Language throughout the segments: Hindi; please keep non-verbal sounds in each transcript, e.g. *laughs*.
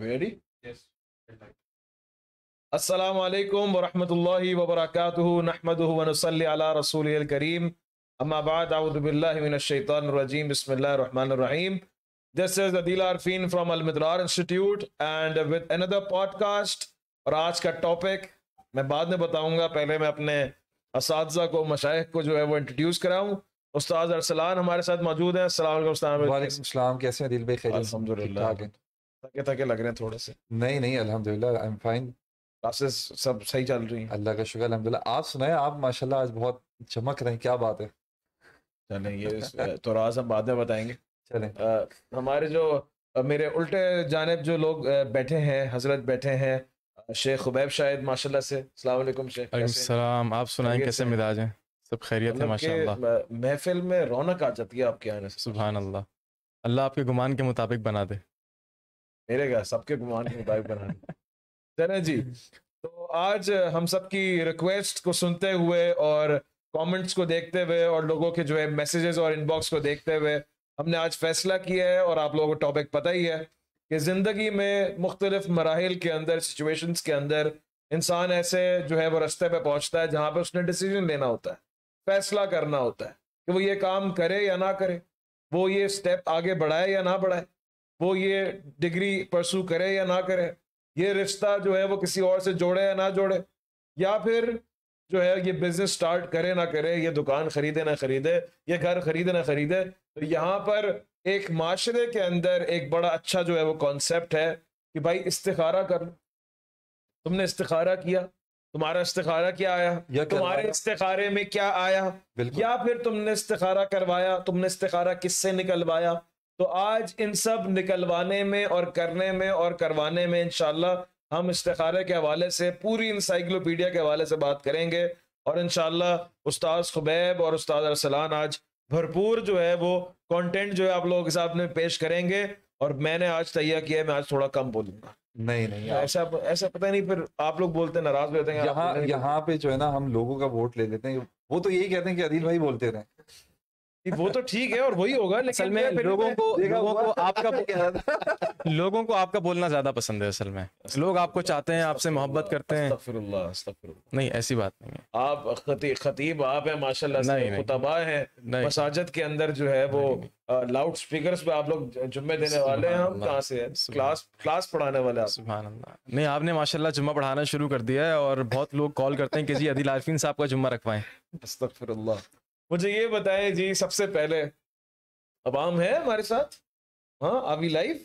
Are we ready? Yes. This is Adil from Al Midrar Institute and with another podcast और आज का टॉपिक मैं बाद में बताऊंगा पहले मैं अपने इस को मशाइ को जो है वो इंट्रोड्यूस कराऊं उस्ताद अरसलान हमारे साथ मौजूद हैं अस्सलाम वालेकुम सलाम कैसे हैं दिल भाई खैर अल्हम्दुलिल्लाह थके थके लग रहे हैं थोड़े से नहीं नहीं अल्हम्दुलिल्लाह आई एम फाइन क्लासेस सब सही चल रही हैं अल्लाह का शुक्र अल्हम्दुलिल्लाह आप सुनाए आप माशाल्लाह आज बहुत चमक रहे हैं क्या बात है चलें ये तो राज हम बाद में बताएंगे चलें हमारे जो मेरे उल्टे जानब जो लोग बैठे हैं हजरत बैठे हैं शेख खुबैब शायद माशाल्लाह से अस्सलाम वालेकुम शेख सलाम आप सुनाए कैसे मिजाज हैं सब खैरियत है मतलब माशाल्लाह महफिल में रौनक आ जाती है आपके आने से सुबह अल्लाह अल्लाह आपके गुमान के मुताबिक बना दे मेरे घर सबके गुमान के मुताबिक बनाना चले जी तो आज हम सबकी रिक्वेस्ट को सुनते हुए और कमेंट्स को देखते हुए और लोगों के जो है मैसेजेस और इनबॉक्स को देखते हुए हमने आज फैसला किया है और आप लोगों को टॉपिक पता ही है कि ज़िंदगी में मुख्तलिफ मराहल के अंदर सिचुएशंस के अंदर इंसान ऐसे जो है वो रस्ते पे पहुंचता है जहां पे उसने डिसीजन लेना होता है फैसला करना होता है कि वो ये काम करे या ना करे वो ये स्टेप आगे बढ़ाए या ना बढ़ाए वो ये डिग्री परसू करे या ना करे ये रिश्ता जो है वो किसी और से जोड़े या ना जोड़े या फिर जो है ये बिजनेस स्टार्ट करे ना करे ये दुकान खरीदे ना खरीदे ये घर खरीदे ना खरीदे तो यहाँ पर एक माशरे के अंदर एक बड़ा अच्छा जो है वो कॉन्सेप्ट है कि भाई इस्तारा कर लो तुमने इस्तारा किया तुम्हारा इस्तारा क्या आया तुम्हारे इस्तारे में क्या आया या फिर तुमने इस्तारा करवाया तुमने इस्तारा किससे निकलवाया तो आज इन सब निकलवाने में और करने में और करवाने में इनशाला हम इस्तारे के हवाले से पूरी इंसाइक्लोपीडिया के हवाले से बात करेंगे और इनशाला उस्ताद खुबैब और उस्ताद अरसलान आज भरपूर जो है वो कंटेंट जो है आप लोगों के सामने पेश करेंगे और मैंने आज तैयार किया है मैं आज थोड़ा कम बोलूंगा नहीं नहीं तो ऐसा ऐसा पता नहीं फिर आप लोग बोलते नाराज हो जाते हैं यहाँ यहाँ पे जो है ना हम लोगों का वोट ले लेते हैं वो तो यही कहते हैं कि अदिल भाई बोलते रहे वो तो ठीक है और वही होगा लेकिन असल में लोगों को लोगों को आपका *laughs* लोगों को आपका बोलना ज्यादा पसंद है असल में लोग आपको चाहते हैं आपसे मोहब्बत करते हैं नहीं ऐसी बात नहीं है आप खती, खतीब आप है माशाल्लाह खुतबा है मसाजत के अंदर जो है वो लाउड स्पीकर पे आप लोग जुम्मे देने वाले हैं हम कहाँ से क्लास क्लास पढ़ाने वाले सुबह नहीं आपने माशाल्लाह जुम्मा पढ़ाना शुरू कर दिया है और बहुत लोग कॉल करते हैं कि जी अदिल आरफिन साहब का जुम्मा रखवाएं मुझे ये बताए जी सबसे पहले आवाम है हमारे साथ हाँ अभी लाइव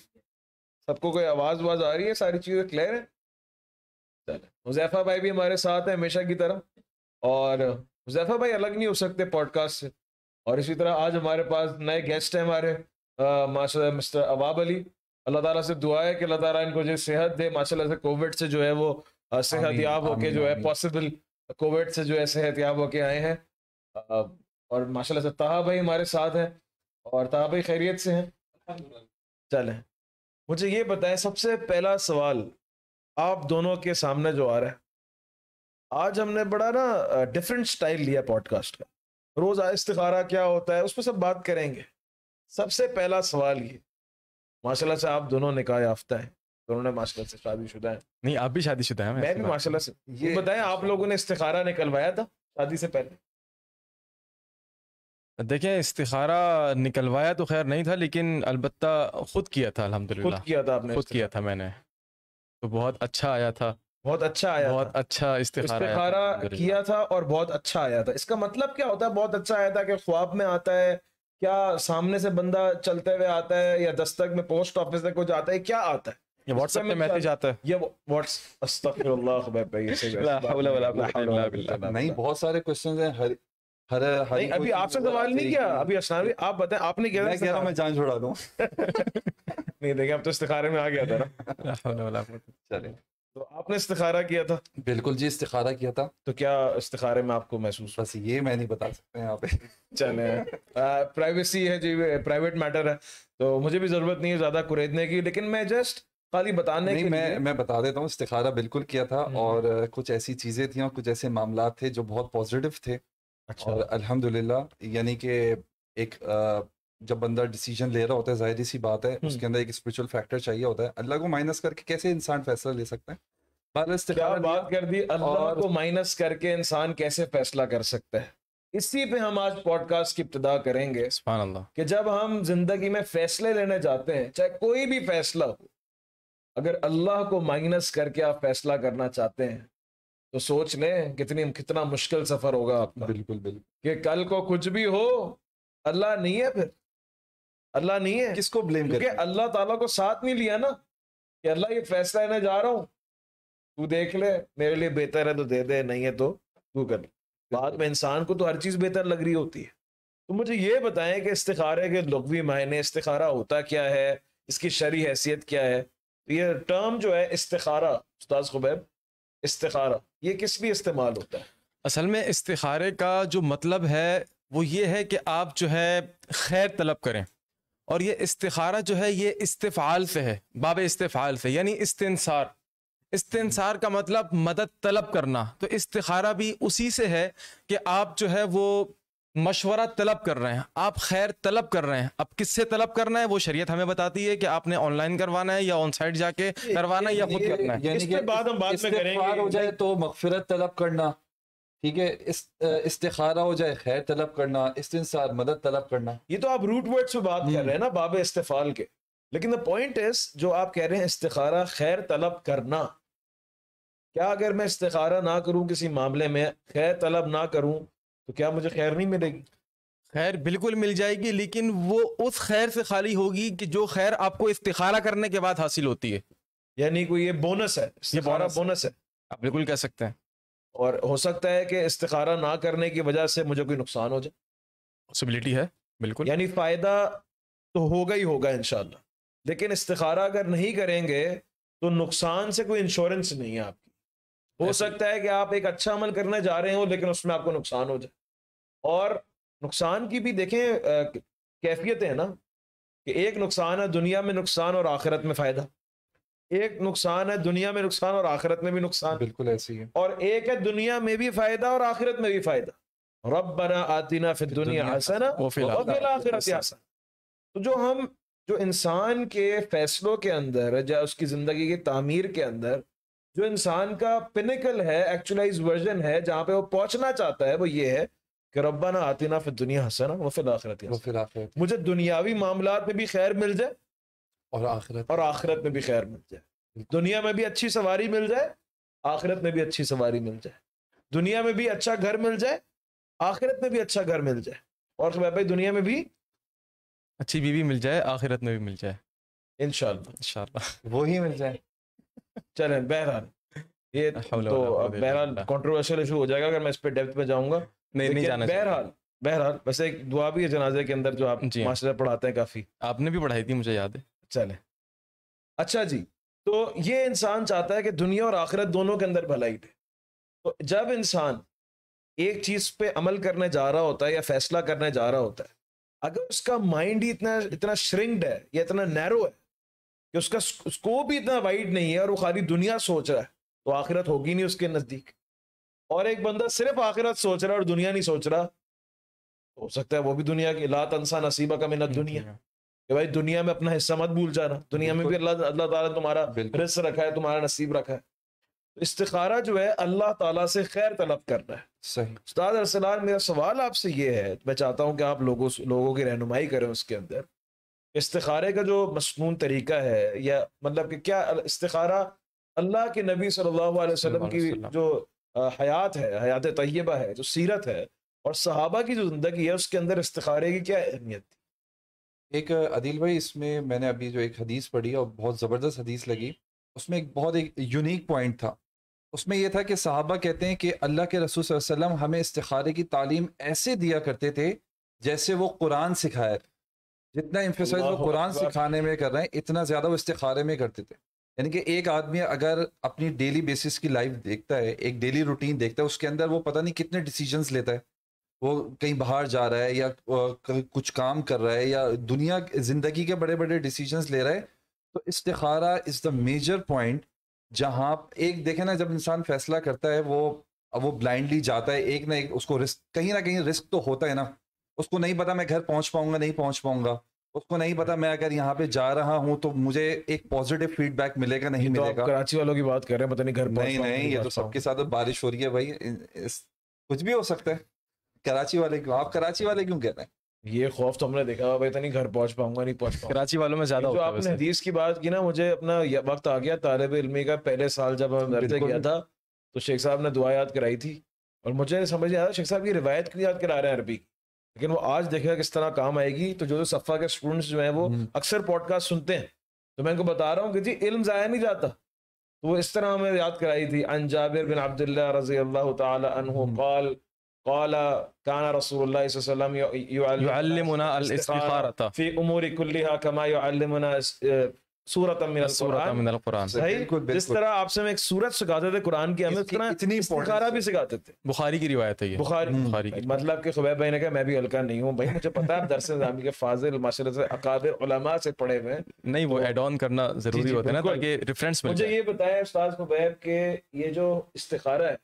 सबको कोई आवाज वाज आ रही है सारी चीजें क्लियर है चले मुजैफा भाई भी हमारे साथ है हमेशा की तरह और मुजैफा भाई अलग नहीं हो सकते पॉडकास्ट से और इसी तरह आज हमारे पास नए गेस्ट हैं हमारे माशा मिस्टर अवाब अली अल्लाह ताला से दुआ है कि अल्लाह ताला इनको जो सेहत दे माशाल्लाह से कोविड से जो है वो सेहत याब होके जो है पॉसिबल कोविड से जो है सेहत याब होके आए हैं और माशाल्लाह से ताहा भाई हमारे साथ हैं और ताहा भाई खैरियत से हैं चलें मुझे ये बताएं सबसे पहला सवाल आप दोनों के सामने जो आ रहा है आज हमने बड़ा ना डिफरेंट स्टाइल लिया पॉडकास्ट का रोज इस्तारा क्या होता है उस पर सब बात करेंगे सबसे पहला सवाल ये माशाल्लाह से आप दोनों निकाह याफ्ता है दोनों ने माशाल्लाह से शादी शुदा है नहीं आप भी शादी शुदा हैं मैं भी माशाल्लाह से ये बताएं आप लोगों ने इस्तारा निकलवाया था शादी से पहले देखें इस्तारा निकलवाया तो खैर नहीं था लेकिन अलबत् ख़ुद किया था अल्हम्दुलिल्लाह खुद किया था आपने खुद किया था मैंने तो बहुत अच्छा आया था बहुत अच्छा आया बहुत था। अच्छा इस्तारा किया था और बहुत अच्छा आया था इसका मतलब क्या होता है बहुत अच्छा आया था कि ख्वाब में आता है क्या सामने से बंदा चलते हुए आता है या दस्तक में पोस्ट ऑफिस में कुछ आता है क्या आता है व्हाट्सएप में मैसेज आता है ये नहीं बहुत सारे क्वेश्चंस हैं हर हर हर नहीं, अभी आपसे सवाल नहीं किया अभी असनावी आप बताएं आपने क्या मैं कह रहा मैं जान छोड़ा दूं *laughs* नहीं देखिए आप तो इस्तिखारे में आ गया था ना *laughs* चले तो आपने इस्तिखारा किया था बिल्कुल जी इस्तिखारा किया था तो क्या इस्तखारे में आपको महसूस बस ये मैं नहीं बता सकते यहाँ पे चले प्राइवेसी है जी प्राइवेट मैटर है तो मुझे भी जरूरत नहीं है ज्यादा कुरेदने की लेकिन मैं जस्ट खाली बताने नहीं, मैं मैं बता देता हूँ इस्तिखारा बिल्कुल किया था हम्म। और कुछ ऐसी चीजें थी और कुछ ऐसे मामला थे जो बहुत पॉजिटिव थे अच्छा और अल्हम्दुलिल्लाह यानी कि एक जब बंदा डिसीजन ले रहा होता है जाहिर सी बात है उसके अंदर एक स्पिरिचुअल फैक्टर चाहिए होता है अल्लाह को माइनस करके कैसे इंसान फैसला ले सकता है क्या बात कर दी अल्लाह और को माइनस करके इंसान कैसे फैसला कर सकता है इसी पे हम आज पॉडकास्ट की इब्तदा करेंगे कि जब हम जिंदगी में फैसले लेने जाते हैं चाहे कोई भी फैसला हो अगर अल्लाह को माइनस करके आप फैसला करना चाहते हैं तो सोच लें कितनी कितना मुश्किल सफर होगा आपका बिल्कुल बिल्कुल कि कल को कुछ भी हो अल्लाह नहीं है फिर अल्लाह नहीं है किसको ब्लेम करके अल्लाह ताला को साथ नहीं लिया ना कि अल्लाह ये फैसला लेने जा रहा हूँ तू देख ले मेरे लिए बेहतर है तो दे दे नहीं है तो तू कर बाद में इंसान को तो हर चीज़ बेहतर लग रही होती है तो मुझे ये बताएं कि इस्तारे के लगवी मायने इस्तारा होता क्या है इसकी शरी हैसियत क्या है तो ये टर्म जो है इस्तारा उस्ताद खुबैब इस्तारा ये किस भी इस्तेमाल होता है असल में इस्तारे का जो मतलब है वो ये है कि आप जो है खैर तलब करें और ये इस्तारा जो है ये इस्तफ़ाल से है बाब इस्तफ़ाल से यानी इस्तनसार इस्तनसार का मतलब मदद तलब करना तो इस्तारा भी उसी से है कि आप जो है वो मशवरा तलब कर रहे हैं आप खैर तलब कर रहे हैं अब किससे तलब करना है वो शरीयत हमें बताती है कि आपने ऑनलाइन करवाना है या ऑन साइड जाके करवाना है या खुद करना है इसके बाद हम बात में हो जाए तो मगफिरत तलब करना ठीक है इस इस्तारा हो जाए खैर तलब करना इस्तार मदद तलब करना ये तो आप रूट वर्ड से बात कर हम्म। रहे हैं ना बाब इस्तेफाल के लेकिन द पॉइंट इज जो आप कह रहे हैं इस्तारा खैर तलब करना क्या अगर मैं इस्तारा ना करूं किसी मामले में खैर तलब ना करूं तो क्या मुझे खैर नहीं मिलेगी खैर बिल्कुल मिल जाएगी लेकिन वो उस खैर से खाली होगी कि जो खैर आपको इस्तारा करने के बाद हासिल होती है यानी कोई ये बोनस है ये बोनस, बोनस है आप बिल्कुल कह सकते हैं और हो सकता है कि इस्तारा ना करने की वजह से मुझे कोई नुकसान हो जाए पॉसिबिलिटी है बिल्कुल यानी फ़ायदा तो होगा ही होगा इन लेकिन इस्तारा अगर नहीं करेंगे तो नुकसान से कोई इंश्योरेंस नहीं है आपकी हो सकता है कि आप एक अच्छा अमल करने जा रहे हो लेकिन उसमें आपको नुकसान हो जाए और नुकसान की भी देखें कैफियत है ना कि एक नुकसान है दुनिया में नुकसान और आखिरत में फ़ायदा एक नुकसान है दुनिया में नुकसान और आखिरत में भी नुकसान बिल्कुल ऐसी है और एक है दुनिया में भी फ़ायदा और आखिरत में भी फ़ायदा रब बना ना फिर दुनिया हसना आखिरत हसन तो जो हम जो इंसान के फैसलों के अंदर या उसकी ज़िंदगी की तामीर के अंदर जो इंसान का पिनिकल है एक्चुअलाइज वर्जन है जहाँ पे वो पहुँचना चाहता है वो ये है कि आती ना फिर दुनिया हंसा ना वो फिर आखिरत मुझे दुनियावी मामला में भी खैर मिल जाए और आखिरत और आखिरत में भी खैर मिल जाए दुनिया में भी अच्छी सवारी मिल जाए आखिरत में भी अच्छी सवारी मिल जाए दुनिया में भी अच्छा घर मिल जाए आखिरत में भी अच्छा घर मिल जाए और भाई दुनिया में भी अच्छी बीवी मिल जाए आखिरत में भी मिल जाए इनशाला इनशाला वो ही मिल जाए चले बहरहाल ये तो बहरहाल कंट्रोवर्शियल इशू हो जाएगा अगर मैं इस पर डेप्थ में जाऊंगा नहीं नहीं जाना बहरहाल बहरहाल वैसे एक दुआ भी है जनाजे के अंदर जो आप हाँ। मास्टर पढ़ाते हैं काफी आपने भी पढ़ाई थी मुझे याद है चले अच्छा जी तो ये इंसान चाहता है कि दुनिया और आखिरत दोनों के अंदर भलाई थे तो जब इंसान एक चीज पे अमल करने जा रहा होता है या फैसला करने जा रहा होता है अगर उसका माइंड ही इतना इतना श्रिंक्ड है या इतना नैरो है कि उसका स्कोप ही इतना वाइड नहीं है और वो खाली दुनिया सोच रहा है तो आखिरत होगी नहीं उसके नजदीक और एक बंदा सिर्फ आखिरत सोच रहा है और दुनिया नहीं सोच रहा हो सकता है वो भी दुनिया की ला तनसा नसीबा का मिनत हम्म, दुनिया कि भाई दुनिया में अपना हिस्सा मत भूल जाना दुनिया में भी अल्लाह अल्लाह ताला तुम्हारा रिस रखा है तुम्हारा नसीब रखा है तो इस्तारा जो है अल्लाह ताला से खैर तलब करना है सही उस्ताद अरसलान मेरा सवाल आपसे ये है मैं चाहता हूँ कि आप लोगों लोगों की रहनुमाई करें उसके अंदर इस्तारे का जो मसनून तरीका है या मतलब कि क्या इस्तारा अल्लाह के नबी सल्लल्लाहु अलैहि वसल्लम की जो हयात है हयात तय्यबा है जो सीरत है और सहाबा की जो ज़िंदगी है उसके अंदर इस्तारे की क्या अहमियत थी एक अदिल भाई इसमें मैंने अभी जो एक हदीस पढ़ी और बहुत ज़बरदस्त हदीस लगी उसमें एक बहुत एक यूनिक पॉइंट था उसमें यह था कि साहबा कहते हैं कि अल्लाह के रसूल वसल्लम हमें इस्तारे की तालीम ऐसे दिया करते थे जैसे वो कुरान सिखाया जितना इंफेसाइज वो कुरान सिखाने में कर रहे हैं इतना ज़्यादा वो इस्तारे में करते थे यानी कि एक आदमी अगर अपनी डेली बेसिस की लाइफ देखता है एक डेली रूटीन देखता है उसके अंदर वो पता नहीं कितने डिसीजंस लेता है वो कहीं बाहर जा रहा है या कुछ काम कर रहा है या दुनिया ज़िंदगी के बड़े बड़े डिसीजंस ले रहा है तो इस्तारा इज़ द मेजर पॉइंट जहाँ एक देखे ना जब इंसान फैसला करता है वो वो ब्लाइंडली जाता है एक ना एक उसको रिस्क कहीं ना कहीं रिस्क तो होता है ना उसको नहीं पता मैं घर पहुँच पाऊँगा नहीं पहुँच पाऊँगा उसको नहीं पता मैं अगर यहाँ पे जा रहा हूँ तो मुझे एक पॉजिटिव फीडबैक मिलेगा नहीं तो मिलेगा कराची वालों की बात कर रहे हैं पता नहीं घर नहीं नहीं ये तो सबके साथ बारिश हो रही है भाई कुछ भी हो सकता है कराची वाले क्यों आप कराची वाले क्यों कह रहे हैं ये खौफ तो हमने देखा भाई तो नहीं घर पहुंच पाऊंगा नहीं पहुंच पाऊंगा कराची वालों में ज्यादा जो आपने हदीस की बात की ना मुझे अपना वक्त आ गया तालब इलमी का पहले साल जब मैं गया था तो शेख साहब ने दुआ याद कराई थी और मुझे समझ नहीं आया शेख साहब ये रिवायत क्यों याद करा रहे हैं अरबी की लेकिन वो आज देखेगा किस तरह काम आएगी तो जो जो सफ़ा के स्टूडेंट्स जो हैं वो हम्म। अक्सर पॉडकास्ट सुनते हैं तो मैं इनको बता रहा हूँ कि जी इल्म ज़ाया नहीं जाता तो वो इस तरह हमें याद कराई थी अन जाबिर बिन अब्दुल्ला रजी अल्लाह तल قال كان رسول الله صلى الله عليه وسلم يعلمنا الاستخارة في أمور كلها كما يعلمنا सूरत जिस तरह आपसे हम एक सूरत सिखाते थे कुरान की हमें इतनी भी सिखाते थे बुखारी की रिवायत है ये बुखारी हम्म। बुखारी की मतलब कि खुबैब भाई ने कहा मैं भी हल्का नहीं हूँ भाई मुझे पता है दरस के फाजिल से अकाबिर उलमा से पढ़े हुए नहीं वो एड तो ऑन करना जरूरी होता है ना ताकि रेफरेंस मिल मुझे ये बताया उस्ताद खुबैब के ये जो इस्तिखारा है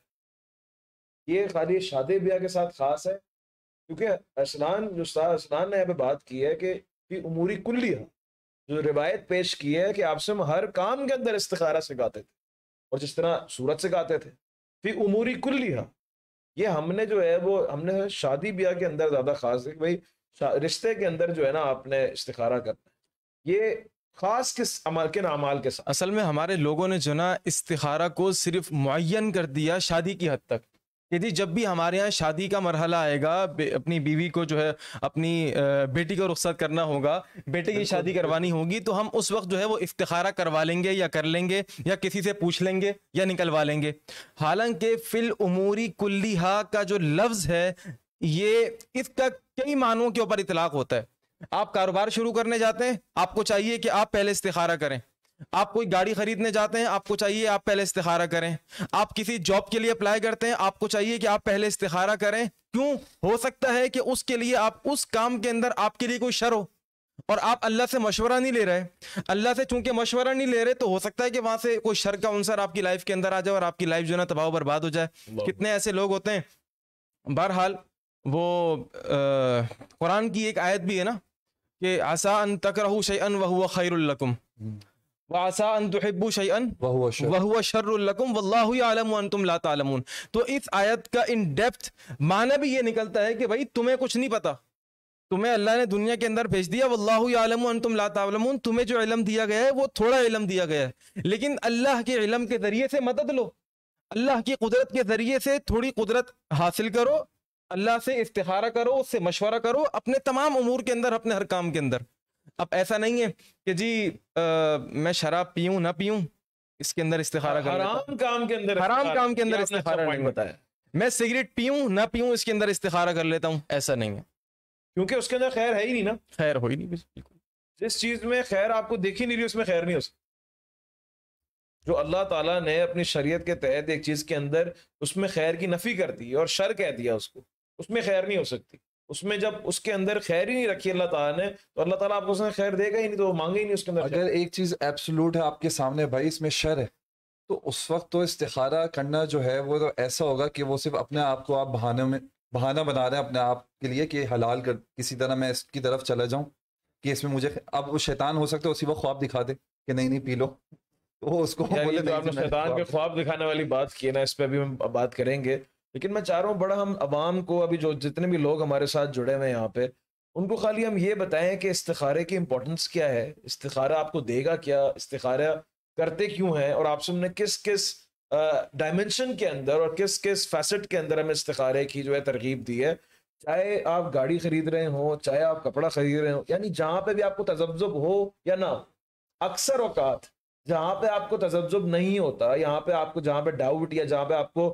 ये खाली शादी ब्याह के साथ खास है क्योंकि असलान जो उस्ताद असलान ने यहाँ पे बात की है कि उमूरी कुल्ली है जो रिवायत पेश की है कि हम हर काम के अंदर इस्तारा सिखाते थे और जिस तरह सूरत सिखाते थे फिर उमूरी लिया हाँ। ये हमने जो है वो हमने शादी ब्याह के अंदर ज़्यादा खास है भाई रिश्ते के अंदर जो है ना आपने इस्तारा करना है ये खास किस अमल के नामाल के साथ असल में हमारे लोगों ने जो ना इस्तारा को सिर्फ मुन कर दिया शादी की हद तक यदि जब भी हमारे यहाँ शादी का मरहला आएगा अपनी बीवी को जो है अपनी बेटी को रुख्सत करना होगा बेटे की शादी करवानी होगी तो हम उस वक्त जो है वो इफ्तारा करवा लेंगे या कर लेंगे या किसी से पूछ लेंगे या निकलवा लेंगे हालांकि फिल उमूरी कुल्लीहा का जो लफ्ज़ है ये इसका कई मानों के ऊपर इतलाक होता है आप कारोबार शुरू करने जाते हैं आपको चाहिए कि आप पहले इस्तारा करें आप कोई गाड़ी खरीदने जाते हैं आपको चाहिए आप पहले इस्तेखारा करें आप किसी जॉब के लिए अप्लाई करते हैं आपको चाहिए कि आप पहले इस्तेखारा करें क्यों हो सकता है कि उसके लिए आप उस काम के अंदर आपके लिए कोई शर हो और आप अल्लाह से मशवरा नहीं ले रहे अल्लाह से चूंकि मशवरा नहीं ले रहे तो हो सकता है कि वहां से कोई शर का अनसर आपकी लाइफ के अंदर आ जाए और आपकी लाइफ जो है ना तबाह बर्बाद हो जाए कितने ऐसे लोग होते हैं बहरहाल वो कुरान की एक आयत भी है ना कि आसान तक रहू शैन वह खैरकुम हम्म। तो इस आयत का इन डेप्थ माना भी ये निकलता है कि भाई तुम्हें कुछ नहीं पता तुम्हें अल्लाह ने दुनिया के अंदर भेज दिया वल्लाम तुम लातालमून तुम्हें जो इलम दिया गया है वो थोड़ा इलम दिया गया है लेकिन अल्लाह के इलम के ज़रिए से मदद लो अल्लाह की कुदरत के ज़रिए से थोड़ी कुदरत हासिल करो अल्लाह से इस्तारा करो उससे मशवरा करो अपने तमाम उमूर के अंदर अपने हर काम के अंदर अब ऐसा नहीं है कि जी आ, मैं शराब पीऊ ना पीऊँ इसके अंदर इस्तेखारा हराम काम के अंदर हराम काम के अंदर इस्तेखारा अच्छा नहीं बताया मैं सिगरेट पीऊ ना पीऊं इसके अंदर इस्तेखारा कर लेता हूँ ऐसा नहीं है क्योंकि उसके अंदर खैर है ही नहीं ना खैर हो ही नहीं बिल्कुल जिस चीज में खैर आपको देखी नहीं रही उसमें खैर नहीं हो सकती जो अल्लाह ताला ने अपनी शरीयत के तहत एक चीज़ के अंदर उसमें खैर की नफ़ी कर दी और शर कह दिया उसको उसमें खैर नहीं हो सकती उसमें जब उसके अंदर खैर ही नहीं रखी अल्लाह ताला ने तो अल्लाह ताला आपको उसने खैर देगा ही नहीं तो मांगे ही नहीं उसके अंदर अगर एक चीज एब्सोल्यूट है आपके सामने भाई इसमें शर है तो उस वक्त तो इस्तारा करना जो है वो तो ऐसा होगा कि वो सिर्फ अपने आप को आप बहाने में बहाना बना रहे हैं अपने आप के लिए कि हलाल कर किसी तरह मैं इसकी तरफ चला जाऊँ कि इसमें मुझे अब वो शैतान हो सकता है उसी वक्त ख्वाब दिखा दे कि नहीं नहीं पी लो *laughs* तो उसको तो शैतान के ख्वाब दिखाने वाली बात की है ना इस पर भी हम बात करेंगे लेकिन मैं चाह रहा हूँ बड़ा हम आवाम को अभी जो जितने भी लोग हमारे साथ जुड़े हुए हैं यहाँ पे उनको खाली हम ये बताएं कि इस्तारे की इम्पोर्टेंस क्या है इस्तारा आपको देगा क्या इस्तारा करते क्यों हैं और आपसे हमने किस किस डायमेंशन के अंदर और किस किस फैसेट के अंदर हमें इस्तारे की जो है तरगीब दी है चाहे आप गाड़ी खरीद रहे हो चाहे आप कपड़ा खरीद रहे हो यानी जहाँ पे भी आपको तजब्जुब हो या ना अक्सर अवकात जहाँ पे आपको तजब्जुब नहीं होता यहाँ पे आपको जहाँ पे डाउट या जहाँ पे आपको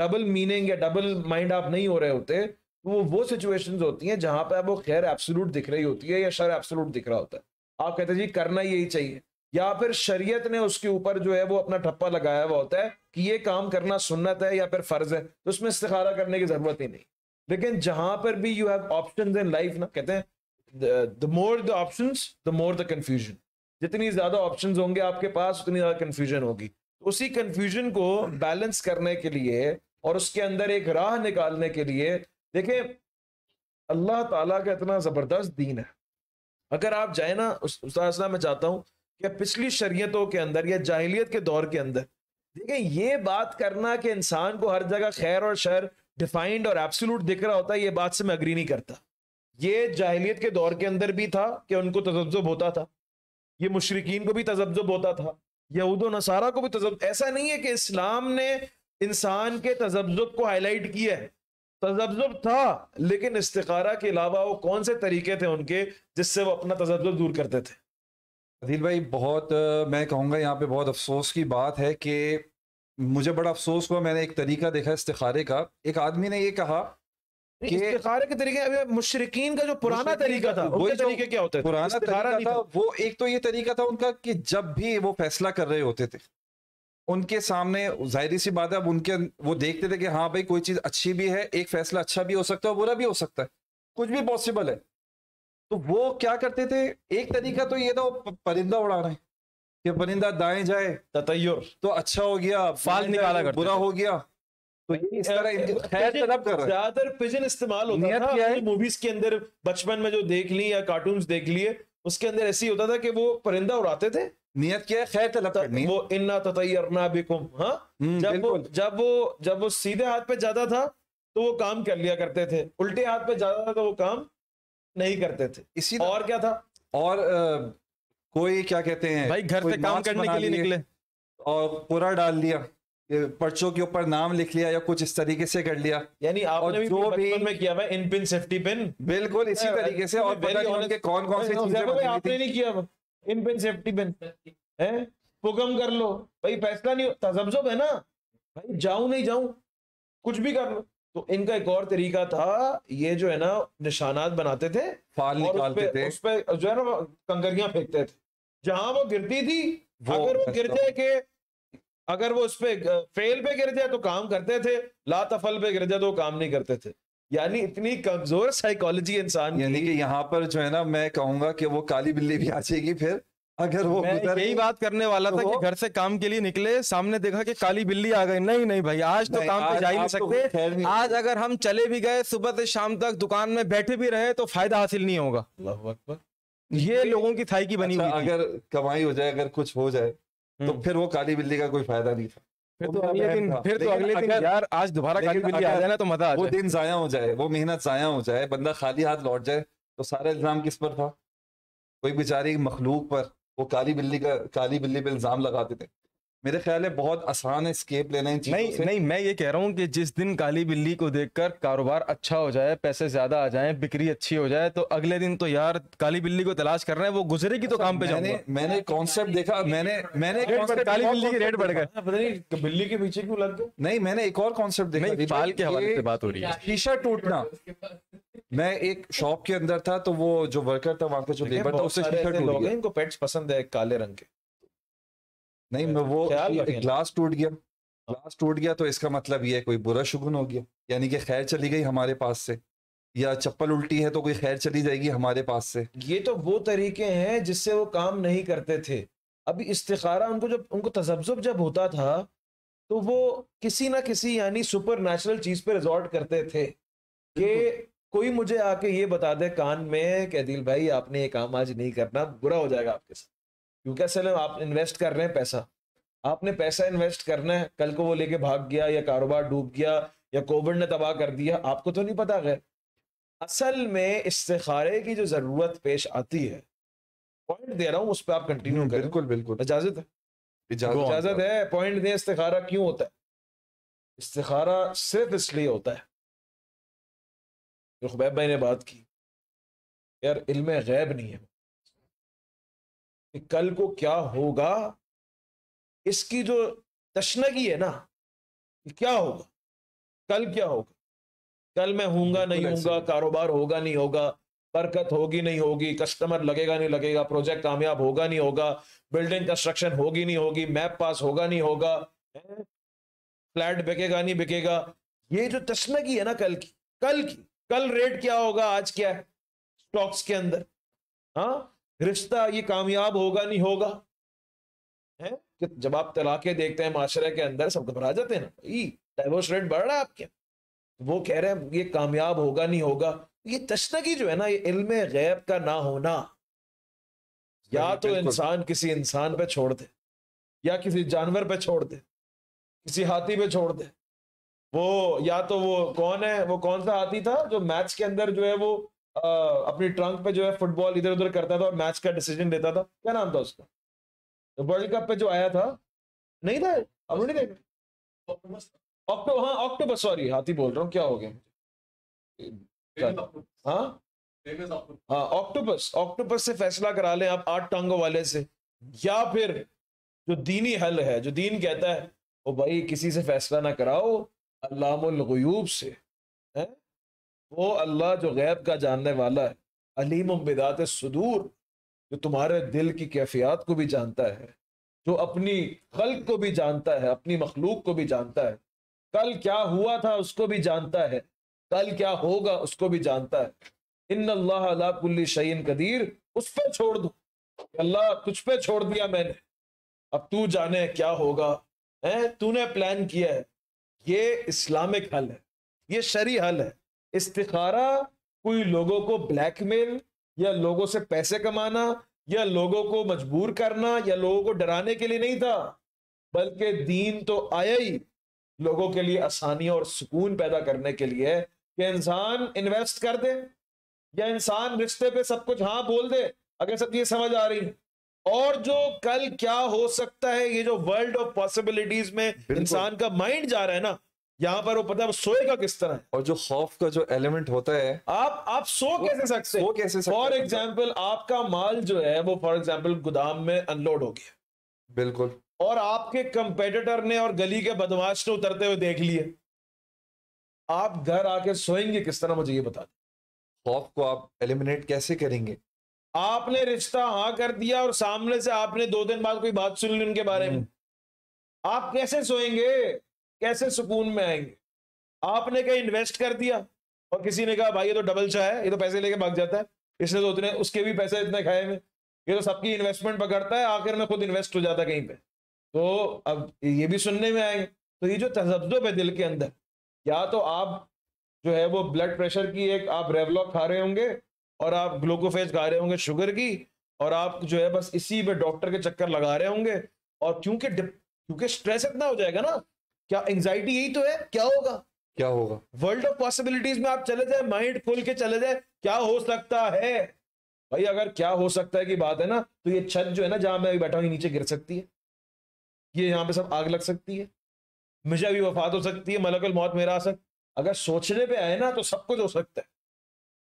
डबल मीनिंग या डबल माइंड आप नहीं हो रहे होते तो वो वो सिचुएशंस होती हैं जहां पे वो खैर एब्सोलूट दिख रही होती है या शर एब्सोलूट दिख रहा होता है आप कहते हैं जी करना यही चाहिए या फिर शरीयत ने उसके ऊपर जो है वो अपना ठप्पा लगाया हुआ होता है कि ये काम करना सुन्नत है या फिर फर्ज है तो उसमें इस्तारा करने की जरूरत ही नहीं लेकिन जहां पर भी you have option in life ना कहते हैं the more the option the more the confusion जितनी ज्यादा ऑप्शन होंगे आपके पास उतनी ज्यादा कन्फ्यूजन होगी उसी कन्फ्यूजन को बैलेंस करने के लिए और उसके अंदर एक राह निकालने के लिए देखें अल्लाह ताला का इतना ज़बरदस्त दीन है अगर आप जाए ना उस मैं चाहता हूँ कि पिछली शरीयतों के अंदर या जाहिलियत के दौर के अंदर देखें ये बात करना कि इंसान को हर जगह खैर और शर डिफाइंड और एब्सोलूट दिख रहा होता है ये बात से मैं अग्री नहीं करता ये जाहिलियत के दौर के अंदर भी था कि उनको तजब्जुब होता था ये मुशरकिन को भी तजब्जुब होता था यहूद नसारा को भी तजब ऐसा नहीं है कि इस्लाम ने इंसान के तजब्जुब को हाईलाइट किया है तजब्जुब था लेकिन इस्तारा के अलावा वो कौन से तरीके थे उनके जिससे वो अपना तजब्जुब दूर करते थे अदिल भाई बहुत मैं कहूँगा यहाँ पे बहुत अफसोस की बात है कि मुझे बड़ा अफसोस हुआ मैंने एक तरीका देखा इस्तारे का एक आदमी ने ये कहा इस्तिखारे के तरीके अभी मुशरकिन का जो पुराना तरीका था तो वही तो तरीके क्या होता है पुराना तरीका था वो एक तो ये तरीका था उनका कि जब भी वो फैसला कर रहे होते थे उनके सामने जाहिर सी बात है अब उनके अं-, वो देखते थे कि हाँ भाई कोई चीज अच्छी भी है एक फैसला अच्छा भी हो सकता है बुरा भी हो सकता है कुछ भी पॉसिबल है तो वो क्या करते थे एक तरीका तो ये था वो परिंदा उड़ा रहे कि परिंदा दाएं जाए तैयार तो अच्छा हो गया फाल निकाला बुरा हो गया तो ये इस तरह ज्यादातर पिजन इस्तेमाल होता था मूवीज के अंदर बचपन में जो देख ली या कार्टून देख लिए उसके अंदर ऐसे ही होता था कि वो परिंदा उड़ाते थे नियत क्या है खैर तलब तो करनी वो इन्ना ना भी कुम हाँ हम्म, जब वो जब वो जब वो सीधे हाथ पे ज्यादा था तो वो काम कर लिया करते थे उल्टे हाथ पे ज्यादा था तो वो काम नहीं करते थे इसी और क्या था और आ, कोई क्या कहते हैं भाई घर से काम करने के लिए निकले और पूरा डाल लिया पर्चों के ऊपर नाम लिख लिया या कुछ इस तरीके से कर लिया यानी आपने भी जो भी में किया इन पिन सेफ्टी पिन बिल्कुल इसी तरीके से और पता नहीं कौन कौन सी चीजें आपने नहीं किया इन पेन सेफ्टी पेन है हुक्म कर लो भाई फैसला नहीं तजब्जब है ना भाई जाऊं नहीं जाऊं कुछ भी कर लो तो इनका एक और तरीका था ये जो है ना निशानात बनाते थे फाल निकालते थे उस पे जो है ना कंकरियां फेंकते थे जहां वो गिरती थी वो अगर वो गिर जाए के अगर वो उस पे फेल पे गिर जाए तो काम करते थे लातफल पे गिर जाए तो काम नहीं करते थे यानी इतनी कमजोर साइकोलॉजी इंसान यानी कि यहाँ पर जो है ना मैं कहूंगा कि वो काली बिल्ली भी आ जाएगी फिर अगर वो यही बात करने वाला तो था कि घर से काम के लिए निकले सामने देखा कि काली बिल्ली आ गई नहीं नहीं भाई आज तो काम पे जा ही नहीं तो सकते आज अगर हम चले भी गए सुबह से शाम तक दुकान में बैठे भी रहे तो फायदा हासिल नहीं होगा ये लोगों की थाई की बनी अच्छा, हुई अगर कमाई हो जाए अगर कुछ हो जाए तो हम्म। फिर वो काली बिल्ली का कोई फायदा नहीं था फिर तो, तो अगले दिन फिर तो अगले दिन यार आज दोबारा काली बिल्ली आ जाए ना तो मजा आ जाए वो दिन जाया हो जाए वो मेहनत जाया हो जाए बंदा खाली हाथ लौट जाए तो सारा इल्जाम किस पर था कोई बेचारी मखलूक पर वो काली बिल्ली का काली बिल्ली पे इल्जाम लगाते थे मेरे ख्याल है बहुत आसान है स्केप लेना है नहीं से। नहीं मैं ये कह रहा हूँ कि जिस दिन काली बिल्ली को देखकर कारोबार अच्छा हो जाए पैसे ज्यादा आ जाए बिक्री अच्छी हो जाए तो अगले दिन तो यार काली बिल्ली को तलाश कर रहे हैं वो गुजरेगी तो अच्छा, काम पे जाने मैंने कॉन्सेप्ट देखा मैंने मैंने काली बिल्ली के रेट बढ़ गए बिल्ली के पीछे क्यों लग गए नहीं मैंने एक और कॉन्सेप्ट देखा बाल के हवाले से बात हो रही है शीशा टूटना मैं एक शॉप के अंदर था तो वो जो वर्कर था वहाँ पे जो लेबर था उससे शीशा टूट गया इनको पेट्स पसंद है काले रंग के नहीं मैं वो ग्लास टूट गया ग्लास हाँ। टूट गया तो इसका मतलब ये कोई बुरा शगुन हो गया यानी कि खैर चली गई हमारे पास से या चप्पल उल्टी है तो कोई खैर चली जाएगी हमारे पास से ये तो वो तरीके हैं जिससे वो काम नहीं करते थे अभी इस्तारा उनको जब उनको तजब्जुब जब होता था तो वो किसी ना किसी यानी सुपर नेचुरल चीज पे रिजॉर्ट करते थे कि कोई मुझे आके ये बता दे कान में कैदिल भाई आपने ये काम आज नहीं करना बुरा हो जाएगा आपके साथ क्योंकि असल में आप इन्वेस्ट कर रहे हैं पैसा आपने पैसा इन्वेस्ट करना है कल को वो लेके भाग गया या कारोबार डूब गया या कोविड ने तबाह कर दिया आपको तो नहीं पता गैर असल में इस्तारे की जो जरूरत पेश आती है पॉइंट दे रहा हूँ उस पर आप कंटिन्यू हम्म, करें बिल्कुल बिल्कुल इजाजत है इजाजत है पॉइंट दें इस्तारा क्यों होता है इस्तारा सिर्फ इसलिए होता है जो खुबैब भाई ने बात की यार इल्म गैब नहीं है कि कल को क्या होगा इसकी जो तशनगी है ना क्या होगा कल क्या होगा कल मैं हूंगा नहीं हूंगा कारोबार होगा नहीं होगा बरकत होगी नहीं होगी कस्टमर लगेगा नहीं लगेगा प्रोजेक्ट कामयाब होगा नहीं होगा बिल्डिंग कंस्ट्रक्शन होगी नहीं होगी मैप पास होगा नहीं होगा फ्लैट बिकेगा नहीं बिकेगा ये जो तशनगी है ना कल की कल की कल रेट क्या होगा आज क्या है स्टॉक्स के अंदर हाँ रिश्ता ये कामयाब होगा नहीं होगा है कि जब आप तलाके देखते हैं माशरे के अंदर सब घबरा जाते हैं ना डाइवोर्स रेट बढ़ रहा है आपके तो वो कह रहे हैं ये कामयाब होगा नहीं होगा ये तश्नगी जो है ना ये इल्म गैब का ना होना या तो इंसान किसी इंसान पे छोड़ दे या किसी जानवर पे छोड़ दे किसी हाथी पे छोड़ दे वो या तो वो कौन है वो कौन सा हाथी था जो मैच के अंदर जो है वो अपनी ट्रंक पे जो है फुटबॉल इधर उधर करता था और मैच का डिसीजन देता था क्या नाम था उसका तो वर्ल्ड कप पे जो आया था नहीं था अब नहीं देखा ऑक्टो हाँ ऑक्टोबर सॉरी हाथी बोल रहा हूँ क्या हो गया हाँ ऑक्टोपस ऑक्टोपस हाँ, से फैसला करा लें आप आठ टांगों वाले से या फिर जो दीनी हल है जो दीन कहता है वो भाई किसी से फैसला ना कराओ अल्लाह से वो अल्लाह जो गैब का जानने वाला है अलीम बिदात सदूर जो तुम्हारे दिल की कैफियात को भी जानता है जो अपनी खल को भी जानता है अपनी मखलूक को भी जानता है कल क्या हुआ था उसको भी जानता है कल क्या होगा उसको भी जानता है इन अल्लाह शयन कदीर उस पर छोड़ दो अल्लाह तुझ पे छोड़ दिया मैंने अब तू जाने क्या होगा है तूने प्लान किया है ये इस्लामिक हल है ये शरी हल है इस्तारा कोई लोगों को ब्लैकमेल या लोगों से पैसे कमाना या लोगों को मजबूर करना या लोगों को डराने के लिए नहीं था बल्कि दीन तो आया ही लोगों के लिए आसानी और सुकून पैदा करने के लिए कि इंसान इन्वेस्ट कर दे या इंसान रिश्ते पे सब कुछ हाँ बोल दे अगर सब ये समझ आ रही और जो कल क्या हो सकता है ये जो वर्ल्ड ऑफ पॉसिबिलिटीज में इंसान का माइंड जा रहा है ना यहाँ पर वो पता है वो सोएगा किस तरह और जो खौफ का जो एलिमेंट होता है आप आप सो कैसे सकते सो कैसे फॉर एग्जाम्पल आपका माल जो है वो फॉर एग्जाम्पल गोदाम में अनलोड हो गया बिल्कुल और आपके कंपेटिटर ने और गली के बदमाश ने उतरते हुए देख लिए आप घर आके सोएंगे किस तरह मुझे ये बता दें खौफ को आप एलिमिनेट कैसे करेंगे आपने रिश्ता हाँ कर दिया और सामने से आपने दो दिन बाद कोई बात सुन ली उनके बारे में हम्म। आप कैसे सोएंगे कैसे सुकून में आएंगे आपने कहीं इन्वेस्ट कर दिया और किसी ने कहा भाई ये तो डबल चाहे है ये तो पैसे लेके भाग जाता है इसने तो उतने उसके भी पैसे इतने खाए में ये तो सबकी इन्वेस्टमेंट पकड़ता है आखिर में खुद इन्वेस्ट हो जाता है कहीं पे तो अब ये भी सुनने में आएंगे तो ये जो तजब्जब है दिल के अंदर या तो आप जो है वो ब्लड प्रेशर की एक आप रेवलॉक खा रहे होंगे और आप ग्लूकोफेज खा रहे होंगे शुगर की और आप जो है बस इसी पे डॉक्टर के चक्कर लगा रहे होंगे और क्योंकि क्योंकि स्ट्रेस इतना हो जाएगा ना क्या एंग्जाइटी यही तो है क्या होगा क्या होगा वर्ल्ड ऑफ पॉसिबिलिटीज में आप चले जाए माइंड खोल के चले जाए क्या हो सकता है भाई अगर क्या हो सकता है की बात है ना तो ये छत जो है ना जहां मैं अभी बैठा हूं नीचे गिर सकती है ये यहाँ पे सब आग लग सकती है मुझे भी वफात हो सकती है मलकल मौत मेरा आ अगर सोचने पे आए ना तो सब कुछ हो सकता है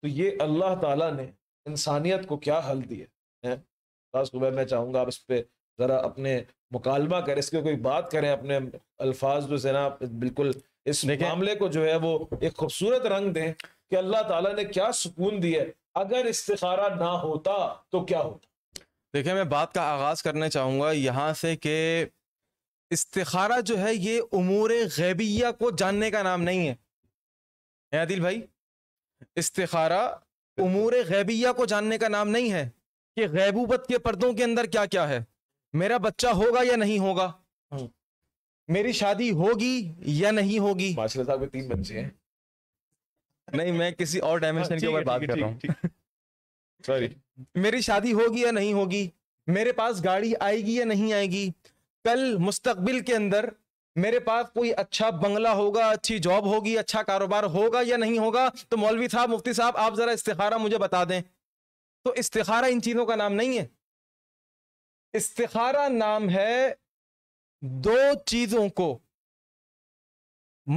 तो ये अल्लाह ताला ने इंसानियत को क्या हल दिया है तो मैं चाहूंगा आप इस पर ज़रा अपने मुकालमा करें इसके कोई बात करें अपने अल्फाज जो तो ना बिल्कुल इस मामले को जो है वो एक खूबसूरत रंग दें कि अल्लाह ताला ने क्या सुकून दिया अगर इस्तारा ना होता तो क्या होता देखिए मैं बात का आगाज़ करना चाहूँगा यहाँ से कि इस्तारा जो है ये उमूर गैबिया को जानने का नाम नहीं है आदिल भाई इस्तारा उमूर गैबिया को जानने का नाम नहीं है कि गैबूबत के पर्दों के अंदर क्या क्या है मेरा बच्चा होगा या नहीं होगा हम्म। मेरी शादी होगी या नहीं होगी साहब के तीन बच्चे हैं नहीं मैं किसी और डायमेंशन के ऊपर बात कर रहा हूँ सॉरी मेरी शादी होगी या नहीं होगी मेरे पास गाड़ी आएगी या नहीं आएगी कल मुस्तकबिल के अंदर मेरे पास कोई अच्छा बंगला होगा अच्छी जॉब होगी अच्छा कारोबार होगा या नहीं होगा तो मौलवी साहब मुफ्ती साहब आप जरा इस्तेखारा मुझे बता दें तो इस्तेखारा इन चीजों का नाम नहीं है इस्तारा नाम है दो चीजों को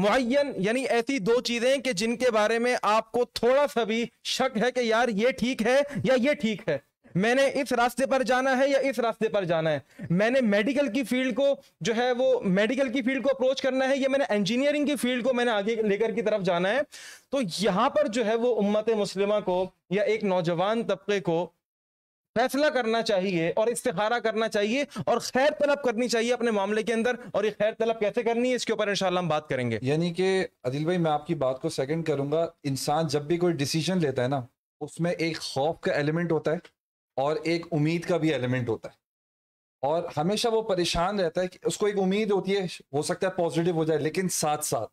मुन यानी ऐसी दो चीजें कि जिनके बारे में आपको थोड़ा सा भी शक है कि यार ये ठीक है या ये ठीक है मैंने इस रास्ते पर जाना है या इस रास्ते पर जाना है मैंने मेडिकल की फील्ड को जो है वो मेडिकल की फील्ड को अप्रोच करना है या मैंने इंजीनियरिंग की फील्ड को मैंने आगे लेकर की तरफ जाना है तो यहां पर जो है वो उम्मत मुस्लिमा को या एक नौजवान तबके को फैसला करना चाहिए और इस्तेखारा करना चाहिए और खैर तलब करनी चाहिए अपने मामले के अंदर और ये खैर तलब कैसे करनी है इसके ऊपर इंशाल्लाह हम बात करेंगे यानी कि अदिल भाई मैं आपकी बात को सेकंड करूंगा इंसान जब भी कोई डिसीजन लेता है ना उसमें एक खौफ का एलिमेंट होता है और एक उम्मीद का भी एलिमेंट होता है और हमेशा वो परेशान रहता है कि उसको एक उम्मीद होती है हो सकता है पॉजिटिव हो जाए लेकिन साथ साथ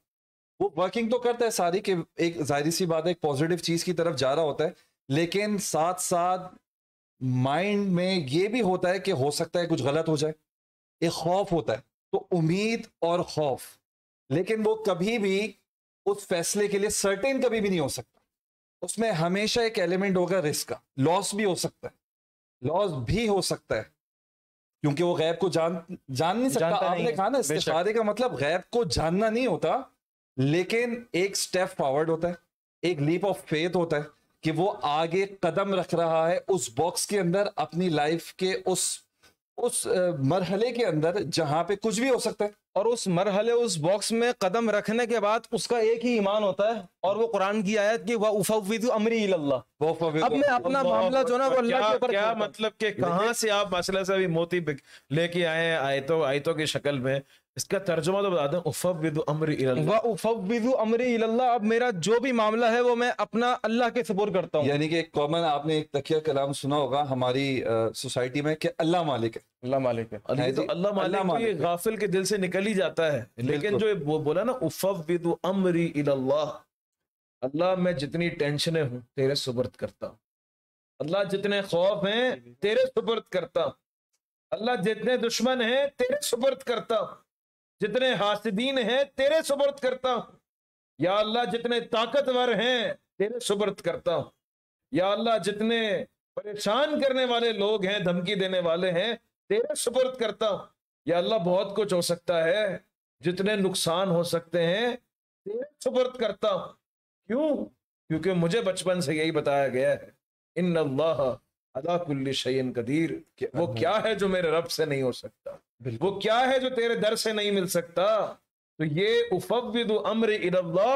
वो वर्किंग तो करता है सारी कि एक जाहिर सी बात है एक पॉजिटिव चीज़ की तरफ जा रहा होता है लेकिन साथ साथ माइंड में ये भी होता है कि हो सकता है कुछ गलत हो जाए एक खौफ होता है तो उम्मीद और खौफ लेकिन वो कभी भी उस फैसले के लिए सर्टेन कभी भी नहीं हो सकता उसमें हमेशा एक एलिमेंट होगा रिस्क का लॉस भी हो सकता है लॉस भी हो सकता है क्योंकि वो गैब को जान जान नहीं सकता आपने कहा ना इस्तेफादे का मतलब गैब को जानना नहीं होता लेकिन एक स्टेप फॉरवर्ड होता है एक लीप ऑफ फेथ होता है कि वो आगे कदम रख रहा है उस बॉक्स के अंदर अपनी लाइफ के उस उस मरहले के अंदर जहां पे कुछ भी हो सकता है और उस मरहले उस बॉक्स में कदम रखने के बाद उसका एक ही ईमान होता है और वो कुरान की आयत की वह उफविदु अमरी अब मैं अपना मामला जो ना वो अल्लाह के ऊपर क्या मतलब कि कहाँ से आप मसला से अभी मोती लेके आए आयतों आयतों की शक्ल में इसका तर्जुमा तो बता दें उफविद अमर उफविद अमर अब मेरा जो भी मामला है वो मैं अपना अल्लाह के सपोर्ट करता हूँ यानी कि एक कॉमन आपने एक तकिया कलाम सुना होगा हमारी सोसाइटी में कि अल्लाह मालिक है अल्लाह मालिक है तो अल्लाह तो अल्लाह मालिक, मालिक गाफिल के दिल से निकल ही जाता है लेकिन जो वो बोला ना उफविद अमरी अल्लाह अल्लाह मैं जितनी टेंशन हूँ तेरे सुबर्द करता हूँ अल्लाह जितने खौफ है तेरे सुबर्द करता हूँ अल्लाह जितने दुश्मन है तेरे सुबर्द करता हूँ जितने हासिदीन हैं तेरे सुबर्द करता हूं या अल्लाह जितने ताकतवर हैं तेरे सुबर्द करता हूं या अल्लाह जितने परेशान करने वाले लोग हैं धमकी देने वाले हैं तेरे सुबर्द करता हूं या अल्लाह बहुत कुछ हो सकता है जितने नुकसान हो सकते हैं तेरे सुबर्द करता हूं क्यों क्योंकि मुझे बचपन से यही बताया गया है इन अल्लाह अदाकुल्ली शयन कदीर वो क्या है जो मेरे रब से नहीं हो सकता वो क्या है जो तेरे दर से नहीं मिल सकता तो ये उफविदु अम्र इल्लाह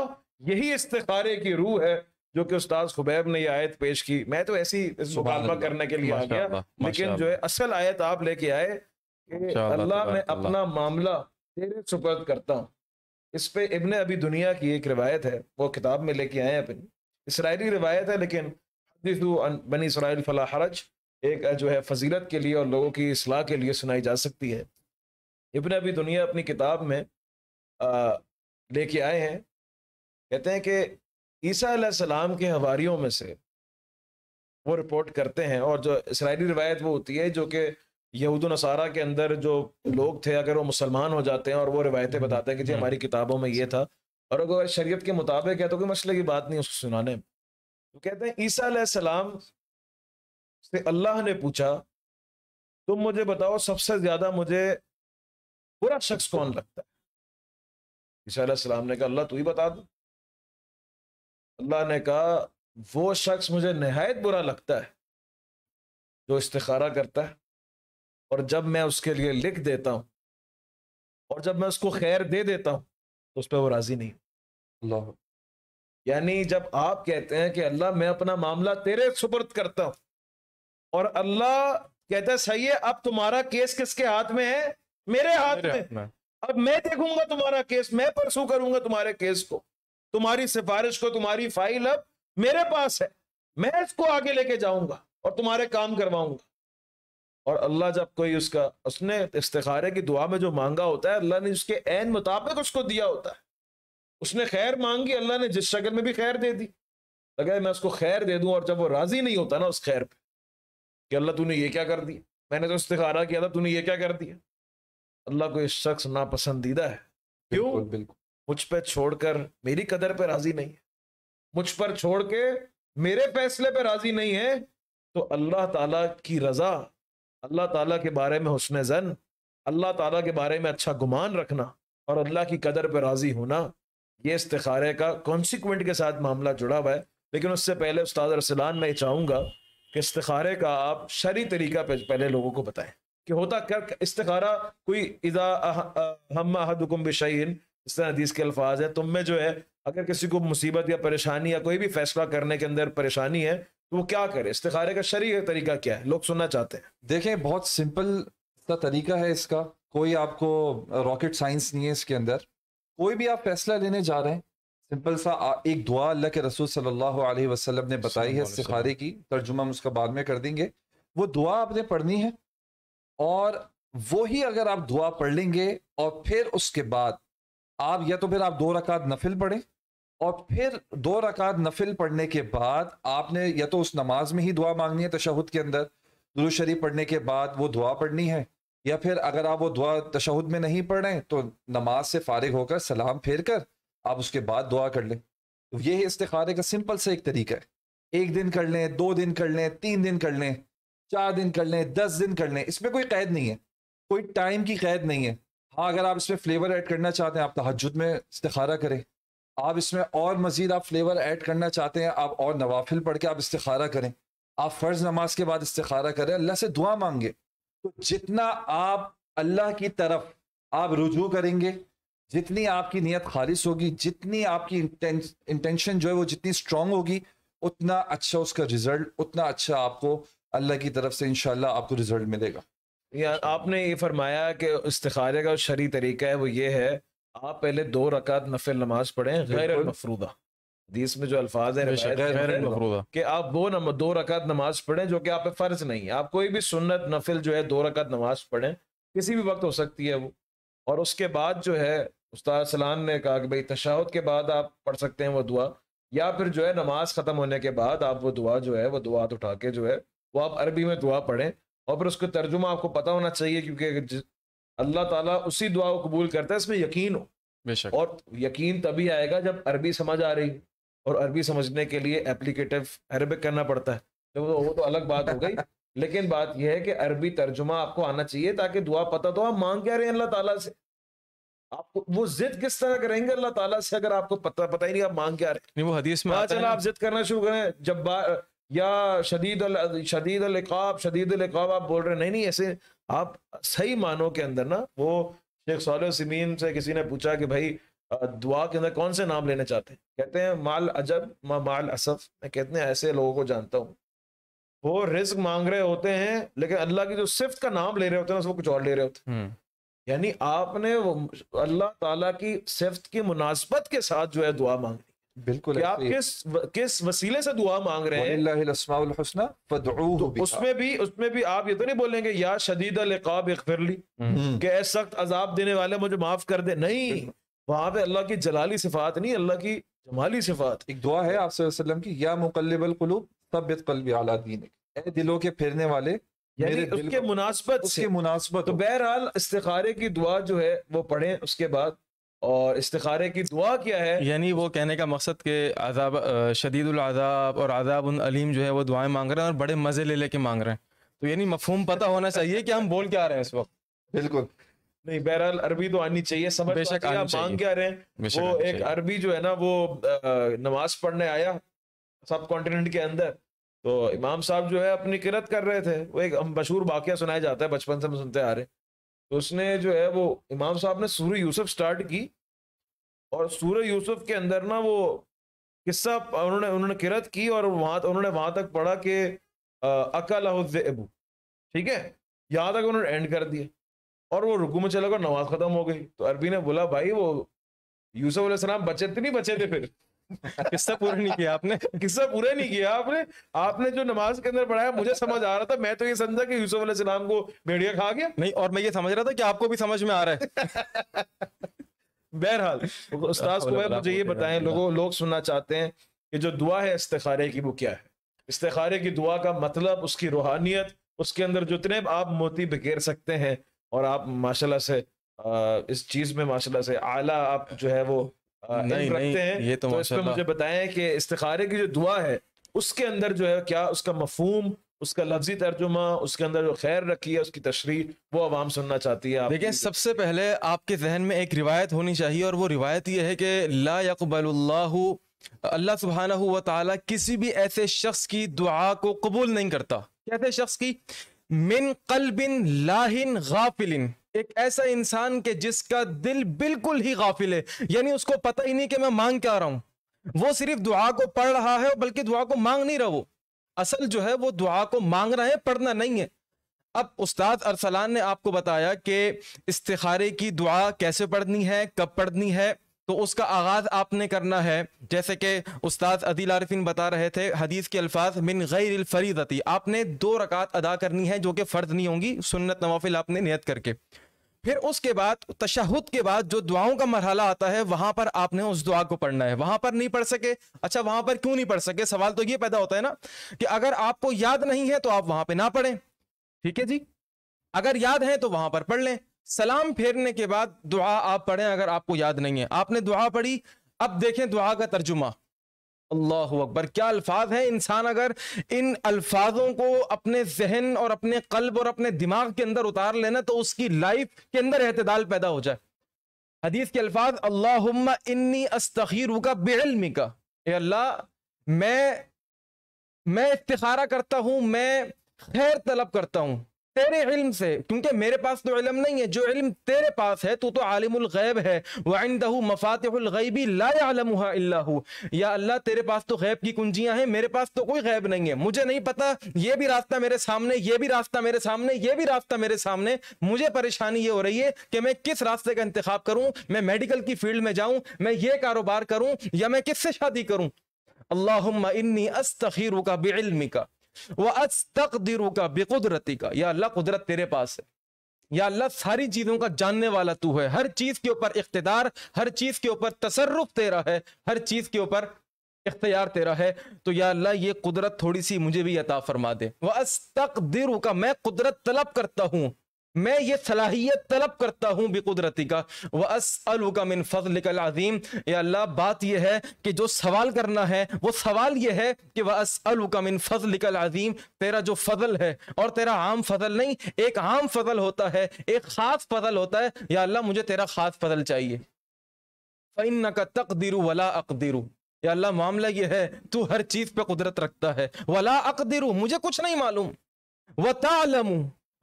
यही इस्तारे की रूह है जो कि उस्ताद खुबैब ने यह आयत पेश की मैं तो ऐसी मुकालमा करने के लिए आ गया लेकिन जो है असल आयत आप लेके आए अल्लाह मैं अपना मामला तेरे सुपर्द करता हूँ इस पे इबन अभी दुनिया की एक रिवायत है वो किताब में लेके आए अपनी इसराइली रिवायत है लेकिन बनी इसराइल फला हरज एक जो है फजीलत के लिए और लोगों की असलाह के लिए सुनाई जा सकती है इबन अभी दुनिया अपनी किताब में लेके आए हैं कहते हैं कि ईसा सलाम के हवारीयों में से वो रिपोर्ट करते हैं और जो इसराइली रिवायत वो होती है जो कि यहूद नसारा के अंदर जो लोग थे अगर वो मुसलमान हो जाते हैं और वो रिवायतें हम्म। बताते हैं कि जी हमारी हम्म। किताबों में ये था और अगर शरीयत के मुताबिक है तो कोई मसले की बात नहीं उसको सुनाने में तो कहते हैं ईसा सलाम से अल्लाह ने पूछा तुम मुझे बताओ सबसे ज्यादा मुझे बुरा शख्स कौन लगता है ईसा ने कहा अल्लाह तू ही बता दो अल्लाह ने कहा वो शख्स मुझे नहायत बुरा लगता है जो इस्तारा करता है और जब मैं उसके लिए लिख देता हूँ और जब मैं उसको खैर दे देता हूँ तो उस पर वो राज़ी नहीं अल्लाह यानी जब आप कहते हैं कि अल्लाह मैं अपना मामला तेरे सुपुर्द करता हूँ और अल्लाह कहता है सही है अब तुम्हारा केस किसके हाथ में है मेरे हाथ मेरे में।, अब मैं देखूंगा तुम्हारा केस मैं परसू करूंगा तुम्हारे केस को तुम्हारी सिफारिश को तुम्हारी फाइल अब मेरे पास है मैं इसको आगे लेके जाऊंगा और तुम्हारे काम करवाऊंगा और अल्लाह जब कोई उसका उसने इस्तारे की दुआ में जो मांगा होता है अल्लाह ने उसके एन मुताबिक उसको दिया होता है उसने खैर मांगी अल्लाह ने जिस शक्ल में भी खैर दे दी लगा मैं उसको खैर दे दूं और जब वो राजी नहीं होता ना उस खैर पे कि अल्लाह तूने ये क्या कर दिया मैंने तो इस्तारा किया था तूने ये क्या कर दिया अल्लाह को ये शख्स नापसंदीदा है क्यों बिल्कुल मुझ पर छोड़कर मेरी कदर पर राजी नहीं है मुझ पर छोड़ के मेरे फैसले पर राजी नहीं है तो अल्लाह ताला की रजा अल्लाह ताला के बारे में हुसन जन अल्लाह ताला के बारे में अच्छा गुमान रखना और अल्लाह की कदर पर राजी होना ये इस्तारे का कॉन्सिक्वेंट के साथ मामला जुड़ा हुआ है लेकिन उससे पहले उस्ताद रसलान मैं चाहूँगा कि इस्तारे का आप शरी तरीका पे पहले लोगों को बताएं कि होता क्या इस्तारा कोई इदा हम अहदुकुम बशीन इस तरह हदीस के अल्फाज है तुम में जो है अगर किसी को मुसीबत या परेशानी या कोई भी फैसला करने के अंदर परेशानी है तो वो क्या करे इस्तारे का शरी तरीका क्या है लोग सुनना चाहते हैं देखें बहुत सिंपल सा तरीका है इसका कोई आपको रॉकेट साइंस नहीं है इसके अंदर कोई भी आप फैसला लेने जा रहे हैं सिंपल सा एक दुआ अल्लाह के रसूल सल्लल्लाहु अलैहि वसल्लम ने बताई है सिखारे की तर्जुमा हम उसका बाद में कर देंगे वो दुआ आपने पढ़नी है और वही अगर आप दुआ पढ़ लेंगे और फिर उसके बाद आप या तो फिर आप दो रकात नफिल पढ़ें और फिर दो रकात नफिल पढ़ने के बाद आपने या तो उस नमाज में ही दुआ मांगनी है तशहद के अंदर दुरुज शरीफ पढ़ने के बाद वो दुआ पढ़नी है या फिर अगर आप वो दुआ तशहद में नहीं पढ़ें तो नमाज से फारिग होकर सलाम फेर कर आप उसके बाद दुआ कर लें तो ये इस्तारे का सिंपल सा एक तरीका है एक दिन कर लें दो दिन कर लें तीन दिन कर लें चार दिन कर लें दस दिन कर लें इसमें कोई कैद नहीं है कोई टाइम की कैद नहीं है हाँ अगर आप इसमें फ्लेवर ऐड करना चाहते हैं आप तहजद में इस्तारा करें आप इसमें और मज़ीद आप फ्लेवर ऐड करना चाहते हैं आप और नवाफिल पढ़ के आप इस्तारा करें आप फ़र्ज़ नमाज के बाद इस्तारा करें अल्लाह से दुआ मांगे तो जितना आप अल्लाह की तरफ आप रुजू करेंगे जितनी आपकी नीयत खालिश होगी जितनी आपकी इंटेंशन जो है वो जितनी स्ट्रांग होगी उतना अच्छा उसका रिजल्ट उतना अच्छा आपको अल्लाह की तरफ से इनशाला आपको रिजल्ट मिलेगा या आपने ये फरमाया कि इस्तारे का शरी तरीका है वो ये है आप पहले दो रकात नफिल नमाज पढ़ें गैर मफरूदा हदीस में जो अल्फाज हैं कि आप वो नम, दो रकात नमाज पढ़ें जो कि आप पे फ़र्ज नहीं है आप कोई भी सुन्नत नफिल जो है दो रकात नमाज पढ़ें किसी भी वक्त हो सकती है वो और उसके बाद जो है उस्ताद सलाम ने कहा कि भाई तशाहद के बाद आप पढ़ सकते हैं वो दुआ या फिर जो है नमाज ख़त्म होने के बाद आप वो दुआ जो है वो दुआ उठा के जो है वो आप अरबी में दुआ पढ़ें और फिर उसका तर्जुमा आपको पता होना चाहिए क्योंकि अल्लाह ताला उसी दुआ को कबूल करता है इसमें यकीन हो बेशक और यकीन तभी आएगा जब अरबी समझ आ रही और अरबी समझने के लिए एप्लीकेटिव अरबिक करना पड़ता है तो वो तो अलग बात हो गई लेकिन बात यह है कि अरबी तर्जुमा आपको आना चाहिए ताकि दुआ पता तो आप मांग क्या रहे हैं अल्लाह ताला से आपको वो जिद किस तरह करेंगे अल्लाह ताला से अगर आपको पता पता ही नहीं आप मांग क्या रहे नहीं वो हदीस में आता आप जिद करना शुरू करें जब या शदीद अल शदीद अलकाब शदीद अलकाब आप बोल रहे नहीं नहीं ऐसे आप सही मानो के अंदर ना वो शेख साल से किसी ने पूछा कि भाई दुआ के अंदर कौन से नाम लेना चाहते हैं कहते हैं माल अजब मा माल असफ मैं कहते हैं ऐसे लोगों को जानता हूँ वो रिस्क मांग रहे होते हैं लेकिन अल्लाह की जो सिफ्त का नाम ले रहे होते हैं उसको कुछ और ले रहे होते हैं हम्म। यानी आपने अल्लाह ताला की सिफत की मुनासबत के साथ जो है दुआ मांगनी बिल्कुल कि आप किस किस वसीले से दुआ मांग रहे हैं तो उसमें भी उसमें भी आप ये तो नहीं बोलेंगे या शदीद अलकाब इकफिरली हम्म। कि सख्त अजाब देने वाले मुझे माफ कर दे नहीं वहां पे अल्लाह की जलाली सिफात नहीं अल्लाह की जमाली सिफात एक दुआ है आप की या मुकल्लब कलूब तबियत कल्बी आला दीन ए दिलों के फिरने वाले यानी उसके मुनासबत से मुनासबत तो बहरहाल इस्तारे की दुआ जो है वो पढ़ें उसके बाद और इस्तारे की दुआ क्या है यानी वो कहने का मकसद के आदाब शदीदाब और आजाब अलीम जो है वो दुआएं मांग रहे हैं और बड़े मज़े ले लेके मांग रहे हैं तो यानी मफहूम पता होना चाहिए कि हम बोल के आ रहे हैं इस वक्त बिल्कुल नहीं बहरहाल अरबी तो आनी चाहिए समझ तो बेशक आप मांग के आ रहे हैं वो एक अरबी जो है ना वो नमाज पढ़ने आया सब कॉन्टिनेंट के अंदर तो इमाम साहब जो है अपनी किरत कर रहे थे वो एक मशहूर वाक्य सुनाया जाता है बचपन से हम सुनते आ रहे तो उसने जो है वो इमाम साहब ने सूर्य यूसुफ स्टार्ट की और सूर्य यूसुफ के अंदर ना वो किस्सा उन्होंने उन्होंने किरत की और वहाँ उन्होंने वहाँ तक पढ़ा कि अकल अबू ठीक है यहाँ तक उन्होंने एंड कर दिया और वो रुकू में चला गया नमाज खत्म हो गई तो अरबी ने बोला भाई वो यूसुफ सलाम बचे थे नहीं बचे थे फिर किस्सा पूरा नहीं किया आपने किस्सा पूरा नहीं किया आपने आपने जो नमाज के अंदर पढ़ाया मुझे समझ आ रहा था मैं तो ये समझा कि यूसुफ सलाम को भेड़िया खा गया नहीं और मैं ये समझ रहा था कि आपको भी समझ में आ रहा है बहरहाल उस्ताद को मुझे ये बताएं लोगों लोग सुनना चाहते हैं कि जो दुआ है इस्तारे की वो क्या है इस्तारे की दुआ का मतलब उसकी रूहानियत उसके अंदर जितने आप मोती बिखेर सकते हैं और आप माशाल्लाह से आ, इस चीज़ में माशाल्लाह से आला आप जो है वो नहीं, नहीं, हैं ये तो, तो इस पर मुझे बताएं कि इस्तारे की जो दुआ है उसके अंदर जो है क्या उसका मफहम उसका लफ्जी तर्जुमा उसके अंदर जो खैर रखी है उसकी तशरी वो आवाम सुनना चाहती है देखिए सबसे पहले आपके जहन में एक रिवायत होनी चाहिए और वो रिवायत ये है कि ला यकबल अल्लाह सुबहाना व ताला किसी भी ऐसे शख्स की दुआ को कबूल नहीं करता कैसे शख्स की मिन कल बिन लाहिन गाफिलिन एक ऐसा इंसान के जिसका दिल बिल्कुल ही गाफिल है यानी उसको पता ही नहीं कि मैं मांग क्या रहा हूं वो सिर्फ दुआ को पढ़ रहा है बल्कि दुआ को मांग नहीं रहा वो असल जो है वो दुआ को मांग रहे हैं पढ़ना नहीं है अब उस्ताद अरसलान ने आपको बताया कि इस्तारे की दुआ कैसे पढ़नी है कब पढ़नी है तो उसका आगाज आपने करना है जैसे कि उस्ताद अदिल आरफिन बता रहे थे हदीस के अल्फाज मिन गैर फरीदती आपने दो रकात अदा करनी है जो कि फ़र्ज नहीं होंगी सुन्नत नवाफिल आपने नियत करके फिर उसके बाद तशहद के बाद जो दुआओं का मरहला आता है वहां पर आपने उस दुआ को पढ़ना है वहां पर नहीं पढ़ सके अच्छा वहां पर क्यों नहीं पढ़ सके सवाल तो ये पैदा होता है ना कि अगर आपको याद नहीं है तो आप वहां पर ना पढ़ें ठीक है जी अगर याद है तो वहां पर पढ़ लें सलाम फेरने के बाद दुआ आप पढ़ें अगर आपको याद नहीं है आपने दुआ पढ़ी अब देखें दुआ का तर्जुमा अल्लाह अकबर क्या अल्फाज हैं इंसान अगर इन अल्फाजों को अपने जहन और अपने कल्ब और अपने दिमाग के अंदर उतार लेना तो उसकी लाइफ के अंदर अहतदाल पैदा हो जाए हदीस के अल्फाज अल्लाह इन्नी अस्तखीरू का बेलमी का अल्लाह मैं मैं इफ्तारा करता हूँ मैं खैर तलब करता हूँ तेरे इल्म से क्योंकि मेरे पास तो इलम नहीं है जो इल्म तेरे पास है तू तो आलिमुल गैब है वाइंदहू मफातबी लाहू या अल्लाह तेरे पास तो गैब की कुंजियां हैं मेरे पास तो कोई गैब नहीं है मुझे नहीं पता ये भी रास्ता मेरे सामने ये भी रास्ता मेरे सामने ये भी रास्ता मेरे सामने मुझे परेशानी ये हो रही है कि मैं किस रास्ते का इंतख्य करूँ मैं मेडिकल की फील्ड में जाऊँ मैं ये कारोबार करूँ या मैं से शादी करूँ अल्लाह इन्नी अस्तखीरू का बेलमी का वह तक का बेकुदरती का या अल्लाह कुदरत तेरे पास है या अल्लाह सारी चीज़ों का जानने वाला तू है हर चीज़ के ऊपर इकतदार हर चीज़ के ऊपर तसरुफ तेरा है हर चीज़ के ऊपर इख्तियार तेरा है तो या अल्लाह ये कुदरत थोड़ी सी मुझे भी अता फरमा दे वह तक का मैं कुदरत तलब करता हूँ मैं ये सलाहियत तलब करता हूँ बेकुदरती का वह असअलुका मिन फजल अज़ीम या अल्लाह बात यह है कि जो सवाल करना है वो सवाल यह है कि वह असअलुका मिन फजल अज़ीम तेरा जो फजल है और तेरा आम फजल नहीं एक आम फजल होता है एक ख़ास फजल होता है या अल्लाह मुझे तेरा ख़ास फजल चाहिए फ़ैन का तकदीरू वला अकदीरू या अल्लाह मामला यह है तू हर चीज़ पर कुदरत रखता है वला अकदीरू मुझे कुछ नहीं मालूम वतालमू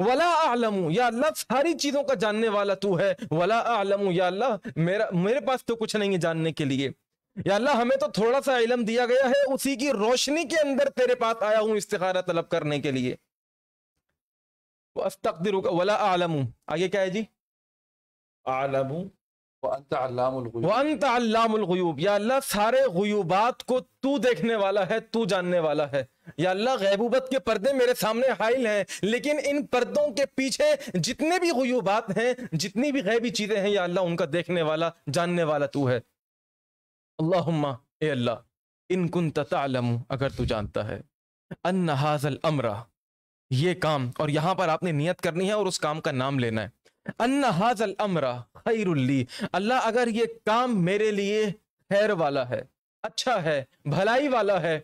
वला आलमू या अल्लाह सारी चीजों का जानने वाला तू है वला आलमू या अल्लाह मेरा मेरे पास तो कुछ नहीं है जानने के लिए या अल्लाह हमें तो थोड़ा सा इलम दिया गया है उसी की रोशनी के अंदर तेरे पास आया हूं इस्तारा तलब करने के लिए वला आलमू आगे क्या है जी आलमू अल्लाह सारे गयूबात को तू देखने वाला है तू जानने वाला है या अल्लाह गैबूबत के पर्दे मेरे सामने हाइल हैं लेकिन इन पर्दों के पीछे जितने भी गयूबात हैं जितनी भी गैबी चीज़ें हैं या अल्लाह उनका देखने वाला जानने वाला तू है अल्लाहुम्मा ए अल्लाह इन कुन तलम अगर तू जानता है अन्ना हाजल अमरा ये काम और यहाँ पर आपने नियत करनी है और उस काम का नाम लेना है अन्नाजल अमरा खैरुल्ली अल्लाह अगर ये काम मेरे लिए खैर वाला है अच्छा है भलाई वाला है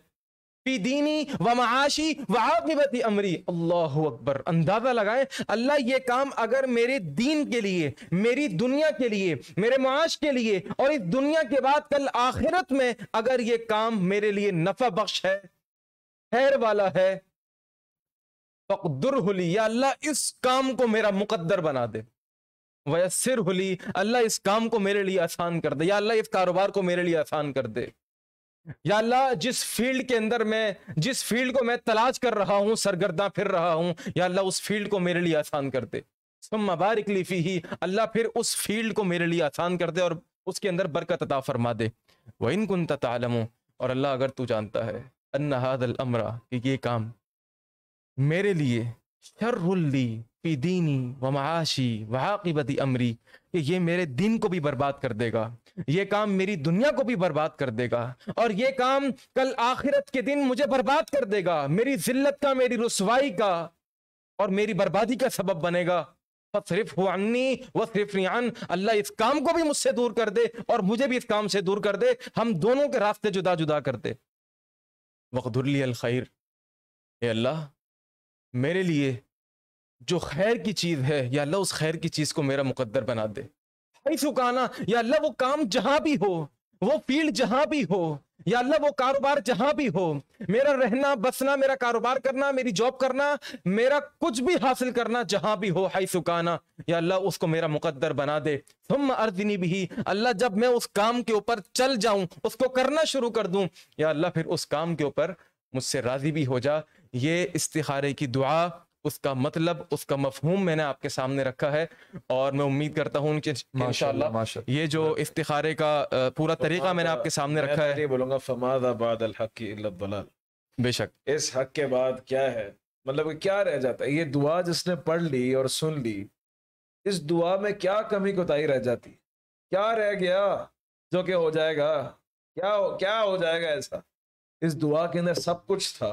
दीनी व माशी वाबती अमरी अल्लाह अकबर अंदाजा लगाए अल्लाह ये काम अगर मेरे दीन के लिए मेरी दुनिया के लिए मेरे माश के लिए और इस दुनिया के बाद कल आखिरत में अगर ये काम मेरे लिए नफा बख्श है खैर वाला है फकदुर या अल्लाह इस काम को मेरा मुकद्दर बना दे वयसर होली अल्लाह इस काम को मेरे लिए आसान कर दे या अल्लाह इस कारोबार को मेरे लिए आसान कर दे या अल्लाह जिस फील्ड के अंदर मैं जिस फील्ड को मैं तलाश कर रहा हूँ सरगर्दा फिर रहा हूँ या अल्लाह उस फील्ड को मेरे लिए आसान कर दे मुबारक लिफी ही अल्लाह फिर उस फील्ड को मेरे लिए आसान कर दे और उसके अंदर बरकत अता फरमा दे वह इन कुन और अल्लाह अगर तू जानता है अन्ना हादल अमरा कि ये काम मेरे लिए शर्री फी दीनी व माशी वहाकिबती अमरी कि ये मेरे दिन को भी बर्बाद कर देगा ये काम मेरी दुनिया को भी बर्बाद कर देगा और ये काम कल आखिरत के दिन मुझे बर्बाद कर देगा मेरी जिल्लत का मेरी रसवाई का और मेरी बर्बादी का सबब बनेगा सिर्फ हुआनी व सिर्फ रियान अल्लाह इस काम को भी मुझसे दूर कर दे और मुझे भी इस काम से दूर कर दे हम दोनों के रास्ते जुदा जुदा कर दे वकदुल्ली अल खैर अल्लाह मेरे लिए जो खैर की चीज़ है या अल्लाह उस खैर की चीज़ को मेरा मुकद्दर बना दे सुकाना या अल्लाह वो काम जहां भी हो वो फील्ड जहां भी हो या अल्लाह वो कारोबार जहां भी हो मेरा रहना बसना मेरा कारोबार करना मेरी जॉब करना मेरा कुछ भी हासिल करना जहां भी हो हाई सुकाना या अल्लाह उसको मेरा मुकद्दर बना दे तुम अर्दनी भी अल्लाह जब मैं उस काम के ऊपर चल जाऊं उसको करना शुरू कर दूं या अल्लाह फिर उस काम के ऊपर मुझसे राजी भी हो जा ये इस्तारे की दुआ उसका मतलब उसका मफहूम मैंने आपके सामने रखा है और मैं उम्मीद करता हूँ ये जो इफ्तारे का पूरा तरीका मैंने आपके सामने रखा तो है फमादाबाद बेशक इस हक के बाद क्या है मतलब क्या रह जाता है ये दुआ जिसने पढ़ ली और सुन ली इस दुआ में क्या कमी कोताही रह जाती क्या रह गया जो कि हो जाएगा क्या हो क्या हो जाएगा ऐसा इस दुआ के अंदर सब कुछ था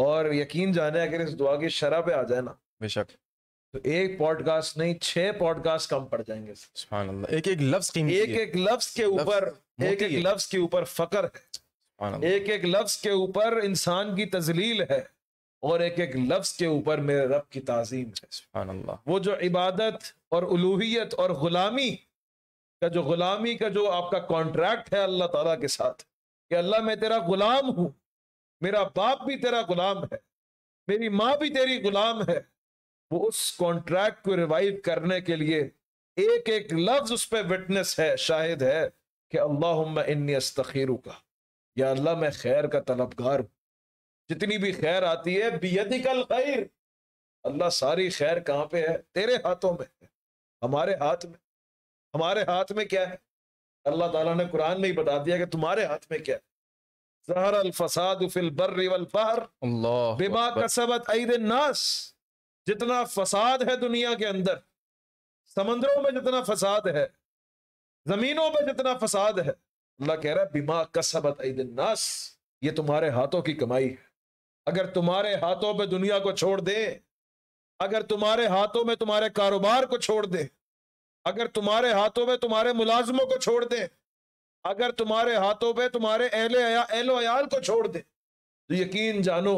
और यकीन जाने अगर इस दुआ की शरह पे आ जाए ना बेशक तो एक पॉडकास्ट नहीं छह पॉडकास्ट कम पड़ जाएंगे एक एक लफ्ज की एक एक लफ्ज के ऊपर एक एक लफ्ज के ऊपर फकर है एक एक लफ्ज के ऊपर इंसान की तजलील है और एक एक लफ्ज के ऊपर मेरे रब की ताजीम है वो जो इबादत और उलूहियत और गुलामी का जो गुलामी का जो आपका कॉन्ट्रैक्ट है अल्लाह ताला के साथ कि अल्लाह मैं तेरा गुलाम हूँ मेरा बाप भी तेरा गुलाम है मेरी माँ भी तेरी गुलाम है वो उस कॉन्ट्रैक्ट को रिवाइव करने के लिए एक एक लफ्ज उस पर विटनेस है शाहिद है कि अल्लाह इन्नी अस्तखीरू का या अल्लाह मैं खैर का तलबगार हूँ जितनी भी खैर आती है बेयदी कल खैर अल्लाह सारी खैर कहाँ पे है तेरे हाथों में है हमारे हाथ में हमारे हाथ में क्या है अल्लाह तला ने कुरान में ही बता दिया कि तुम्हारे हाथ में क्या है बिमा कसबत जितना फसाद है दुनिया के अंदर समंदरों में जितना फसाद है जमीनों में जितना फसाद है अल्लाह कह रहा है बिमा कसबत ईद नास ये तुम्हारे हाथों की कमाई है अगर तुम्हारे हाथों पे दुनिया को छोड़ दे अगर तुम्हारे हाथों में तुम्हारे कारोबार को छोड़ दे अगर तुम्हारे हाथों में तुम्हारे मुलाजमों को छोड़ दे अगर तुम्हारे हाथों पे तुम्हारे अहले आया अहलो अयाल को छोड़ दे तो यकीन जानो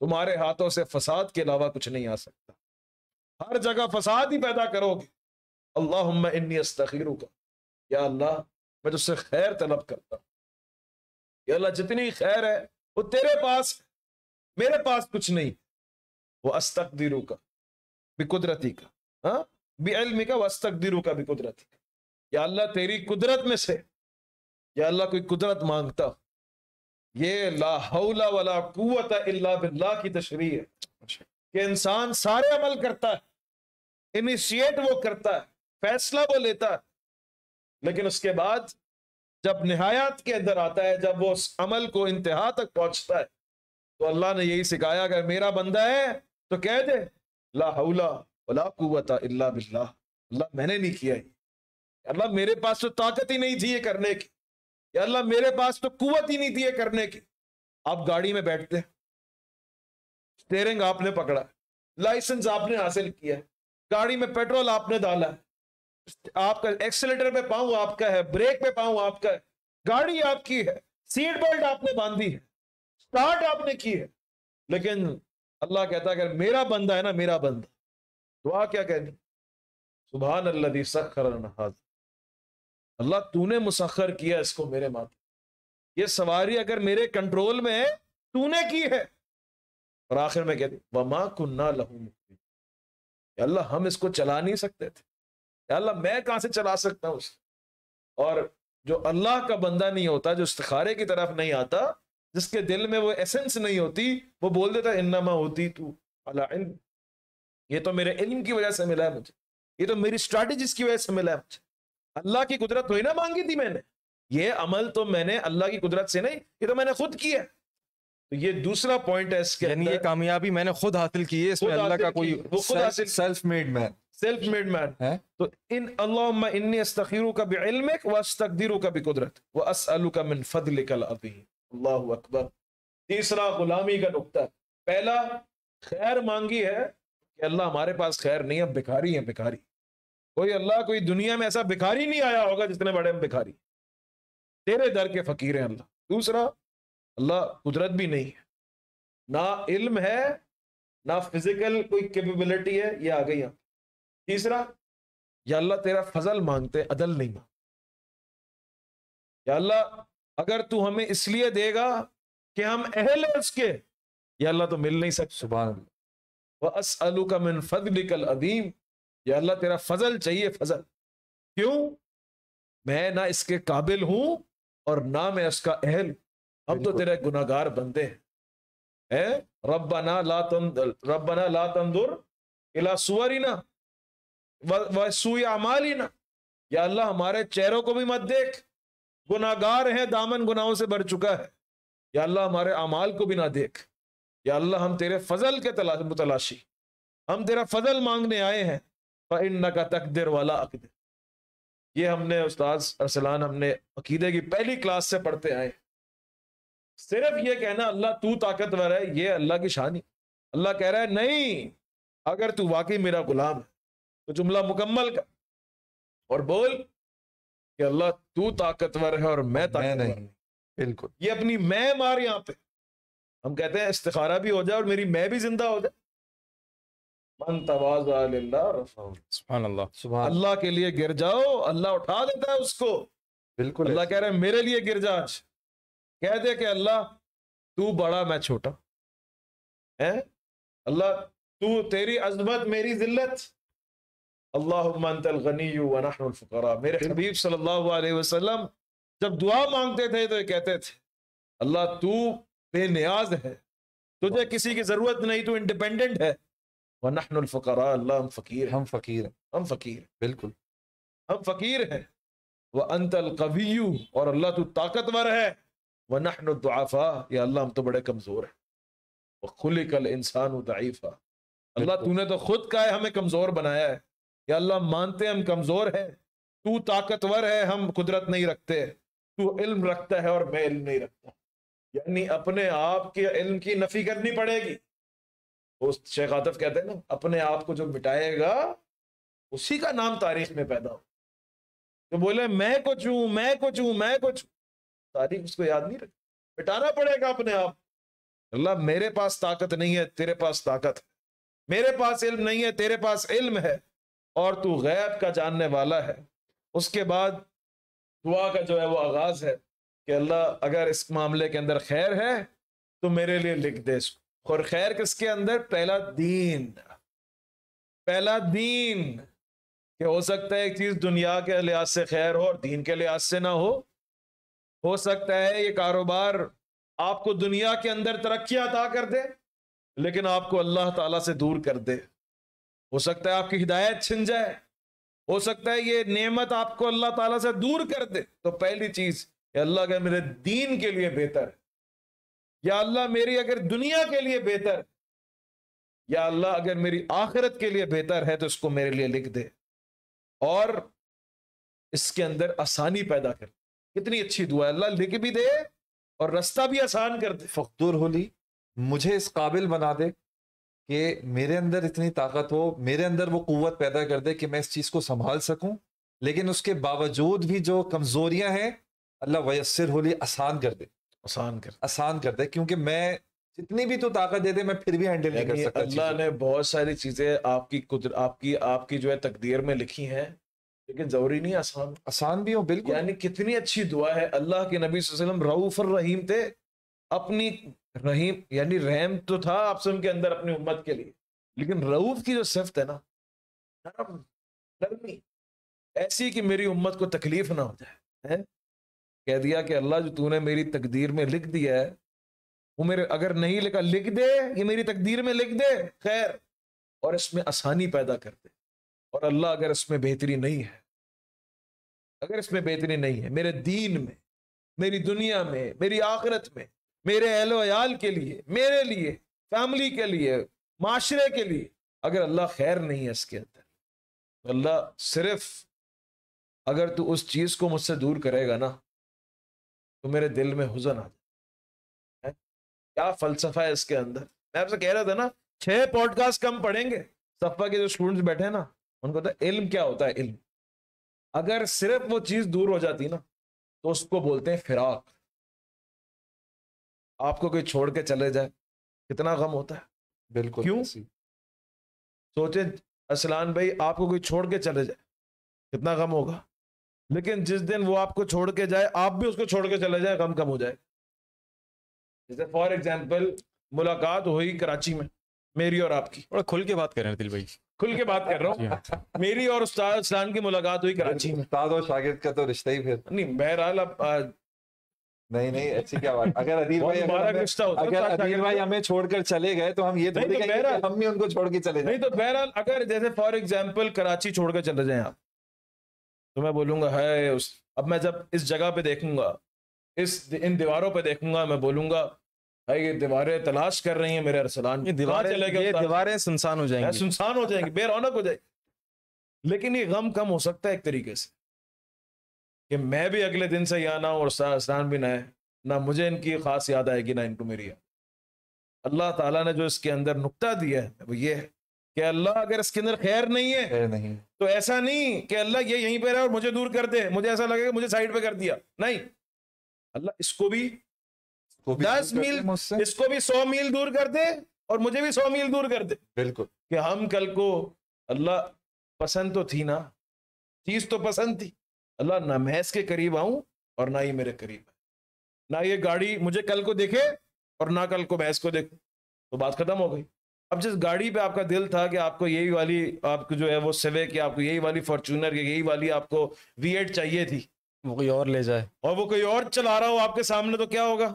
तुम्हारे हाथों से फसाद के अलावा कुछ नहीं आ सकता हर जगह फसाद ही पैदा करोगे अल्लाह इन्नी अस्तखीर का या अल्लाह मैं तुझसे खैर तलब करता हूँ अल्लाह जितनी खैर है वो तेरे पास मेरे पास कुछ नहीं वो अस्तकदीरू का कुदरती का हाँ बिलमी का वस्तकदीरू का कुदरती का या अल्लाह तेरी कुदरत में से या अल्लाह कोई कुदरत मांगता ये ला हौला वाला कुत इल्ला बिल्ला की तशरी है कि इंसान सारे अमल करता है इनिशिएट वो करता है फैसला वो लेता है लेकिन उसके बाद जब नहायत के अंदर आता है जब वो उस अमल को इंतहा तक पहुंचता है तो अल्लाह ने यही सिखाया अगर मेरा बंदा है तो कह दे ला हौला वला कुत इल्ला बिल्ला अल्लाह मैंने नहीं किया अल्लाह मेरे पास तो ताकत ही नहीं थी ये करने की अल्लाह मेरे पास तो कुवत ही नहीं थी करने की आप गाड़ी में बैठते स्टेरिंग आपने पकड़ा लाइसेंस आपने हासिल किया गाड़ी में पेट्रोल आपने डाला आपका एक्सीटर पे पाऊ आपका है ब्रेक पे पाऊं आपका है गाड़ी आपकी है सीट बेल्ट आपने बांधी है स्टार्ट आपने की है लेकिन अल्लाह कहता है अगर मेरा बंदा है ना मेरा बंदा दुआ क्या कहनी सुबह अल्लाह सखर हाजिर अल्लाह तूने मुसखर किया इसको मेरे माथे ये सवारी अगर मेरे कंट्रोल में है तूने की है और आखिर में कहते वमा कुन्ना लहू अल्लाह हम इसको चला नहीं सकते थे अल्लाह मैं कहाँ से चला सकता हूँ उसको और जो अल्लाह का बंदा नहीं होता जो इस्तारे की तरफ नहीं आता जिसके दिल में वो एसेंस नहीं होती वो बोल देता इन्नमा होती तू अला ये तो मेरे इल्म की वजह से मिला है मुझे ये तो मेरी स्ट्रैटेजीज की वजह से मिला है मुझे अल्लाह की कुदरत थोड़ी ना मांगी थी मैंने ये अमल तो मैंने अल्लाह की कुदरत से नहीं ये तो मैंने खुद किया तो ये दूसरा पॉइंट है इसके यानी ये कामयाबी मैंने खुद हासिल की है इसमें अल्लाह का कोई self made man self made man है तो इन अल्लाह इन्नी अस्तखीरू का भी इल्म व अस्तकदीरू का भी कुदरत व असअलू का मिन फदल कल अल्लाह अकबर तीसरा गुलामी का नुक्ता पहला खैर मांगी है कि अल्लाह हमारे पास खैर नहीं है बेकारी है बेकारी कोई अल्लाह कोई दुनिया में ऐसा भिखारी नहीं आया होगा जितने बड़े हम भिखारी तेरे दर के फकीर हैं अल्लाह दूसरा अल्लाह कुदरत भी नहीं है ना इल्म है ना फिजिकल कोई कैपेबिलिटी है ये आ गई यहाँ तीसरा या अल्लाह तेरा फजल मांगते अदल नहीं मांगते या अल्लाह अगर तू हमें इसलिए देगा कि हम अहल है उसके या अल्लाह तो मिल नहीं सकते सुबह वह असअलू का मिन फदलिकल अदीम या अल्लाह तेरा फजल चाहिए फजल क्यों मैं ना इसके काबिल हूं और ना मैं इसका अहल हम तो तेरे गुनागार बंदे हैं है रब्बना ला तम रब्बना ला तंदुर इला सुअरिना या अल्लाह हमारे चेहरों को भी मत देख गुनागार है दामन गुनाहों से भर चुका है या अल्लाह हमारे अमाल को भी ना देख या अल्लाह हम तेरे फजल के तलाश मुतलाशी हम तेरा फजल मांगने आए हैं का तकदर वाला अकदर ये हमने उस्ताद अरसलान हमने अकीदे की पहली क्लास से पढ़ते आए सिर्फ ये कहना अल्लाह तू ताकतवर है ये अल्लाह की शानी अल्लाह कह रहा है नहीं अगर तू वाकई मेरा गुलाम है तो जुमला मुकम्मल कर और बोल कि अल्लाह तू ताकतवर है और मैं ताकत मैं नहीं बिल्कुल ये अपनी मैं मार यहाँ पे हम कहते हैं इस्तारा भी हो जाए और मेरी मैं भी जिंदा हो जाए अल्लाह के लिए गिर जाओ अल्लाह उठा देता है उसको बिल्कुल अल्लाह कह रहे हैं मेरे लिए गिर जा आज कह दे कि अल्लाह तू बड़ा मैं छोटा है अल्लाह तू तेरी अजमत मेरी जिल्लत जब दुआ मांगते थे तो कहते थे अल्लाह तू बेनियाज है तुझे किसी की जरूरत नहीं तू इंडिपेंडेंट है वनहन फ़करा अल्लाह हम फ़कीर हम फ़कीर हैं हम फ़कीर बिल्कुल हम फ़कीर हैं वह अंतल कवीयू और अल्लाह तो ताकतवर है वह नहन दुआफ़ा या अल्लाह हम तो बड़े कमज़ोर हैं वह खुल कल इंसान दाइफ़ा अल्लाह तूने तो खुद का है हमें कमज़ोर बनाया है या अल्लाह मानते हैं हम कमज़ोर हैं तू ताकतवर है हम कुदरत नहीं रखते तू इल्म रखता है और मैं इल्म नहीं रखता यानी अपने आप के इल्म की नफी करनी पड़ेगी वो शेख आतफ कहते हैं ना अपने आप को जो मिटाएगा उसी का नाम तारीख में पैदा हो जो तो बोले मैं कुछ हूं मैं कुछ हूं मैं कुछ तारीख उसको याद नहीं रख मिटाना पड़ेगा अपने आप अल्लाह मेरे पास ताकत नहीं है तेरे पास ताकत है मेरे पास इल्म नहीं है तेरे पास इल्म है और तू गैब का जानने वाला है उसके बाद दुआ का जो है वो आगाज है कि अल्लाह अगर इस मामले के अंदर खैर है तो मेरे लिए लिख दे इसको और खैर किसके अंदर पहला दीन पहला दीन कि हो सकता है एक चीज दुनिया के लिहाज से खैर हो और दीन के लिहाज से ना हो हो सकता है ये कारोबार आपको दुनिया के अंदर तरक्की अदा कर दे लेकिन आपको अल्लाह ताला से दूर कर दे हो सकता है आपकी हिदायत छिन जाए हो सकता है ये नेमत आपको अल्लाह ताला से दूर कर दे तो पहली चीज अल्लाह का मेरे दीन के लिए बेहतर है या अल्लाह मेरी अगर दुनिया के लिए बेहतर या अल्लाह अगर मेरी आखिरत के लिए बेहतर है तो इसको मेरे लिए लिख दे और इसके अंदर आसानी पैदा कर कितनी अच्छी दुआ अल्लाह लिख भी दे और रास्ता भी आसान कर दे फख्तूर होली मुझे इस काबिल बना दे कि मेरे अंदर इतनी ताकत हो मेरे अंदर वो कुवत पैदा कर दे कि मैं इस चीज़ को संभाल सकूँ लेकिन उसके बावजूद भी जो कमज़ोरियाँ हैं अल्लाह वयसर होली आसान कर दे आसान कर आसान कर दे क्योंकि मैं जितनी भी तो ताकत दे दे मैं फिर भी हैंडल नहीं कर सकता अल्लाह ने बहुत सारी चीजें आपकी कुदर आपकी आपकी जो है तकदीर में लिखी हैं लेकिन जरूरी नहीं आसान आसान भी हो बिल्कुल यानी कितनी अच्छी दुआ है अल्लाह के नबी वसल्लम रऊफ और रहीम थे अपनी रहीम यानी रहम तो था आपसे उनके अंदर अपनी उम्मत के लिए लेकिन रऊफ की जो सिफत है ना नरम नरमी ऐसी कि मेरी उम्मत को तकलीफ ना हो जाए है? कह दिया कि अल्लाह जो तूने मेरी तकदीर में लिख दिया है वो मेरे अगर नहीं लिखा लिख दे ये मेरी तकदीर में लिख दे खैर और इसमें आसानी पैदा कर दे और अल्लाह अगर इसमें बेहतरी नहीं है अगर इसमें बेहतरी नहीं है मेरे दीन में मेरी दुनिया में मेरी आखरत में मेरे अहलोयाल के लिए मेरे लिए फैमिली के लिए माशरे के लिए अगर अल्लाह खैर नहीं है इसके अंदर तो अल्लाह सिर्फ अगर तू उस चीज़ को मुझसे दूर करेगा ना तो मेरे दिल में हुजन आ जाए क्या फलसफा है इसके अंदर मैं आपसे कह रहा था ना छह पॉडकास्ट कम पढ़ेंगे सफा के जो स्टूडेंट्स बैठे हैं ना उनको पता तो इल्म क्या होता है इल्म अगर सिर्फ वो चीज दूर हो जाती ना तो उसको बोलते हैं फिराक आपको कोई छोड़ के चले जाए कितना गम होता है बिल्कुल क्यों सोचे असलान भाई आपको कोई छोड़ के चले जाए कितना गम होगा लेकिन जिस दिन वो आपको छोड़ के जाए आप भी उसको छोड़ के चले जाए कम कम हो जाए जैसे फॉर एग्जाम्पल मुलाकात हुई कराची में मेरी और आपकी और खुल के बात कर रहे हैं दिल भाई खुल के बात कर रहा हूँ हाँ। मेरी और उस्ताद इस्लाम की मुलाकात हुई कराची में उस्ताद और शागिर्द का तो रिश्ता ही फिर नहीं बहरहाल आप नहीं नहीं अच्छी क्या बात अगर अदीर भाई अगर, अगर भाई तो। हमें छोड़कर चले गए तो हम ये तो हम भी उनको छोड़ के चले जाए नहीं तो बहरहाल अगर जैसे फॉर एग्जाम्पल कराची छोड़कर चले जाए आप तो मैं बोलूँगा है उस अब मैं जब इस जगह पे देखूँगा इस इन दीवारों पे देखूँगा मैं बोलूँगा भाई ये दीवारें तलाश कर रही हैं मेरे अरसलान ये दीवारें दीवारें सुनसान हो जाएंगी सुनसान हो जाएंगी बेरौनक हो जाएगी लेकिन ये गम कम हो सकता है एक तरीके से कि मैं भी अगले दिन से यहाँ ना हूँ और अरसलान भी ना है ना मुझे इनकी खास याद आएगी ना इनको मेरी याद अल्लाह ताला ने जो इसके अंदर नुकता दिया है वो ये है कि अल्लाह अगर इसके अंदर खैर नहीं है नहीं तो ऐसा नहीं कि अल्लाह ये यहीं पर है और मुझे दूर कर दे मुझे ऐसा कि मुझे साइड पे कर दिया नहीं अल्लाह इसको भी दस मील इसको भी सौ मील दूर कर दे और मुझे भी सौ मील दूर कर दे बिल्कुल कि हम कल को अल्लाह पसंद तो थी ना चीज तो पसंद थी अल्लाह ना मैं इसके करीब आऊं और ना ही मेरे करीब ना ये गाड़ी मुझे कल को देखे और ना कल को भैंस को देखे तो बात खत्म हो गई अब जिस गाड़ी पे आपका दिल था कि आपको यही वाली आपको जो है वो सिवे की आपको यही वाली फॉर्चूनर यही वाली आपको वी चाहिए थी वो कोई और ले जाए और वो कोई और चला रहा हो आपके सामने तो क्या होगा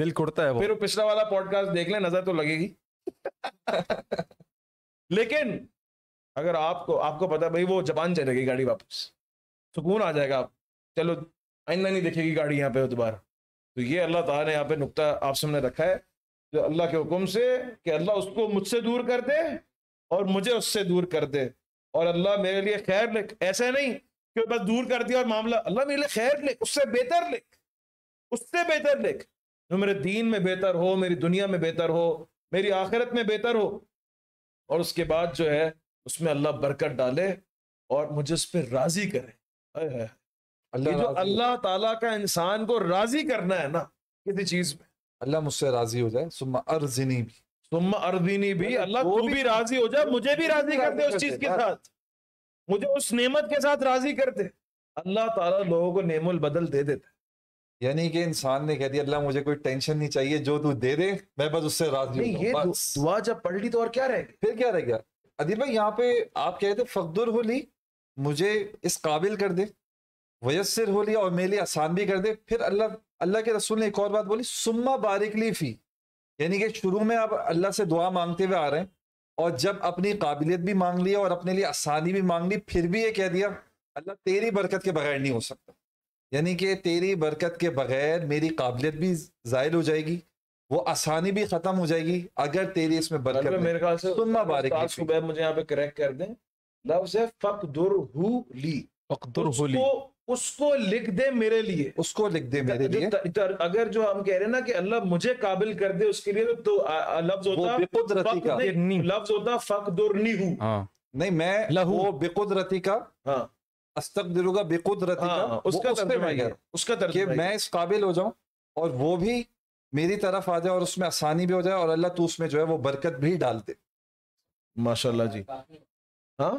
दिल कुड़ता है वो फिर वो पिछला वाला पॉडकास्ट देख ले नजर तो लगेगी *laughs* लेकिन अगर आपको आपको पता भाई वो जापान चलेगी गाड़ी वापस सुकून आ जाएगा आप चलो आइंदा नहीं देखेगी गाड़ी यहाँ पे दोबारा तो ये अल्लाह ताला ने यहाँ पे नुकता आप सामने रखा है जो अल्लाह के हुक्म से कि अल्लाह उसको मुझसे दूर कर दे और मुझे उससे दूर कर दे और अल्लाह मेरे लिए खैर लिख ऐसा नहीं कि बस दूर कर दिया और मामला अल्लाह मेरे लिए खैर लिख उससे बेहतर लिख उससे बेहतर लिख जो मेरे दीन में बेहतर हो मेरी दुनिया में बेहतर हो मेरी आखिरत में बेहतर हो और उसके बाद जो है उसमें अल्लाह बरकत डाले और मुझे उस पर राजी करे अल्लाह जो अल्लाह ताला का इंसान को राजी करना है ना किसी चीज में अल्लाह मुझसे राजी हो जाए सुम्मा अर्जिनी भी सुम्मा अर्जिनी भी अल्लाह तू भी राजी हो जाए मुझे भी राजी कर दे उस चीज के हाँ। साथ मुझे उस नेमत के साथ राजी कर दे अल्लाह ताला लोगों को नेमुल बदल दे देता है यानी कि इंसान ने कह दिया अल्लाह मुझे कोई टेंशन नहीं चाहिए जो तू दे दे मैं बस उससे राजी ये दुआ जब पढ़ ली तो और क्या रह फिर क्या रह गया अदील भाई यहाँ पे आप कह रहे थे फकदुर हो ली मुझे इस काबिल कर दे वयसर हो लिया और मेरे लिए आसान भी कर दे फिर अल्लाह अल्लाह के रसूल ने एक और बात बोली सुम्मा बारिकली फी यानी कि शुरू में आप अल्लाह से दुआ मांगते हुए आ रहे हैं और जब अपनी काबिलियत भी मांग ली और अपने लिए आसानी भी मांग ली फिर भी ये कह दिया अल्लाह तेरी बरकत के बगैर नहीं हो सकता यानी कि तेरी बरकत के बगैर मेरी काबिलियत भी जायल हो जाएगी वो आसानी भी खत्म हो जाएगी अगर तेरी इसमें बरकत मतलब मेरे ख्याल से मुझे यहाँ पे करेक्ट कर दें लव से फकदुर ली फकदुर उसको लिख दे मेरे लिए उसको लिख दे मेरे लिए अगर जो हम कह रहे हैं ना कि अल्लाह मुझे काबिल कर दे उसके लिए तो, तो लफ्ज होता लफ्ज होता फकदुरनी हूँ हाँ। नहीं मैं लहू बेकुदरती का हाँ अस्तक दिलूगा बेकुदरती हाँ, का हाँ, उसका उस तर्थ उसका, उसका कि मैं इस काबिल हो जाऊं और वो भी मेरी तरफ आ जाए और उसमें आसानी भी हो जाए और अल्लाह तू उसमें जो है वो बरकत भी डाल दे माशाल्लाह जी हाँ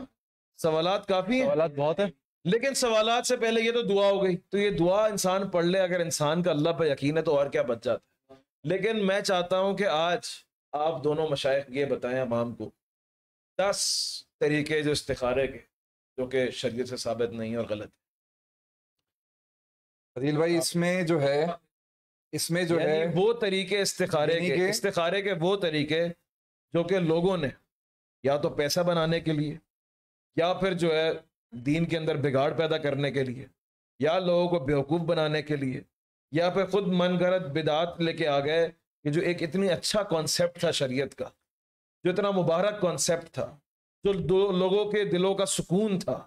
सवालात काफी सवालात बहुत है लेकिन सवाल से पहले ये तो दुआ हो गई तो ये दुआ इंसान पढ़ ले अगर इंसान का अल्लाह पर यकीन है तो और क्या बच जाता है लेकिन मैं चाहता हूँ कि आज आप दोनों मशाइ ये बताएं अवाम को दस तरीके जो इस्तारे के जो कि शरीय से साबित नहीं और गलत है भाई इसमें जो है इसमें जो है वो तरीके इस्तारे के इस्तारे के वो तरीके जो कि लोगों ने या तो पैसा बनाने के लिए या फिर जो है दीन के अंदर बिगाड़ पैदा करने के लिए या लोगों को बेवकूफ़ बनाने के लिए या फिर खुद मन गलत बिदात लेके आ गए कि जो एक इतनी अच्छा कॉन्सेप्ट था शरीयत का जो इतना मुबारक कॉन्सेप्ट था जो दो लोगों के दिलों का सुकून था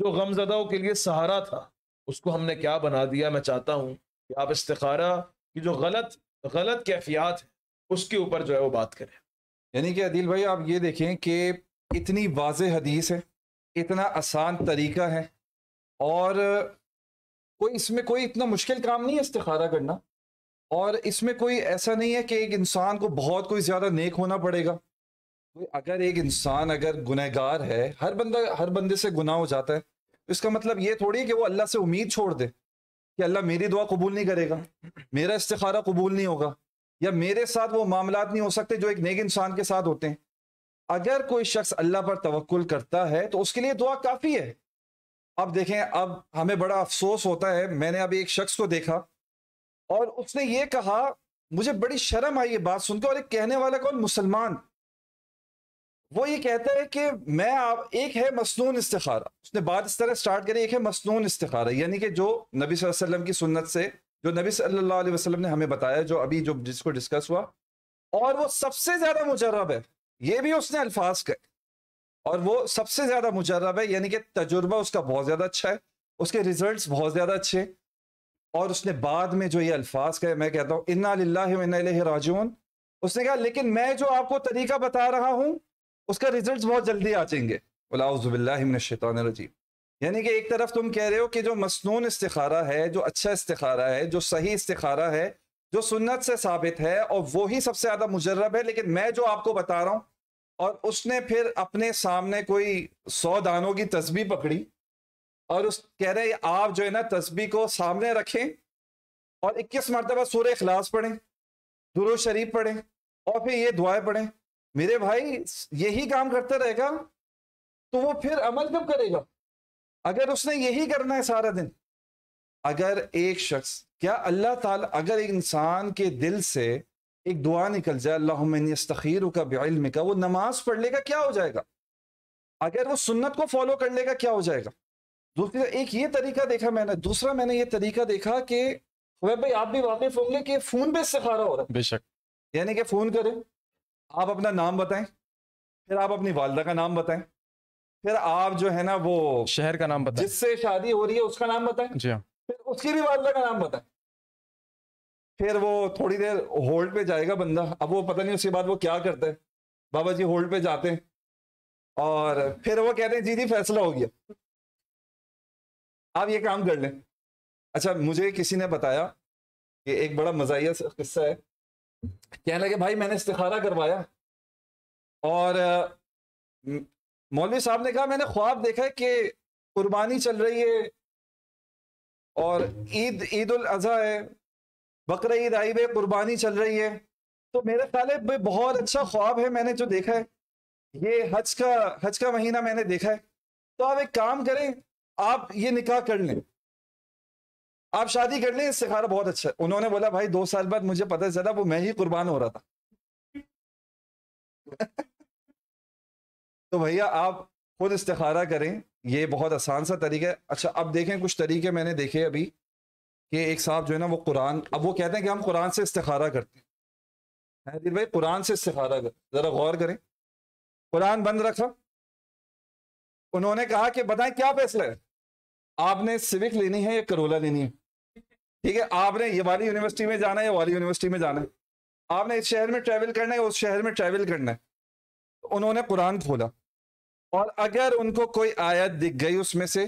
जो गमजदाओं के लिए सहारा था उसको हमने क्या बना दिया मैं चाहता हूँ कि आप इस्तारा कि जो गलत गलत कैफियात है उसके ऊपर जो है वो बात करें यानी कि अदिल भाई आप ये देखें कि इतनी वाज हदीस है इतना आसान तरीका है और कोई इसमें कोई इतना मुश्किल काम नहीं है इस्तारा करना और इसमें कोई ऐसा नहीं है कि एक इंसान को बहुत कोई ज़्यादा नेक होना पड़ेगा अगर एक इंसान अगर गुनहगार है हर बंदा हर बंदे से गुनाह हो जाता है तो इसका मतलब ये थोड़ी कि वो अल्लाह से उम्मीद छोड़ दे कि अल्लाह मेरी दुआ कबूल नहीं करेगा मेरा इस्तारा कबूल नहीं होगा या मेरे साथ वो मामला नहीं हो सकते जो एक नेक इंसान के साथ होते हैं अगर कोई शख्स अल्लाह पर तवक्ल करता है तो उसके लिए दुआ काफ़ी है अब देखें अब हमें बड़ा अफसोस होता है मैंने अभी एक शख्स को देखा और उसने ये कहा मुझे बड़ी शर्म आई ये बात सुनकर और एक कहने वाला कौन मुसलमान वो ये कहता है कि मैं आप एक है मसनून इस्तारा उसने बात इस तरह स्टार्ट करी एक है मसनून इस्तारा यानी कि जो नबी वसल्लम की सुन्नत से जो नबी सल्लल्लाहु अलैहि वसल्लम ने हमें बताया जो अभी जो जिसको डिस्कस हुआ और वो सबसे ज्यादा मुजरब है ये भी उसने अल्फाज कहे और वो सबसे ज्यादा मुजरब है यानी कि तजुर्बा उसका बहुत ज्यादा अच्छा है उसके रिजल्ट बहुत ज्यादा अच्छे और उसने बाद में जो ये अल्फाज कहे मैं कहता हूँ इन्ना लाजून उसने कहा लेकिन मैं जो आपको तरीका बता रहा हूँ उसका रिजल्ट बहुत जल्दी आ जाएंगे अलाउज़बिल्लाशैतरजीम यानी कि एक तरफ तुम कह रहे हो कि जो मसनून इस्तारा है जो अच्छा इस्तारा है जो सही इस्तारा है जो सुन्नत से साबित है और वो ही सबसे ज़्यादा मुजरब है लेकिन मैं जो आपको बता रहा हूँ और उसने फिर अपने सामने कोई सौ दानों की तस्बी पकड़ी और उस कह रहे आप जो है ना तस्बी को सामने रखें और 21 मरतबा सूर्य खिलास पढ़ें दुरु शरीफ पढ़ें और फिर ये दुआएं पढ़ें मेरे भाई यही काम करता रहेगा तो वो फिर अमल कब करेगा अगर उसने यही करना है सारा दिन अगर एक शख्स क्या अल्लाह ताला अगर एक इंसान के दिल से एक दुआ निकल जाए अल्लाहर का बेलम का वो नमाज पढ़ लेगा क्या हो जाएगा अगर वो सुन्नत को फॉलो कर लेगा क्या हो जाएगा दूसरा एक ये तरीका देखा मैंने दूसरा मैंने ये तरीका देखा कि वह भाई आप भी वाकिफ होंगे कि फोन पे सिखारा हो रहा है बेशक यानी कि फोन करें आप अपना नाम बताएं फिर आप अपनी वालदा का नाम बताएं फिर आप जो है ना वो शहर का नाम बताएं जिससे शादी हो रही है उसका नाम बताएं जी हाँ फिर उसकी भी वालदा का नाम बताए फिर वो थोड़ी देर होल्ड पे जाएगा बंदा अब वो पता नहीं उसके बाद वो क्या करता है बाबा जी होल्ड पे जाते हैं और फिर वो कहते हैं जी जी फैसला हो गया आप ये काम कर लें अच्छा मुझे किसी ने बताया कि एक बड़ा मजाया किस्सा है कहने लगे भाई मैंने इस्तारा करवाया और मौलवी साहब ने कहा मैंने ख्वाब देखा है कि कुर्बानी चल रही है और ईद ईद उल अजहा है बकर ईद आई हुई कुर्बानी चल रही है तो मेरे ख्याल है बहुत अच्छा ख्वाब है मैंने जो देखा है ये हज का हज का महीना मैंने देखा है तो आप एक काम करें आप ये निकाह कर लें आप शादी कर लें खारा बहुत अच्छा है उन्होंने बोला भाई दो साल बाद मुझे पता चला वो मैं ही कुर्बान हो रहा था *laughs* तो भैया आप खुद इस्तारा करें ये बहुत आसान सा तरीका है अच्छा अब देखें कुछ तरीके मैंने देखे अभी कि एक साहब जो है ना वो कुरान अब वो कहते हैं कि हम कुरान से इस्तारा करते हैं हदीर भाई कुरान से इस्तारा कर ज़रा गौर करें कुरान बंद रखा उन्होंने कहा कि बताएं क्या फैसला है आपने सिविक लेनी है या करोला लेनी है ठीक है आपने ये वाली यूनिवर्सिटी में जाना है या वाली यूनिवर्सिटी में जाना है आपने इस शहर में ट्रैवल करना है उस शहर में ट्रैवल करना है तो उन्होंने कुरान खोला और अगर उनको कोई आयत दिख गई उसमें से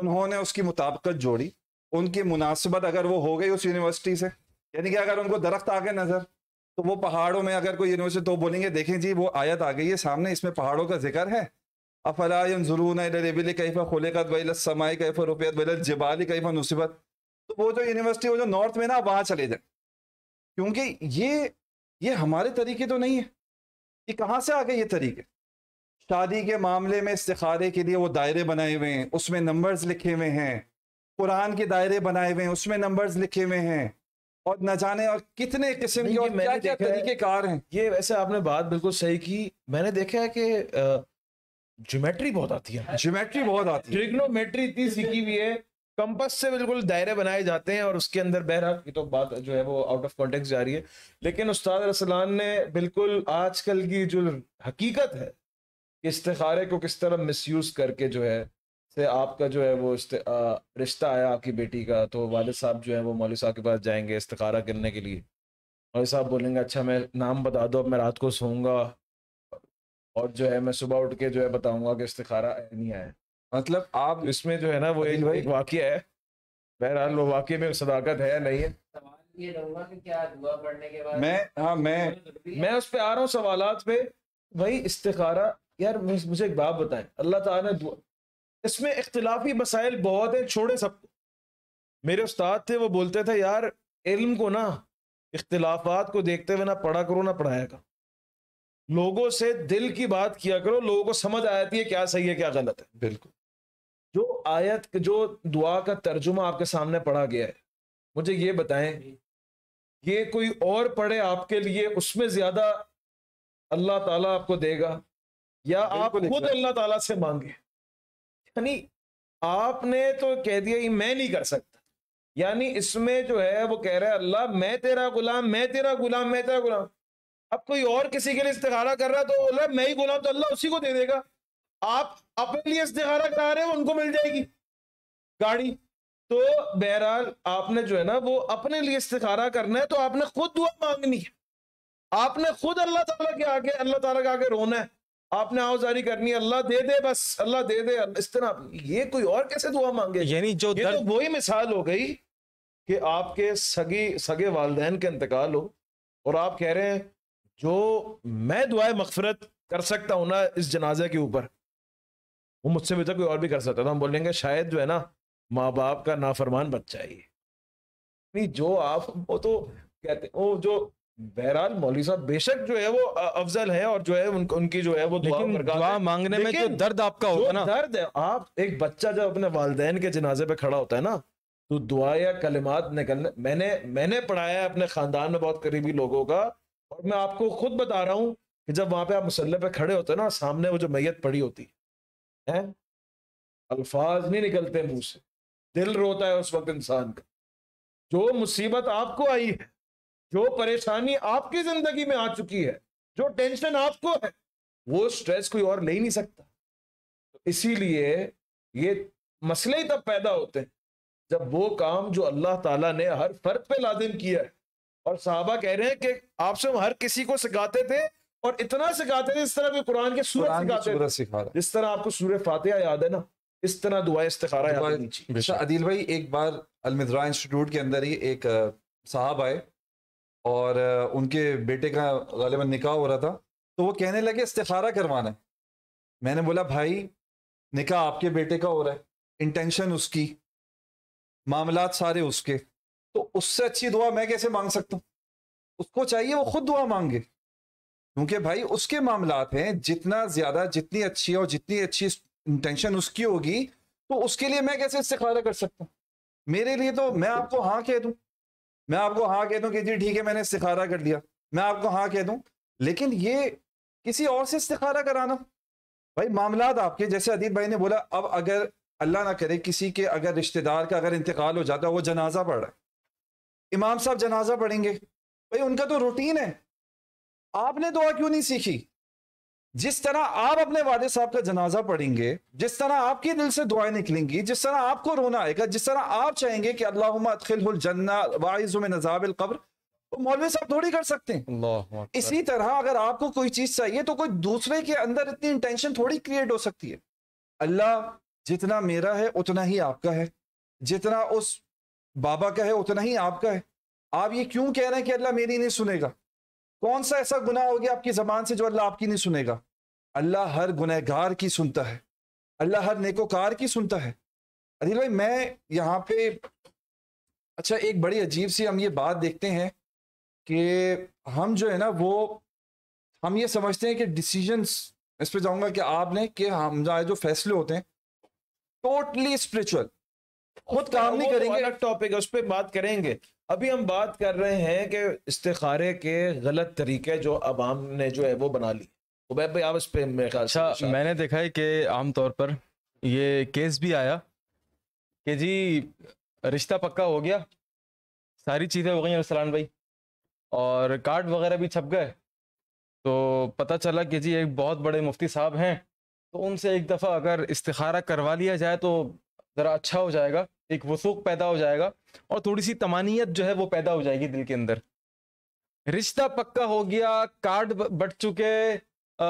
उन्होंने उसकी मुताबकत जोड़ी उनकी मुनासिबत अगर वो हो गई उस यूनिवर्सिटी से यानी कि अगर उनको दरख्त आ गए नज़र तो वो पहाड़ों में अगर कोई यूनिवर्सिटी तो बोलेंगे देखें जी वो आयत आ गई है सामने इसमें पहाड़ों का जिक्र है अफलायन जरून रेबिली कैफा खुलेकत वसमाई कैफा रुपयत वल जबाली कैफा तो वो जो यूनिवर्सिटी वो जो नॉर्थ में ना वहाँ चले जाए क्योंकि ये ये हमारे तरीके तो नहीं है कि कहाँ से आ गए ये तरीके शादी के मामले में इस्तारे के लिए वो दायरे बनाए हुए हैं उसमें नंबर्स लिखे हुए हैं कुरान के दायरे बनाए हुए हैं उसमें नंबर्स लिखे हुए हैं और न जाने और कितने किस्म के और क्या क्या हैं ये वैसे आपने बात बिल्कुल सही की मैंने देखा है कि ज्योमेट्री बहुत आती है ज्योमेट्री बहुत आती है ट्रिग्नोमेट्री इतनी सीखी हुई है कंपस से बिल्कुल दायरे बनाए जाते हैं और उसके अंदर बहरा की तो बात जो है वो आउट ऑफ कॉन्टेक्स्ट जा रही है लेकिन उस्ताद रसलान ने बिल्कुल आजकल की जो हकीकत है इस्तारे को किस तरह मिस यूज़ करके जो है से आपका जो है वो रिश्ता आया आपकी बेटी का तो वालद साहब जो है वो मौलवी साहब के पास जाएंगे इस्तारा करने के लिए मौलवी साहब बोलेंगे अच्छा मैं नाम बता दो अब मैं रात को सोऊंगा और जो है मैं सुबह उठ के जो है बताऊंगा कि इस्तारा नहीं आया मतलब आप इसमें जो है ना वो एक, एक वाक्य है बहरहाल वो वाक्य में सदाकत है नहीं है कि क्या पढ़ने के बाद मैं हाँ मैं मैं उस पर आ रहा हूँ सवाल पे भाई इस्तारा यार मुझे एक बात बताएं अल्लाह ताला ने इसमें इख्तलाफी मसाइल बहुत हैं छोड़े सबको मेरे उस्ताद थे वो बोलते थे यार इल्म को ना इख्तलाफात को देखते हुए ना पढ़ा करो ना पढ़ाया करो लोगों से दिल की बात किया करो लोगों को समझ आ जाती है क्या सही है क्या गलत है बिल्कुल जो आयत जो दुआ का तर्जुमा आपके सामने पढ़ा गया है मुझे ये बताएं ये कोई और पढ़े आपके लिए उसमें ज्यादा अल्लाह ताला आपको देगा या आप खुद अल्लाह ताला से मांगे यानी आपने तो कह दिया ये मैं नहीं कर सकता यानी इसमें जो है वो कह रहा है अल्लाह मैं तेरा गुलाम मैं तेरा गुलाम मैं तेरा गुलाम अब कोई और किसी के लिए इस्तेखारा कर रहा तो बोला मैं ही गुलाम तो अल्लाह उसी को दे देगा आप अपने लिए इस्तेखारा करा रहे हो उनको मिल जाएगी गाड़ी तो बहरहाल आपने जो है ना वो अपने लिए इस्तेखारा करना है तो आपने खुद दुआ मांगनी है आपने खुद अल्लाह ताला के आगे अल्लाह ताला के आगे रोना है आपने आओ जारी करनी है अल्लाह दे दे बस अल्लाह दे दे इस तरह ये कोई और कैसे दुआ मांगे यानी जो ये तो वही मिसाल हो गई कि आपके सगी सगे वालदेन के इंतकाल हो और आप कह रहे हैं जो मैं दुआए मगफरत कर सकता हूं ना इस जनाजे के ऊपर वो मुझसे तो कोई और भी कर सकता था हम बोलेंगे शायद जो है ना माँ बाप का नाफरमान बच्चा ही जो आप वो तो कहते वो जो बहरहाल मौली साहब बेशक जो है वो अफजल है और जो है उन, उनकी जो है वो लेकिन दुआ मांगने में जो दर्द आपका होता ना दर्द है आप एक बच्चा जब अपने वाले के जनाजे पे खड़ा होता है ना तो दुआ या कलिमात निकलने मैंने मैंने पढ़ाया है अपने खानदान में बहुत करीबी लोगों का और मैं आपको खुद बता रहा हूँ कि जब वहां पे आप मुसल्ले पे खड़े होते हैं ना सामने वो जो मैयत पड़ी होती है अल्फाज नहीं निकलते मुंह से दिल रोता है उस वक्त इंसान का जो मुसीबत आपको आई है जो परेशानी आपकी जिंदगी में आ चुकी है जो टेंशन आपको है वो स्ट्रेस कोई और ले ही नहीं सकता तो इसीलिए ये मसले ही तब पैदा होते हैं जब वो काम जो अल्लाह ताला ने हर फर्द पे लाजिम किया है और साहबा कह रहे हैं कि आपसे हम हर किसी को सिखाते थे और इतना सिखाते थे इस तरह भी कुरान के सूरत सिखाते सिखा जिस तरह आपको सूर्य फातिहा याद है ना इस तरह दुआ इस्तारा याद अच्छा, अदिल भाई एक बार अलमिद्रा इंस्टीट्यूट के अंदर ही एक साहब आए और उनके बेटे का गालिबा निकाह हो रहा था तो वो कहने लगे इस्तारा करवाना है मैंने बोला भाई निकाह आपके बेटे का हो रहा है इंटेंशन उसकी मामला सारे उसके तो उससे अच्छी दुआ मैं कैसे मांग सकता हूँ उसको चाहिए वो खुद दुआ मांगे क्योंकि भाई उसके मामला हैं जितना ज्यादा जितनी अच्छी और जितनी अच्छी इंटेंशन उसकी होगी तो उसके लिए मैं कैसे इस्तारा कर सकता हूँ मेरे लिए तो मैं आपको हाँ कह दूँ मैं आपको हाँ कह दूं कि जी ठीक है मैंने सिखारा कर लिया मैं आपको हाँ कह दूं लेकिन ये किसी और से सिखारा कराना भाई मामला आपके जैसे अदीत भाई ने बोला अब अगर अल्लाह ना करे किसी के अगर रिश्तेदार का अगर इंतकाल हो जाता है वो जनाजा पढ़ रहा है इमाम साहब जनाजा पढ़ेंगे भाई उनका तो रूटीन है आपने दुआ क्यों नहीं सीखी जिस तरह आप अपने वाले साहब का जनाजा पढ़ेंगे जिस तरह आपके दिल से दुआएं निकलेंगी जिस तरह आपको रोना आएगा जिस तरह आप चाहेंगे कि अल्लाह जन्ना नजाबिल तो मौलवी साहब थोड़ी कर सकते हैं इसी तरह अगर आपको कोई चीज चाहिए तो कोई दूसरे के अंदर इतनी इंटेंशन थोड़ी क्रिएट हो सकती है अल्लाह जितना मेरा है उतना ही आपका है जितना उस बाबा का है उतना ही आपका है आप ये क्यों कह रहे हैं कि अल्लाह मेरी नहीं सुनेगा कौन सा ऐसा गुनाह हो गया आपकी जबान से जो अल्लाह आपकी नहीं सुनेगा अल्लाह हर गुनहगार की सुनता है अल्लाह हर नेकोकार की सुनता है अनिल भाई मैं यहाँ पे अच्छा एक बड़ी अजीब सी हम ये बात देखते हैं कि हम जो है ना वो हम ये समझते हैं कि डिसीजंस इस पे जाऊंगा कि आपने कि जाए जो फैसले होते हैं टोटली स्परिचुअल खुद काम अच्छा, नहीं करेंगे टॉपिक उस पर बात करेंगे अभी हम बात कर रहे हैं कि इस्तारे के गलत तरीके जो अवाम ने जो है वो बना ली भाई आप इस पर मेरे ख्याल अच्छा मैंने देखा है कि आम तौर पर ये केस भी आया कि जी रिश्ता पक्का हो गया सारी चीज़ें हो गई सलान भाई और कार्ड वगैरह भी छप गए तो पता चला कि जी एक बहुत बड़े मुफ्ती साहब हैं तो उनसे एक दफ़ा अगर इस्तारा करवा लिया जाए तो ज़रा अच्छा हो जाएगा एक वसूख पैदा हो जाएगा और थोड़ी सी तमानियत जो है वो पैदा हो जाएगी दिल के अंदर रिश्ता पक्का हो गया कार्ड बट चुके आ,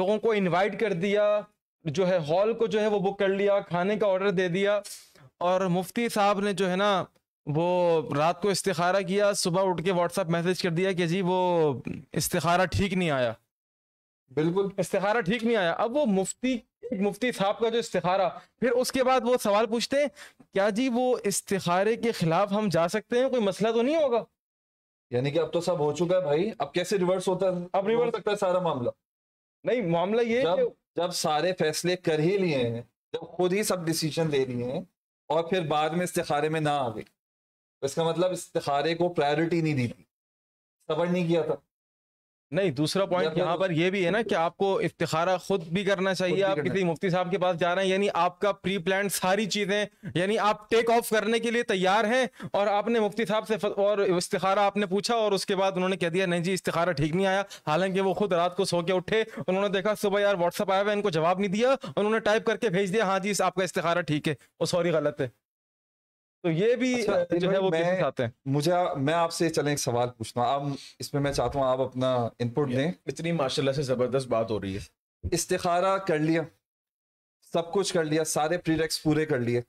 लोगों को इनवाइट कर दिया जो है हॉल को जो है वो बुक कर लिया खाने का ऑर्डर दे दिया और मुफ्ती साहब ने जो है ना वो रात को इस्तारा किया सुबह उठ के व्हाट्सएप मैसेज कर दिया कि जी वो इस्तारा ठीक नहीं आया बिल्कुल इस्तारा ठीक नहीं आया अब वो मुफ्ती एक मुफ्ती साहब का जो इस्तारा फिर उसके बाद वो सवाल पूछते हैं क्या जी वो इस्तारे के खिलाफ हम जा सकते हैं कोई मसला तो नहीं होगा यानी कि अब तो सब हो चुका है भाई अब कैसे रिवर्स होता है अब रिवर्स सकता है सारा मामला नहीं मामला ये जब, जब सारे फैसले कर ही लिए हैं जब खुद ही सब डिसीजन ले लिए हैं और फिर बाद में इस्तारे में ना आ गए तो इसका मतलब इस्तारे को प्रायोरिटी नहीं दी थी सबर नहीं किया था नहीं दूसरा पॉइंट यहाँ तो पर यह भी है ना कि आपको इफ्तारा खुद भी करना चाहिए आप किसी मुफ्ती साहब के पास जा रहे हैं यानी आपका प्री प्लान सारी चीजें यानी आप टेक ऑफ करने के लिए तैयार हैं और आपने मुफ्ती साहब से और इस्तारा आपने पूछा और उसके बाद उन्होंने कह दिया नहीं जी इस्तारा ठीक नहीं आया हालांकि वो खुद रात को सो के उठे उन्होंने देखा सुबह यार व्हाट्सअप आया हुआ इनको जवाब नहीं दिया उन्होंने टाइप करके भेज दिया हाँ जी आपका इस्तारा ठीक है और सॉरी गलत है तो ये भी अच्छा, जो है वो आते हैं मुझे मैं आपसे चले एक सवाल पूछना आप इसमें मैं चाहता हूँ आप अपना इनपुट दें इतनी माशाल्लाह से जबरदस्त बात हो रही है इस्तारा कर लिया सब कुछ कर लिया सारे प्रीरेक्स पूरे कर लिए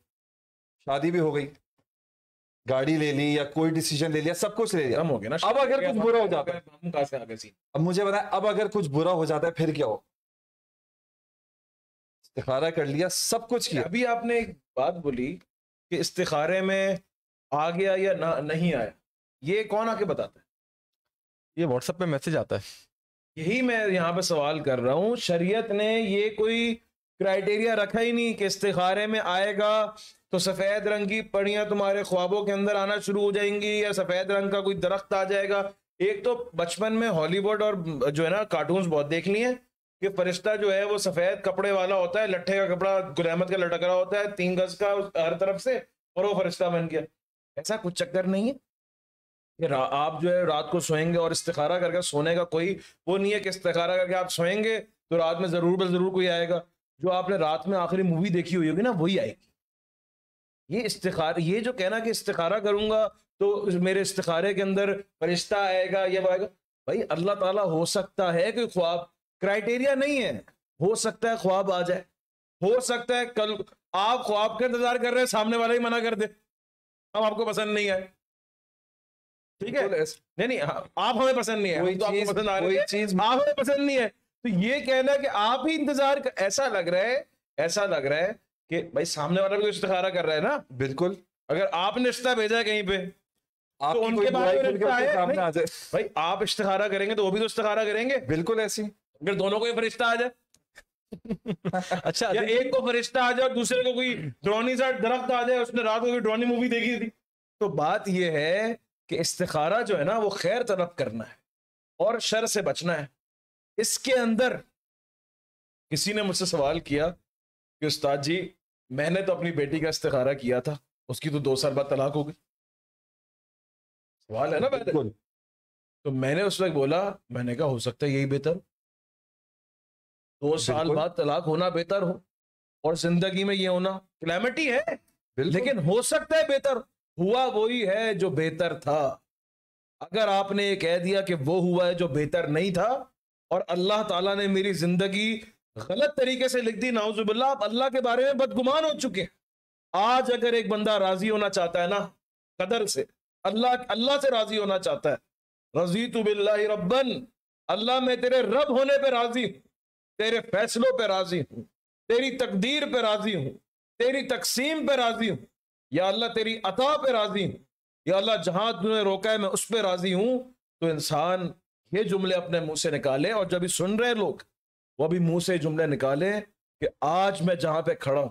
शादी भी हो गई गाड़ी ले ली या कोई डिसीजन ले लिया सब कुछ ले लिया हो गया ना अब अगर कुछ बुरा हो जाता है अब मुझे बताया अब अगर कुछ बुरा हो जाता है फिर क्या हो इस्तारा कर लिया सब कुछ किया अभी आपने एक बात बोली कि इस्तारे में आ गया या ना नहीं आया ये कौन आके बताता है ये व्हाट्सएप पे मैसेज आता है यही मैं यहाँ पे सवाल कर रहा हूँ शरीयत ने ये कोई क्राइटेरिया रखा ही नहीं कि इस्तारे में आएगा तो सफ़ेद रंग की पड़ियाँ तुम्हारे ख्वाबों के अंदर आना शुरू हो जाएंगी या सफ़ेद रंग का कोई दरख्त आ जाएगा एक तो बचपन में हॉलीवुड और जो है ना कार्टून बहुत देख लिए हैं कि फरिश्ता जो है वो सफेद कपड़े वाला होता है लट्ठे का कपड़ा गुलामत का लटक रहा होता है तीन गज का हर तरफ से और वो फरिश्ता बन गया ऐसा कुछ चक्कर नहीं है कि आप जो है रात को सोएंगे और इस्तारा करके सोने का कोई वो नहीं है कि इस्तारा करके आप सोएंगे तो रात में जरूर पर जरूर कोई आएगा जो आपने रात में आखिरी मूवी देखी हुई होगी ना वही आएगी ये इस्तार ये जो कहना कि इस्तारा करूंगा तो मेरे इस्तारे के अंदर फरिश्ता आएगा ये आएगा भाई अल्लाह ताला हो सकता है कि ख्वाब क्राइटेरिया नहीं है हो सकता है ख्वाब आ जाए हो सकता है कल आप ख्वाब का इंतजार कर रहे हैं सामने वाला ही मना कर दे हम आपको पसंद नहीं आए ठीक है नहीं नहीं हाँ, आप हमें पसंद नहीं है तो आपको पसंद आ रही चीज आप हमें पसंद नहीं है तो ये कहना कि आप ही इंतजार कर... ऐसा लग रहा है ऐसा लग रहा है कि भाई सामने वाला भी इश्तारा इश्तखारा कर रहा है ना बिल्कुल अगर आपने रिश्ता भेजा है कहीं पे आप तो उनके बारे में भाई आप इश्तारा करेंगे तो वो भी तो इश्तारा करेंगे बिल्कुल ऐसी अगर दोनों को ही फरिश्ता आ जाए *laughs* अच्छा या एक को फरिश्ता आ जाए और दूसरे को कोई ड्रोनी सा दरख्त आ जाए उसने रात को कोई ड्रोनी मूवी देखी थी तो बात यह है कि इस्तारा जो है ना वो खैर तलब करना है और शर से बचना है इसके अंदर किसी ने मुझसे सवाल किया कि उस्ताद जी मैंने तो अपनी बेटी का इस्तारा किया था उसकी तो दो साल बाद तलाक हो गई सवाल है ना बेहतर तो मैंने उस वक्त बोला मैंने कहा हो सकता है यही बेहतर दो तो साल बाद तलाक होना बेहतर हो और जिंदगी में ये होना क्लैमिटी है लेकिन हो सकता है बेहतर हुआ वही है जो बेहतर था अगर आपने ये कह दिया कि वो हुआ है जो बेहतर नहीं था और अल्लाह ताला ने मेरी जिंदगी गलत तरीके से लिख दी नाउजुबिल्ला आप अल्लाह के बारे में बदगुमान हो चुके हैं आज अगर एक बंदा राजी होना चाहता है ना कदर से अल्लाह अल्लाह से राजी होना चाहता है रजी तो बिल्ला रबन अल्लाह में तेरे रब होने पर राजी हूं तेरे फैसलों पर राजी हूँ तेरी तकदीर पर राजी हूँ तेरी तकसीम पर राजी हूँ या अल्लाह तेरी अता पे राजी हूँ या अल्लाह जहाँ तुमने रोका है मैं उस पर राजी हूँ तो इंसान ये जुमले अपने मुंह से निकाले और जब सुन रहे लोग वो भी मुंह से जुमले निकाले कि आज मैं जहां पर खड़ा हूं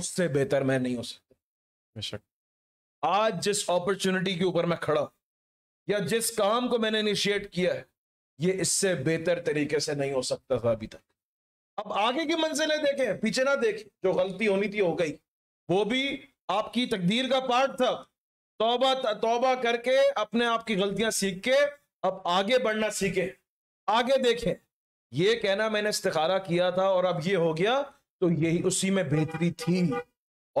उससे बेहतर मैं नहीं हो सकता आज जिस अपॉर्चुनिटी के ऊपर मैं खड़ा या जिस काम को मैंने इनिशिएट किया है ये इससे बेहतर तरीके से नहीं हो सकता था अभी तक अब आगे की मंजिलें देखें पीछे ना देखें जो गलती होनी थी हो गई वो भी आपकी तकदीर का पार्ट था तोबा तोबा करके अपने आप की गलतियां सीख के अब आगे बढ़ना सीखे आगे देखें ये कहना मैंने इस्तारा किया था और अब ये हो गया तो यही उसी में बेहतरी थी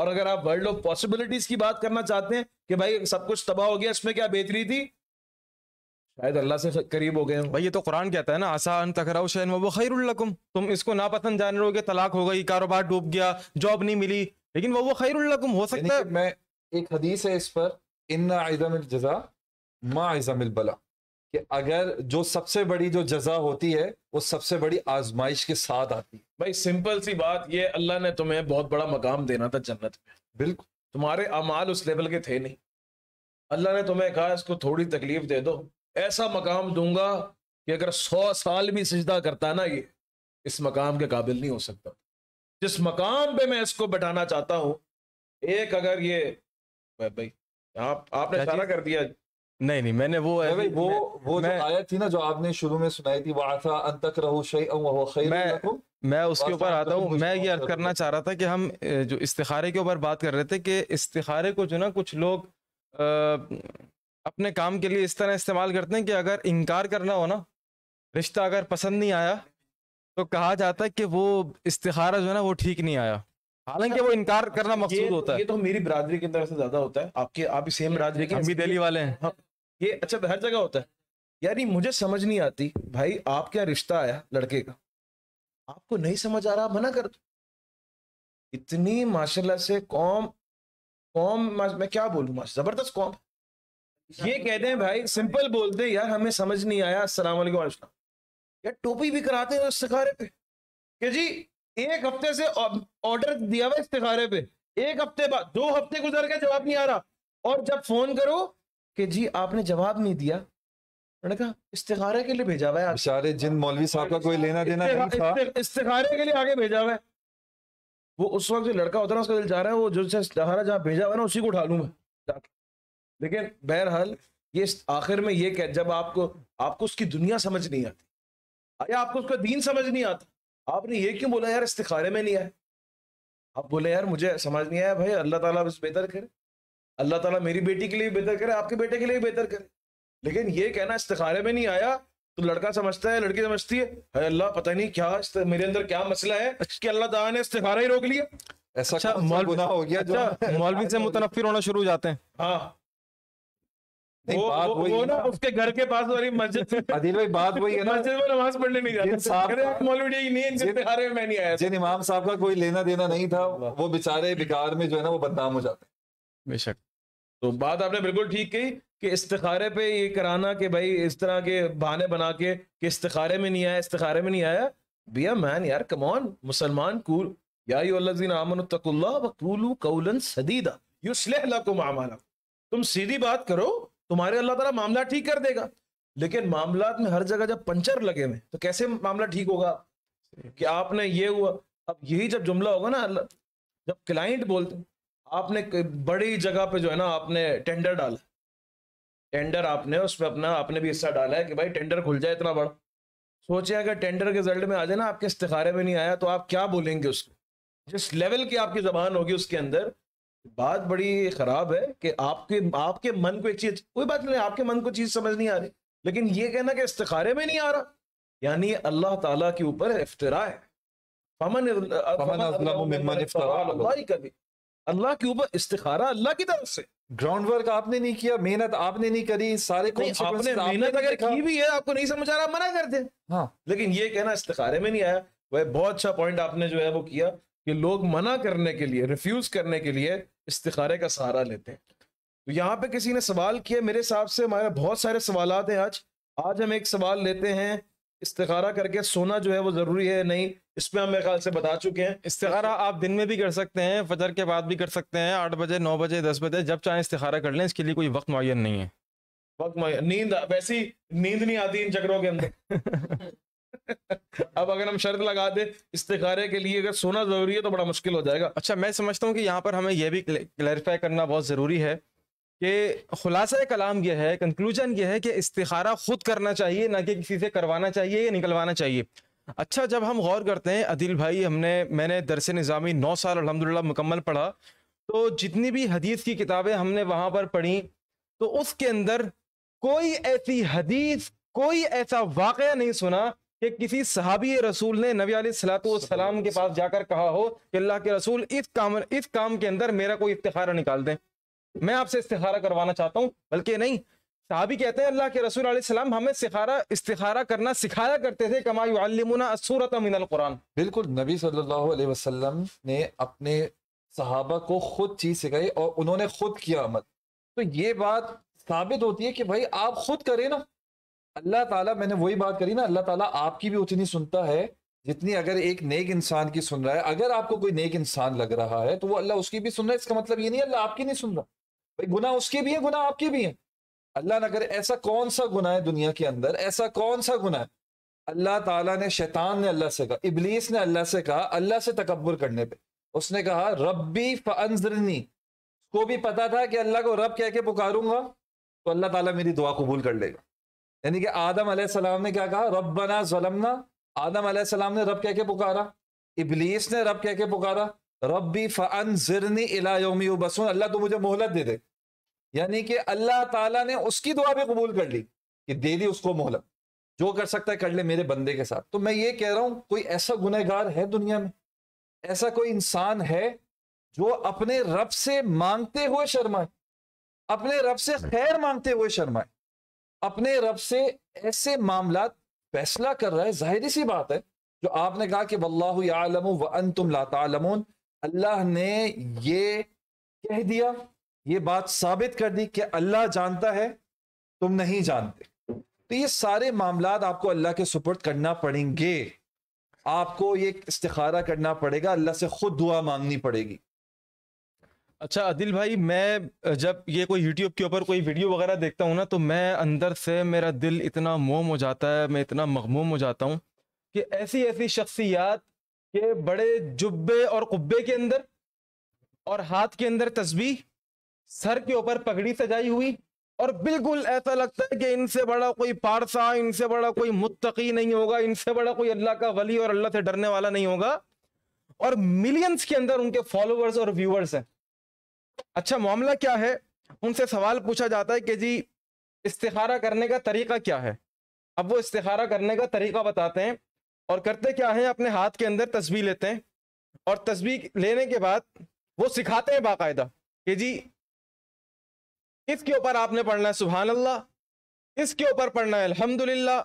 और अगर आप वर्ल्ड ऑफ पॉसिबिलिटीज की बात करना चाहते हैं कि भाई सब कुछ तबाह हो गया इसमें क्या बेहतरी थी शायद अल्लाह से करीब हो गए भाई ये तो कुरान कहता है ना आसान तकराव शैन वो खैरुल्लकुम तुम इसको नापसंद जान रहे हो तलाक हो गई कारोबार डूब गया जॉब नहीं मिली लेकिन वो वो खैरुल्लकुम हो सकता है मैं एक हदीस है इस पर इन्ना इज़म जजा माँ बला कि अगर जो सबसे बड़ी जो जजा होती है वो सबसे बड़ी आजमाइश के साथ आती है भाई सिंपल सी बात ये अल्लाह ने तुम्हें बहुत बड़ा मकाम देना था जन्नत में बिल्कुल तुम्हारे अमाल उस लेवल के थे नहीं अल्लाह ने तुम्हें कहा इसको थोड़ी तकलीफ दे दो ऐसा मकाम दूंगा कि अगर सौ साल भी सजदा करता ना ये इस मकाम के काबिल नहीं हो सकता जिस मकाम पे मैं इसको बैठाना चाहता हूँ एक अगर ये भाई आप आपने इशारा कर दिया नहीं नहीं मैंने वो भाई वो मैं, वो मैं, जो आयत थी ना जो आपने शुरू में सुनाई थी वाथा अंतक रहो शई मैं मैं उसके ऊपर आता हूँ मैं ये अर्थ करना चाह रहा था कि हम जो इस्तारे के ऊपर बात कर रहे थे कि इस्तारे को जो ना कुछ लोग अपने काम के लिए इस तरह इस्तेमाल करते हैं कि अगर इनकार करना हो ना रिश्ता अगर पसंद नहीं आया तो कहा जाता है कि वो इस्तारा जो है ना वो ठीक नहीं आया हालांकि अच्छा, वो इनकार करना मकसूद तो होता है ये तो मेरी बरादरी के अंदर से ज्यादा होता है आपके आप ही सेम बरादरी के हम दिल्ली वाले हैं हाँ, ये अच्छा तो हर जगह होता है यानी मुझे समझ नहीं आती भाई आप क्या रिश्ता आया लड़के का आपको नहीं समझ आ रहा आप मना कर दो इतनी माशाल्लाह से कौम कौम मैं क्या बोलूँ जबरदस्त कौम ये कहते हैं भाई सिंपल बोलते हैं यार हमें समझ नहीं आया असला यार टोपी भी कराते हैं इस्तारे पे कि जी एक हफ्ते से ऑर्डर दिया हुआ इस्तारे पे एक हफ्ते बाद दो हफ्ते गुजर गया जवाब नहीं आ रहा और जब फोन करो कि जी आपने जवाब नहीं दिया उन्होंने कहा इस्तारे के लिए भेजा हुआ है जिन मौलवी साहब का कोई लेना देना नहीं था इस्तारे के लिए आगे भेजा हुआ है वो उस वक्त जो लड़का होता है उसका दिल जा रहा है वो जो इस्तारा जहाँ भेजा हुआ है ना उसी को उठा लूँ मैं जाके लेकिन बहरहाल ये आखिर में ये कह जब आपको आपको उसकी दुनिया समझ नहीं आती या आपको उसका दीन समझ नहीं आता आपने ये क्यों बोला यार इस्तारे में नहीं आया आप बोले यार मुझे समझ नहीं आया भाई अल्लाह ताला बस बेहतर करे अल्लाह ताला मेरी बेटी के लिए बेहतर करे आपके बेटे के लिए भी बेहतर करे लेकिन ये कहना इस्तारे में नहीं आया तो लड़का समझता है लड़की समझती है अरे अल्लाह पता नहीं क्या मेरे अंदर क्या मसला है कि अल्लाह ताला ने इस्तारा ही रोक लिया ऐसा अच्छा, मौलवी हो गया अच्छा, मौलवी से अच्छा। मुतनफिर होना शुरू हो जाते हैं हाँ वो, बात वो, वो ना उसके घर के पास वाली मस्जिद अदिल भाई बात वही है ना मस्जिद में नमाज पढ़ने नहीं जाते मैं नहीं आया जिन इमाम साहब का कोई लेना देना नहीं था वो बेचारे बिकार में जो है ना वो बदनाम हो जाते बेशक तो बात आपने बिल्कुल ठीक कही कि इस्तारे पे ये कराना कि भाई इस तरह के बहाने बना के कि इस्तारे में नहीं आया इस्तारे में नहीं आया बिया मैन यार कमॉन मुसलमान कूल या आमनतकुल्ला वकूलू कौलन सदीदा युसलह लकुम आमाला तुम सीधी बात करो तुम्हारे अल्लाह तला मामला ठीक कर देगा लेकिन मामला में हर जगह जब पंचर लगे हुए तो कैसे मामला ठीक होगा कि आपने ये हुआ अब यही जब जुमला होगा ना जब क्लाइंट बोलते आपने बड़ी जगह पे जो है ना आपने टेंडर डाला टेंडर आपने उसमें अपना आपने भी हिस्सा डाला है कि भाई टेंडर खुल जाए इतना बड़ा सोचे अगर टेंडर के रिजल्ट में आ जाए ना आपके इस्तारे में नहीं आया तो आप क्या बोलेंगे उसको जिस लेवल की आपकी जबान होगी उसके अंदर बात बड़ी खराब है कि आपके आपके मन को एक चीज कोई बात नहीं आपके मन को चीज समझ नहीं आ रही लेकिन ये कहना कि इस्तारे में नहीं आ रहा यानी अल्लाह ताला के ऊपर इफ्तरा है फमन अल्लाह के ऊपर इस्तारा अल्लाह की तरफ से ग्राउंड वर्क आपने नहीं किया मेहनत आपने नहीं करी सारे आपने मेहनत अगर की भी है आपको नहीं समझ आ रहा मना कर दे हाँ लेकिन ये कहना इस्तारे में नहीं आया वह बहुत अच्छा पॉइंट आपने जो है वो किया कि लोग मना करने के लिए रिफ्यूज करने के लिए इस्तारे का सहारा लेते हैं तो यहाँ पे किसी ने सवाल किया मेरे हिसाब से हमारे बहुत सारे सवाल आते हैं आज आज हम एक सवाल लेते हैं इस्तारा करके सोना जो है वो जरूरी है नहीं इस पर हम मेरे ख्याल से बता चुके हैं इस्तारा आप दिन में भी कर सकते हैं फजर के बाद भी कर सकते हैं आठ बजे नौ बजे दस बजे जब चाहे इस्तारा कर लें इसके लिए कोई वक्त मुन नहीं है वक्त नींद वैसी नींद नहीं आती इन चक्रों के अंदर *laughs* अब अगर हम शर्त लगा दे इस्तेखारे के लिए अगर सोना जरूरी है तो बड़ा मुश्किल हो जाएगा अच्छा मैं समझता हूँ कि यहाँ पर हमें यह भी क्लैरिफाई करना बहुत ज़रूरी है कि खुलासा कलाम यह है कंक्लूजन यह है कि इस्तारा खुद करना चाहिए ना कि किसी से करवाना चाहिए या निकलवाना चाहिए अच्छा जब हम गौर करते हैं अदिल भाई हमने मैंने दरस निज़ामी नौ साल अलहमदिल्ला मुकम्मल पढ़ा तो जितनी भी हदीस की किताबें हमने वहाँ पर पढ़ी तो उसके अंदर कोई ऐसी हदीस कोई ऐसा वाक़ नहीं सुना कि किसी सहाबी रसूल ने नबी सलाम के पास जाकर कहा हो कि अल्लाह के रसूल इस काम इस काम के अंदर मेरा कोई इफ्तारा निकाल दें मैं आपसे इस्तारा करवाना चाहता हूँ बल्कि नहीं साहबी कहते हैं अल्लाह के रसूल सलाम हमें सिखारा इस्तारा करना सिखाया करते थे कमायूरत कुरान बिल्कुल नबी सल्लाम ने अपने सहाबा को खुद चीज सिखाई और उन्होंने खुद किया अमल तो ये बात साबित होती है कि भाई आप खुद करें ना अल्लाह ताला मैंने वही बात करी ना अल्लाह ताला आपकी भी उतनी सुनता है जितनी अगर एक नेक इंसान की सुन रहा है अगर आपको कोई नेक इंसान लग रहा है तो वो अल्लाह उसकी भी सुन रहा है इसका मतलब ये नहीं अल्लाह आपकी नहीं सुन रहा भाई गुना उसके भी है गुना आपके भी है अल्लाह ना करे ऐसा कौन सा गुना है दुनिया के अंदर ऐसा कौन सा गुना है अल्लाह ताला ने शैतान ने अल्लाह से कहा इबलीस ने अल्लाह से कहा अल्लाह से तकबर करने पे उसने कहा रब्बी फंजरनी को भी पता था कि अल्लाह को रब कह के पुकारूंगा तो अल्लाह ताला मेरी दुआ कबूल कर लेगा यानी कि आदम सलाम ने क्या कहा रबना जलमना आदम सलाम ने रब कह के पुकारा इबलीस ने रब कह के पुकारा रबी फ़न जरनी इलायोमी बसून अल्लाह तो मुझे मोहलत दे दे यानी कि अल्लाह ताला ने उसकी दुआ भी कबूल कर ली कि दे दी उसको मोहलत जो कर सकता है कर ले मेरे बंदे के साथ तो मैं ये कह रहा हूँ कोई ऐसा गुनहगार है दुनिया में ऐसा कोई इंसान है जो अपने रब से मांगते हुए शर्माए अपने रब से खैर मांगते हुए शर्माए अपने रब से ऐसे मामला फैसला कर रहा है जाहिर सी बात है जो आपने कहा कि वल्लाम व अन तुम लातालमून अल्लाह ने ये कह दिया ये बात साबित कर दी कि अल्लाह जानता है तुम नहीं जानते तो ये सारे मामला आपको अल्लाह के सुपुर्द करना पड़ेंगे आपको ये इस्तारा करना पड़ेगा अल्लाह से खुद दुआ मांगनी पड़ेगी अच्छा अदिल भाई मैं जब ये कोई यूट्यूब के ऊपर कोई वीडियो वगैरह देखता हूँ ना तो मैं अंदर से मेरा दिल इतना मोम हो जाता है मैं इतना मखमूम हो जाता हूँ कि ऐसी ऐसी शख्सियात के बड़े जुब्बे और कुब्बे के अंदर और हाथ के अंदर तस्बी सर के ऊपर पगड़ी सजाई हुई और बिल्कुल ऐसा लगता है कि इनसे बड़ा कोई पारसा इनसे बड़ा कोई मुत्तकी नहीं होगा इनसे बड़ा कोई अल्लाह का वली और अल्लाह से डरने वाला नहीं होगा और मिलियंस के अंदर उनके फॉलोअर्स और व्यूअर्स हैं अच्छा मामला क्या है उनसे सवाल पूछा जाता है कि जी इस्तारा करने का तरीका क्या है अब वो इस्तारा करने का तरीका बताते हैं और करते क्या है अपने हाथ के अंदर तस्वीर लेते हैं और तस्वीर लेने के बाद वो सिखाते हैं बाकायदा कि जी इसके ऊपर आपने पढ़ना है सुबहान अल्लाह इसके ऊपर पढ़ना है अलहमदुल्ला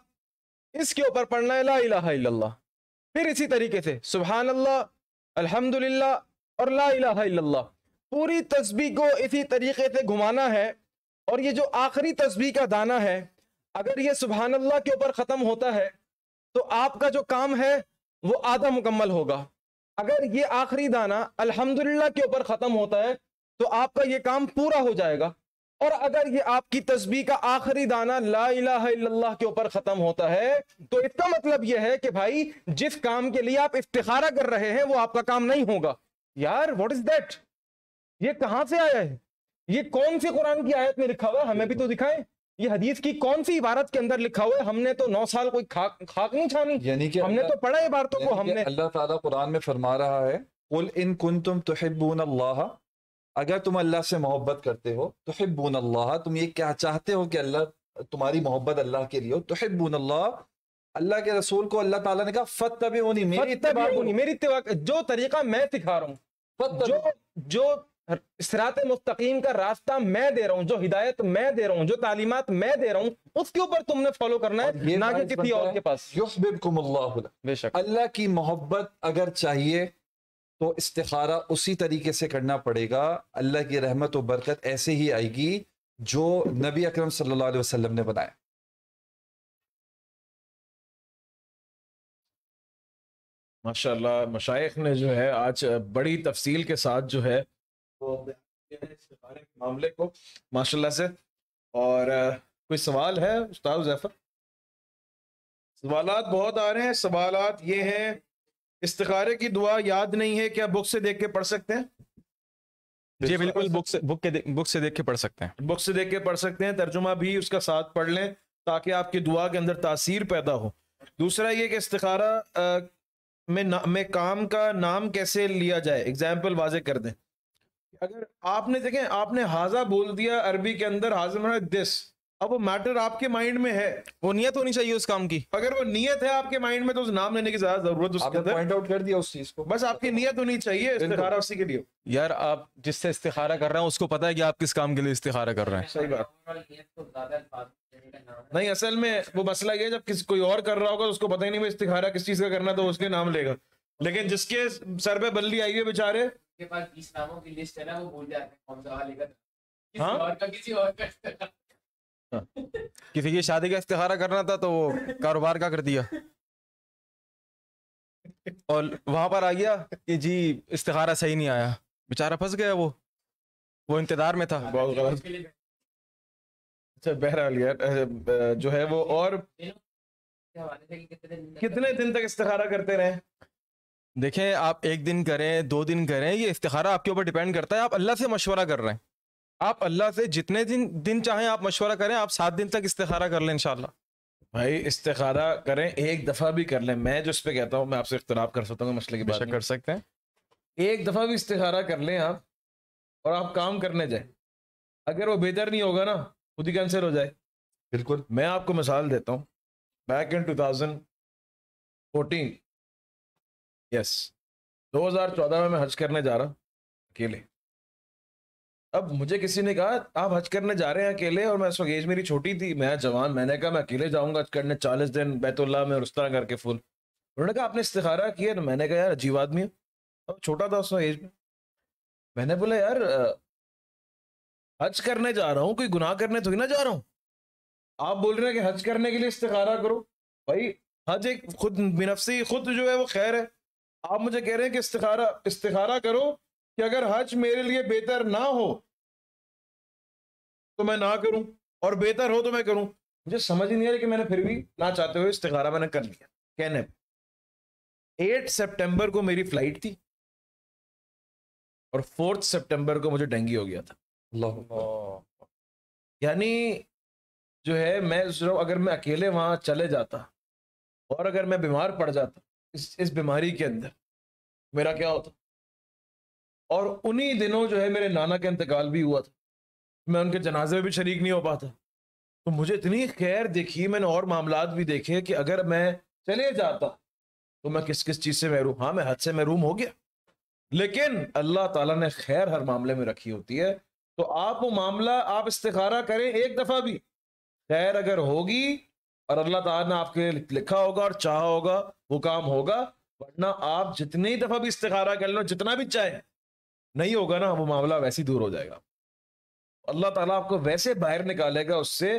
इसके ऊपर पढ़ना है ला इला फिर इसी तरीके से सुबहान अल्लाह अलहमदुल्ला और ला इला पूरी तस्बी को इसी तरीके से घुमाना है और ये जो आखिरी तस्बी का दाना है अगर ये सुबहानल्ला अल्लाह के ऊपर ख़त्म होता है तो आपका जो काम है वो आधा मुकम्मल होगा अगर ये आखिरी दाना अल्हम्दुलिल्लाह के ऊपर ख़त्म होता है तो आपका ये काम पूरा हो जाएगा और अगर ये आपकी तस्बी का आखिरी दाना ला इलाहा के ऊपर ख़त्म होता है तो इसका मतलब यह है कि भाई जिस काम के लिए आप इफ्तारा कर रहे हैं वो आपका काम नहीं होगा यार व्हाट इज दैट ये कहां से आया है ये कौन से कुरान की आयत में लिखा हुआ है हमें भी तो दिखाएं ये हदीस की कौन सी इबारत के अंदर लिखा हुआ है हमने तो नौ साल कोई खाक खाक नहीं छानी यानी कि हमने तो पढ़ा इबारतों को हमने अल्लाह ताला कुरान में फरमा रहा है कुल इन कुन तुम तुहिबून अल्लाह अगर तुम अल्लाह से मोहब्बत करते हो तुहिबून अल्लाह तुम ये क्या चाहते हो कि अल्लाह तुम्हारी मोहब्बत अल्लाह के लिए हो तुहिबून अल्लाह अल्लाह के रसूल को अल्लाह ताला ने कहा फत तभी होनी मेरी इतवा मेरी इतवा जो तरीका मैं सिखा रहा हूँ जो जो सिरात मुस्तकीम का रास्ता मैं दे रहा हूँ जो हिदायत मैं दे रहा हूँ जो तालीमत मैं दे रहा हूँ उसके ऊपर तुमने फॉलो करना है ना कि किसी और के पास बेशक अल्लाह की मोहब्बत अगर चाहिए तो इस्तारा उसी तरीके से करना पड़ेगा अल्लाह की रहमत और बरकत ऐसे ही आएगी जो नबी अकरम सल्लल्लाहु अलैहि वसल्लम ने बनाया माशाल्लाह मशाइख ने जो है आज बड़ी तफसील के साथ जो है तो मामले को माशाल्लाह से और कोई सवाल है उस्ताद जैफर सवाल बहुत आ रहे हैं सवाल ये हैं इस्तारे की दुआ याद नहीं है क्या बुक से देख के पढ़ सकते हैं जी बिल्कुल बुक से बुक के बुक से देख के पढ़ सकते हैं बुक से देख के पढ़ सकते हैं तर्जुमा भी उसका साथ पढ़ लें ताकि आपकी दुआ के अंदर तासीर पैदा हो दूसरा ये कि इस्तखारा में में काम का नाम कैसे लिया जाए एग्जाम्पल वाजे कर दें अगर आपने देखें आपने हाजा बोल दिया अरबी के अंदर हाजा दिस अब वो मैटर आपके माइंड में है वो नियत होनी चाहिए उस काम की अगर वो नियत है आपके माइंड में तो उस नाम लेने की ज्यादा जरूरत उसके अंदर पॉइंट आउट कर दिया उस चीज को बस आपकी नियत होनी चाहिए इस्तिखारा उसी के लिए यार आप जिससे इस्तिखारा कर रहे हैं उसको पता है कि आप किस काम के लिए इस्तिखारा कर रहे हैं सही बात नहीं असल में वो मसला ये जब किसी कोई और कर रहा होगा तो उसको पता ही नहीं मैं इस्तिखारा किस चीज का करना तो उसके नाम लेगा लेकिन जिसके सर पे बल्ली आई है बेचारे हाँ? हाँ। किसी की शादी का इस्तेहारा करना था तो वो कारोबार का कर दिया और वहां पर आ गया कि जी इस्तेहारा सही नहीं आया बेचारा फंस गया वो वो इंतजार में था हाँ, बहुत गलत अच्छा बहरहाल यार जो है वो और कितने दिन तक इस्तेहारा करते रहे देखें आप एक दिन करें दो दिन करें ये इस्तारा आपके ऊपर डिपेंड करता है आप अल्लाह से मशवरा कर रहे हैं आप अल्लाह से जितने दिन दिन चाहें आप मशवरा करें आप सात दिन तक इस्तारा कर लें इनशाला भाई इस्तारा करें एक दफ़ा भी कर लें मैं जो इस पर कहता हूँ मैं आपसे इख्तलाफ कर सकता हूँ मसले की बात कर सकते हैं एक दफ़ा भी इस्तारा कर लें आप और आप काम करने जाए अगर वो बेहतर नहीं होगा ना खुद ही कैंसिल हो जाए बिल्कुल मैं आपको मिसाल देता हूँ back in two thousand fourteen yes 2014 में मैं हज करने जा रहा अकेले अब मुझे किसी ने कहा आप हज करने जा रहे हैं अकेले और मैं उसको एज मेरी छोटी थी मैं जवान मैंने कहा मैं अकेले जाऊंगा हज करने चालीस दिन बैतुल्ला में और उस तरह करके फुल उन्होंने कहा आपने इस्तारा किया ना तो मैंने कहा यार अजीब आदमी है अब छोटा था उस एज में मैंने बोला यार हज करने जा रहा हूँ कोई गुनाह करने थोड़ी ना जा रहा हूँ आप बोल रहे हैं कि हज करने के लिए इस्तारा करो भाई हज एक खुद बिनफसी खुद जो है वो खैर है आप मुझे कह रहे हैं कि इस्तारा इस्तारा करो कि अगर हज मेरे लिए बेहतर ना हो तो मैं ना करूं और बेहतर हो तो मैं करूं मुझे समझ ही नहीं आ रही कि मैंने फिर भी ना चाहते हुए इस्तारा मैंने कर लिया कहने पर एट सेप्टेम्बर को मेरी फ्लाइट थी और फोर्थ सेप्टेम्बर को मुझे डेंगी हो गया था यानी जो है मैं अगर मैं अकेले वहां चले जाता और अगर मैं बीमार पड़ जाता इस इस बीमारी के अंदर मेरा क्या होता और उन्हीं दिनों जो है मेरे नाना का इंतकाल भी हुआ था मैं उनके जनाजे में भी शरीक नहीं हो पाता तो मुझे इतनी खैर देखी मैंने और मामला भी देखे कि अगर मैं चले जाता तो मैं किस किस चीज़ से महरूम हाँ मैं हद से महरूम हो गया लेकिन अल्लाह ताला ने खैर हर मामले में रखी होती है तो आप वो मामला आप इस्तारा करें एक दफ़ा भी खैर अगर होगी और अल्लाह ताला ने आपके लिए लिखा होगा और चाहा होगा वो काम होगा वरना आप जितनी दफा भी इस्तारा कर लो जितना भी चाहे नहीं होगा ना वो मामला वैसे ही दूर हो जाएगा अल्लाह ताला आपको वैसे बाहर निकालेगा उससे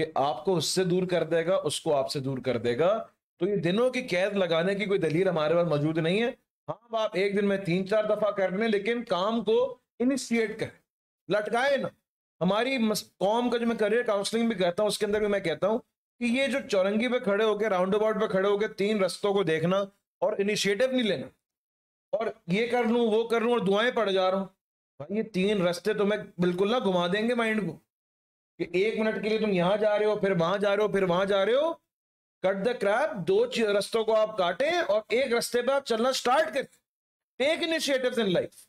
कि आपको उससे दूर कर देगा उसको आपसे दूर कर देगा तो ये दिनों की कैद लगाने की कोई दलील हमारे पास मौजूद नहीं है हाँ आप एक दिन में तीन चार दफा कर लें लेकिन काम को इनिशिएट करें लटकाए ना हमारी कौम का जो मैं करियर काउंसलिंग भी करता हूँ उसके अंदर भी मैं कहता हूँ कि ये जो चौरंगी पे खड़े होके राउंड अबाउट पे खड़े होके तीन रस्तों को देखना और इनिशिएटिव नहीं लेना और ये कर लूँ वो कर लूँ और दुआएं पड़ जा रहा हूँ भाई ये तीन रस्ते तुम्हें तो बिल्कुल ना घुमा देंगे माइंड को कि एक मिनट के लिए तुम यहाँ जा रहे हो फिर वहां जा रहे हो फिर वहां जा रहे हो कट द क्रैप दो रस्तों को आप काटें और एक रस्ते पर आप चलना स्टार्ट करें टेक इनिशिएटिव इन लाइफ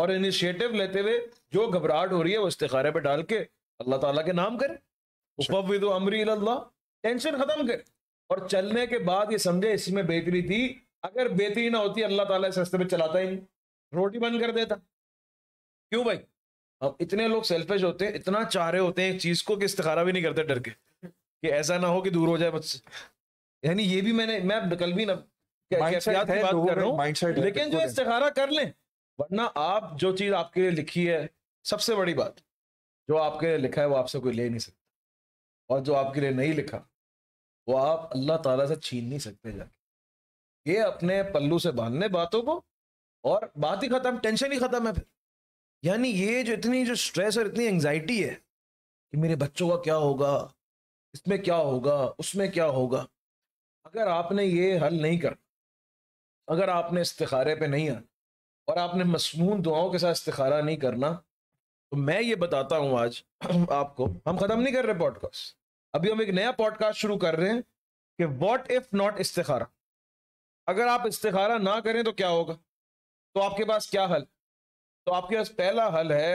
और इनिशिएटिव लेते हुए जो घबराहट हो रही है वो इस्तारे पर डाल के अल्लाह ताला के नाम करें उपविदो अच्छा। अमरी अल्लाह टेंशन खत्म कर और चलने के बाद ये समझे इसमें बेहतरी थी अगर बेहतरी ना होती अल्लाह ताला इस रस्ते पे चलाता ही नहीं रोटी बंद कर देता क्यों भाई अब इतने लोग सेल्फिश होते हैं इतना चाह रहे होते हैं एक चीज को कि इस्तारा भी नहीं करते डर के कि ऐसा ना हो कि दूर हो जाए मुझसे यानी ये भी मैंने मैं कल भी ना बात कर रहा हूँ लेकिन जो इस्तारा कर लें वरना आप जो चीज आपके लिए लिखी है सबसे बड़ी बात जो आपके लिए लिखा है वो आपसे कोई ले नहीं सकता और जो आपके लिए नहीं लिखा वो आप अल्लाह ताला से छीन नहीं सकते जाके ये अपने पल्लू से बांधने बातों को और बात ही खत्म टेंशन ही खत्म है फिर यानी ये जो इतनी जो स्ट्रेस और इतनी एंगजाइटी है कि मेरे बच्चों का क्या होगा इसमें क्या होगा उसमें क्या होगा अगर आपने ये हल नहीं करना अगर आपने इस्तारे पे नहीं आना और आपने मसमून दुआओं के साथ इस्तारा नहीं करना तो मैं ये बताता हूँ आज *clears throat* आपको हम ख़त्म नहीं कर रहे पॉडकास्ट अभी हम एक नया पॉडकास्ट शुरू कर रहे हैं कि वॉट इफ नॉट इस्तारा अगर आप इस्तारा ना करें तो क्या होगा तो आपके पास क्या हल तो आपके पास पहला हल है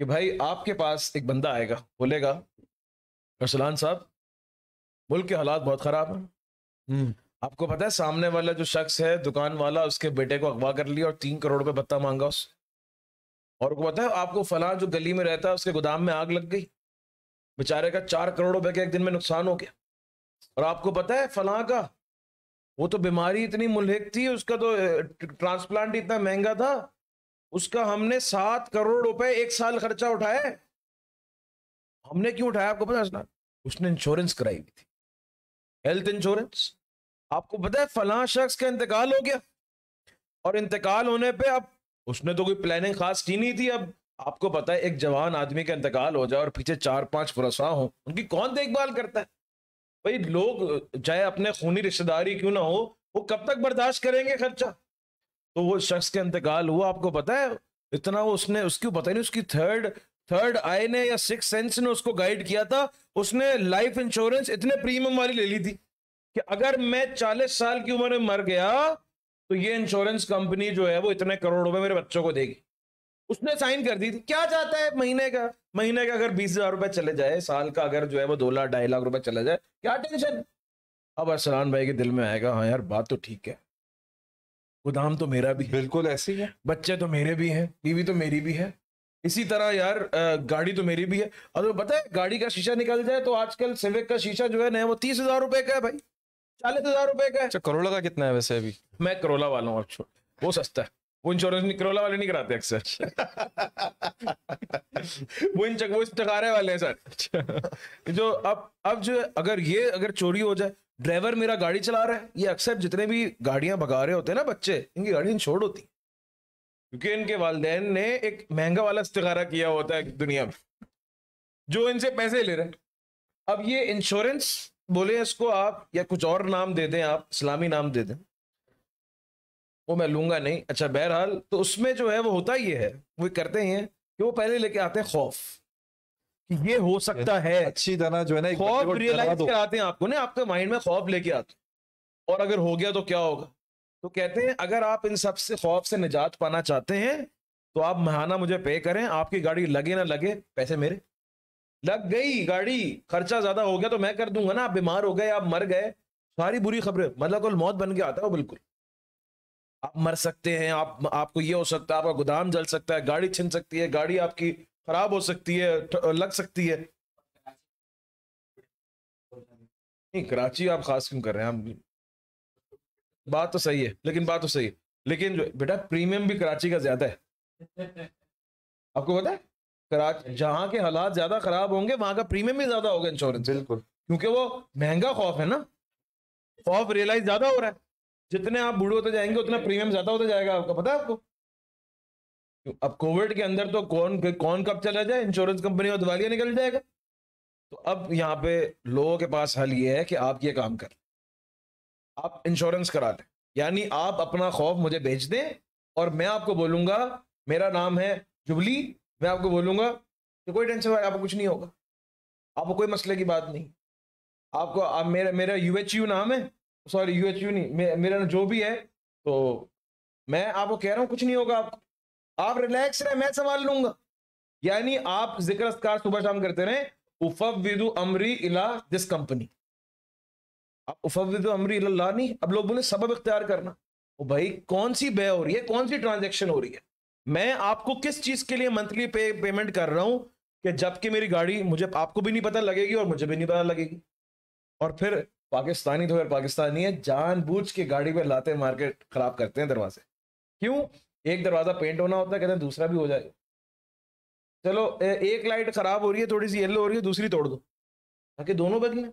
कि भाई आपके पास एक बंदा आएगा बोलेगा अरसलान साहब मुल्क के हालात बहुत ख़राब हैं हम्म। आपको पता है सामने वाला जो शख्स है दुकान वाला उसके बेटे को अगवा कर लिया और तीन करोड़ रुपये भत्ता मांगा उससे और को पता है आपको फला जो गली में रहता है उसके गोदाम में आग लग गई बेचारे का चार करोड़ रुपए का एक दिन में नुकसान हो गया और आपको पता है फलां का वो तो बीमारी इतनी मुलहिक थी उसका तो ट्रांसप्लांट इतना महंगा था उसका हमने सात करोड़ रुपए एक साल खर्चा उठाया हमने क्यों उठाया आपको पता है उसने इंश्योरेंस कराई हुई थी हेल्थ इंश्योरेंस आपको पता है फलां शख्स का इंतकाल हो गया और इंतकाल होने पे अब उसने तो कोई प्लानिंग खास की नहीं थी अब आपको पता है एक जवान आदमी का इंतकाल हो जाए और पीछे चार पांच फुरसा हो उनकी कौन देखभाल करता है भाई लोग चाहे अपने खूनी रिश्तेदारी क्यों ना हो वो कब तक बर्दाश्त करेंगे खर्चा तो वो शख्स के इंतकाल हुआ आपको पता है इतना वो उसने उसकी पता नहीं उसकी थर्ड थर्ड आई ने या सिक्स सेंस ने उसको गाइड किया था उसने लाइफ इंश्योरेंस इतने प्रीमियम वाली ले ली थी कि अगर मैं चालीस साल की उम्र में मर गया तो ये इंश्योरेंस कंपनी जो है वो इतने करोड़ रुपए मेरे बच्चों को देगी उसने साइन कर दी थी क्या चाहता है महीने का महीने का अगर बीस हजार रुपए चले जाए साल का अगर जो है वो दो लाख ढाई लाख रुपए चला जाए क्या टेंशन अब अरसलान भाई के दिल में आएगा हाँ यार बात तो ठीक है गोदाम तो मेरा भी है बिल्कुल ऐसे ही है बच्चे तो मेरे भी हैं बीवी तो मेरी भी है इसी तरह यार गाड़ी तो मेरी भी है और तो बताए गाड़ी का शीशा निकल जाए तो आजकल सिविक का शीशा जो है ना वो तीस हजार रुपए का है भाई चालीस हजार रुपए का है करोला अच्छा, का कितना है वैसे अभी मैं करोला वाला हूँ वो सस्ता है वो इंश्योरेंस निकरोला वाले नहीं कराते अक्सर *laughs* वो इन चक, वो चकारे वाले हैं सर जो अब अब जो अगर ये अगर चोरी हो जाए ड्राइवर मेरा गाड़ी चला रहा है ये अक्सर जितने भी गाड़ियां भगा रहे होते हैं ना बच्चे इनकी गाड़ी इंश्योर्ड होती क्योंकि इनके वाले ने एक महंगा वाला इस्तारा किया होता है दुनिया में जो इनसे पैसे ले रहे हैं अब ये इंश्योरेंस बोले इसको आप या कुछ और नाम दे दें आप इस्लामी नाम दे दें वो मैं लूंगा नहीं अच्छा बहरहाल तो उसमें जो है वो होता ही है वो करते ही हैं कि वो पहले लेके आते हैं खौफ कि ये हो सकता है अच्छी तरह जो है ना खौफ रियलाइज कराते हैं आपको ना आपके माइंड में खौफ लेके आते और अगर हो गया तो क्या होगा तो कहते हैं अगर आप इन सब से खौफ से निजात पाना चाहते हैं तो आप महाना मुझे पे करें आपकी गाड़ी लगे ना लगे पैसे मेरे लग गई गाड़ी खर्चा ज्यादा हो गया तो मैं कर दूंगा ना आप बीमार हो गए आप मर गए सारी बुरी खबरें मतलब मौत बन के आता है वो बिल्कुल आप मर सकते हैं आप आपको ये हो सकता है आपका गोदाम जल सकता है गाड़ी छिन सकती है गाड़ी आपकी खराब हो सकती है लग सकती है नहीं कराची आप खास क्यों कर रहे हैं आप बात तो सही है लेकिन बात तो सही है लेकिन बेटा प्रीमियम भी कराची का ज्यादा है आपको पता है कराची जहाँ के हालात ज्यादा खराब होंगे वहां का प्रीमियम भी ज्यादा होगा इंश्योरेंस बिल्कुल क्योंकि वो महंगा खौफ है ना खौफ रियलाइज ज्यादा हो रहा है जितने आप बूढ़े होते जाएंगे उतना प्रीमियम ज्यादा होता जाएगा आपका पता है आपको अब कोविड के अंदर तो कौन कौन कब चला जाए इंश्योरेंस कंपनी और दिवालिया निकल जाएगा तो अब यहाँ पे लोगों के पास हल ये है कि आप ये काम कर आप इंश्योरेंस करा लें यानी आप अपना खौफ मुझे बेच दें और मैं आपको बोलूंगा मेरा नाम है जुबली मैं आपको बोलूंगा कि कोई टेंशन आपको कुछ नहीं होगा आपको कोई मसले की बात नहीं आपको आप मेरा मेरा यू नाम है सॉरी यू एच यू नहीं मे, मेरा जो भी है तो मैं आपको कह रहा हूँ कुछ नहीं होगा आपको आप रिलैक्स रहे मैं संभाल लूंगा यानी आप जिक्र अस्कार सुबह शाम करते रहे विदु अमरी इला दिस कंपनी आप विदु अमरी इला नहीं अब लोग बोले सबब इख्तियार करना ओ भाई कौन सी बे हो रही है कौन सी ट्रांजेक्शन हो रही है मैं आपको किस चीज के लिए मंथली पे, पेमेंट कर रहा हूं कि जबकि मेरी गाड़ी मुझे आपको भी नहीं पता लगेगी और मुझे भी नहीं पता लगेगी और फिर पाकिस्तानी तो फिर पाकिस्तानी है जानबूझ के गाड़ी पे लाते मार्केट खराब करते हैं दरवाजे क्यों एक दरवाजा पेंट होना होता है कहते हैं दूसरा भी हो जाएगा चलो एक लाइट खराब हो रही है थोड़ी सी येलो हो रही है दूसरी तोड़ दो ताकि दोनों बदले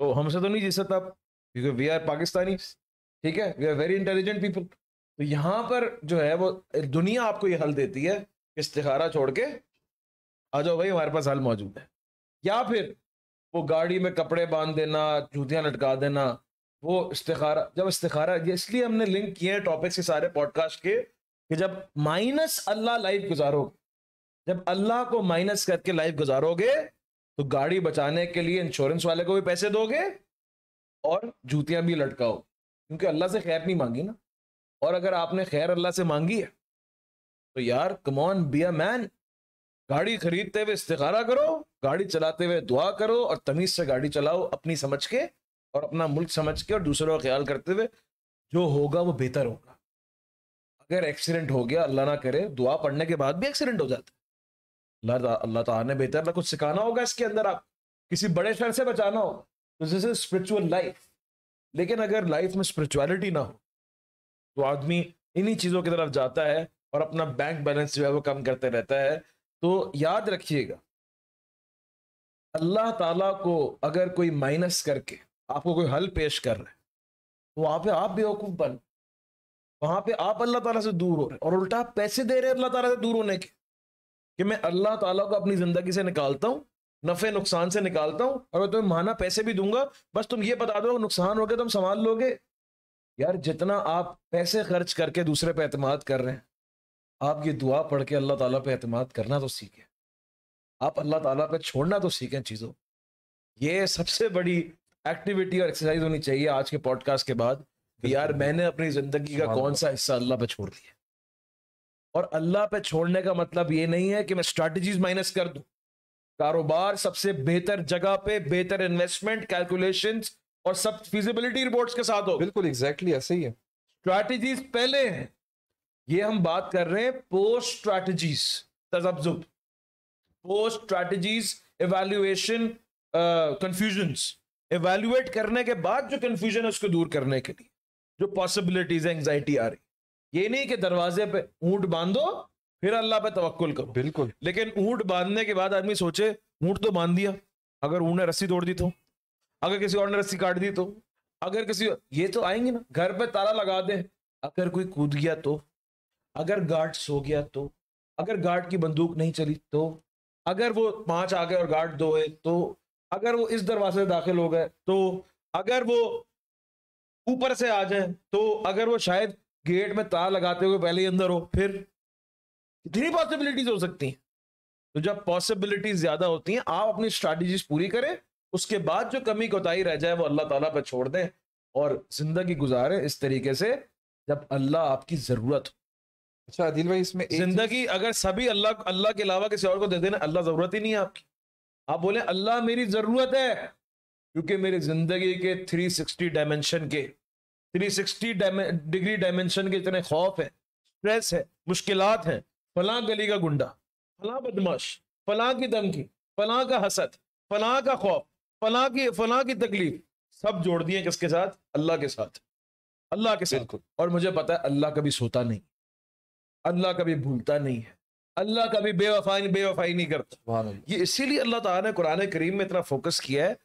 तो हमसे तो नहीं जी सकता क्योंकि वी आर पाकिस्तानी ठीक है we are very intelligent people तो यहाँ पर जो है वो दुनिया आपको ये हल देती है इस्तारा छोड़ के आ जाओ भाई हमारे पास हल मौजूद है या फिर वो गाड़ी में कपड़े बांध देना जूतियाँ लटका देना वो इस्तारा जब इस्तारा ये इसलिए हमने लिंक किए हैं टॉपिक्स के सारे पॉडकास्ट के कि जब माइनस अल्लाह लाइफ गुजारोगे जब अल्लाह को माइनस करके लाइफ गुजारोगे तो गाड़ी बचाने के लिए इंश्योरेंस वाले को भी पैसे दोगे और जूतियां भी लटकाओ क्योंकि अल्लाह से खैर नहीं मांगी ना और अगर आपने खैर अल्लाह से मांगी है तो यार कमॉन बी अ मैन गाड़ी खरीदते हुए इस्तारा करो गाड़ी चलाते हुए दुआ करो और तमीज से गाड़ी चलाओ अपनी समझ के और अपना मुल्क समझ के और दूसरों का ख्याल करते हुए जो होगा वो बेहतर होगा अगर एक्सीडेंट हो गया अल्लाह ना करे दुआ पढ़ने के बाद भी एक्सीडेंट हो जाता है अल्लाह अल्लाह ताला ने बेहतर ना कुछ सिखाना होगा इसके अंदर आप किसी बड़े शहर से बचाना हो तो जैसे स्पिरिचुअल लाइफ लेकिन अगर लाइफ में स्पिरिचुअलिटी ना हो तो आदमी इन्हीं चीज़ों की तरफ जाता है और अपना बैंक बैलेंस जो है वो कम करते रहता है तो याद रखिएगा अल्लाह ताला को अगर कोई माइनस करके आपको कोई हल पेश कर रहे तो वहां पे आप बेवकूफ बन वहां पे आप अल्लाह ताला से दूर हो रहे और उल्टा आप पैसे दे रहे हैं अल्लाह ताला से दूर होने के कि मैं अल्लाह ताला को अपनी जिंदगी से निकालता हूँ नफे नुकसान से निकालता हूँ और मैं तुम्हें माना पैसे भी दूंगा बस तुम ये बता दो नुकसान हो गया तुम संभाल लोगे यार जितना आप पैसे खर्च करके दूसरे पे अहतम कर रहे हैं आप ये दुआ पढ़ के अल्लाह ताला पे अहतमाद करना तो सीखें आप अल्लाह ताला पे छोड़ना तो सीखें चीज़ों ये सबसे बड़ी एक्टिविटी और एक्सरसाइज होनी चाहिए आज के पॉडकास्ट के बाद यार मैंने अपनी ज़िंदगी का कौन सा हिस्सा अल्लाह पे छोड़ दिया और अल्लाह पे छोड़ने का मतलब ये नहीं है कि मैं स्ट्रैटेजीज माइनस कर दूं कारोबार सबसे बेहतर जगह पे बेहतर इन्वेस्टमेंट कैलकुलेशन और सब फिजिबिलिटी रिपोर्ट्स के साथ हो बिल्कुल एग्जैक्टली exactly ऐसे ही है स्ट्रैटेजीज पहले हैं ये हम बात कर रहे हैं पोस्ट स्ट्रैटेजीज तजब्जुब post strategies evaluation confusion evaluate करने के बाद जो कंफ्यूजन है उसको दूर करने के लिए जो पॉसिबिलिटीज एंग्जाइटी आ रही ये नहीं कि दरवाजे पे ऊंट बांधो फिर अल्लाह पे तवक्कुल करो बिल्कुल लेकिन ऊंट बांधने के बाद आदमी सोचे ऊंट तो बांध दिया अगर ऊंट ने रस्सी तोड़ दी तो अगर किसी और ने रस्सी काट दी तो अगर किसी ये तो आएंगे ना घर पे ताला लगा दे अगर कोई कूद गया तो अगर गार्ड सो गया तो अगर गार्ड की बंदूक नहीं चली तो अगर वो पांच आ गए और गार्ड दो है तो अगर वो इस दरवाजे से दाखिल हो गए तो अगर वो ऊपर से आ जाए तो अगर वो शायद गेट में तार लगाते हुए पहले ही अंदर हो फिर कितनी पॉसिबिलिटीज हो सकती हैं तो जब पॉसिबिलिटीज ज्यादा होती हैं आप अपनी स्ट्रैटेजीज पूरी करें उसके बाद जो कमी कोताही रह जाए वो अल्लाह ताला पर छोड़ दें और जिंदगी गुजारें इस तरीके से जब अल्लाह आपकी जरूरत हो अच्छा आदिल भाई इसमें जिंदगी अगर सभी अल्लाह अल्लाह के अलावा किसी और को दे देना अल्लाह जरूरत ही नहीं है आपकी आप बोले अल्लाह मेरी जरूरत है क्योंकि मेरी जिंदगी के 360 डायमेंशन के 360 डिग्री डायमेंशन के इतने खौफ है स्ट्रेस है मुश्किल हैं फलां गली का गुंडा फलां बदमाश फलां की धमकी फलां का हसद फलां का खौफ फलां की फलां की तकलीफ सब जोड़ दिए किसके साथ अल्लाह के साथ अल्लाह के साथ और मुझे पता है अल्लाह कभी सोता नहीं अल्लाह कभी भूलता नहीं है अल्लाह कभी बेवफाई बेवफाई नहीं करता ये इसीलिए अल्लाह ताला ने कुरान करीम में इतना फोकस किया है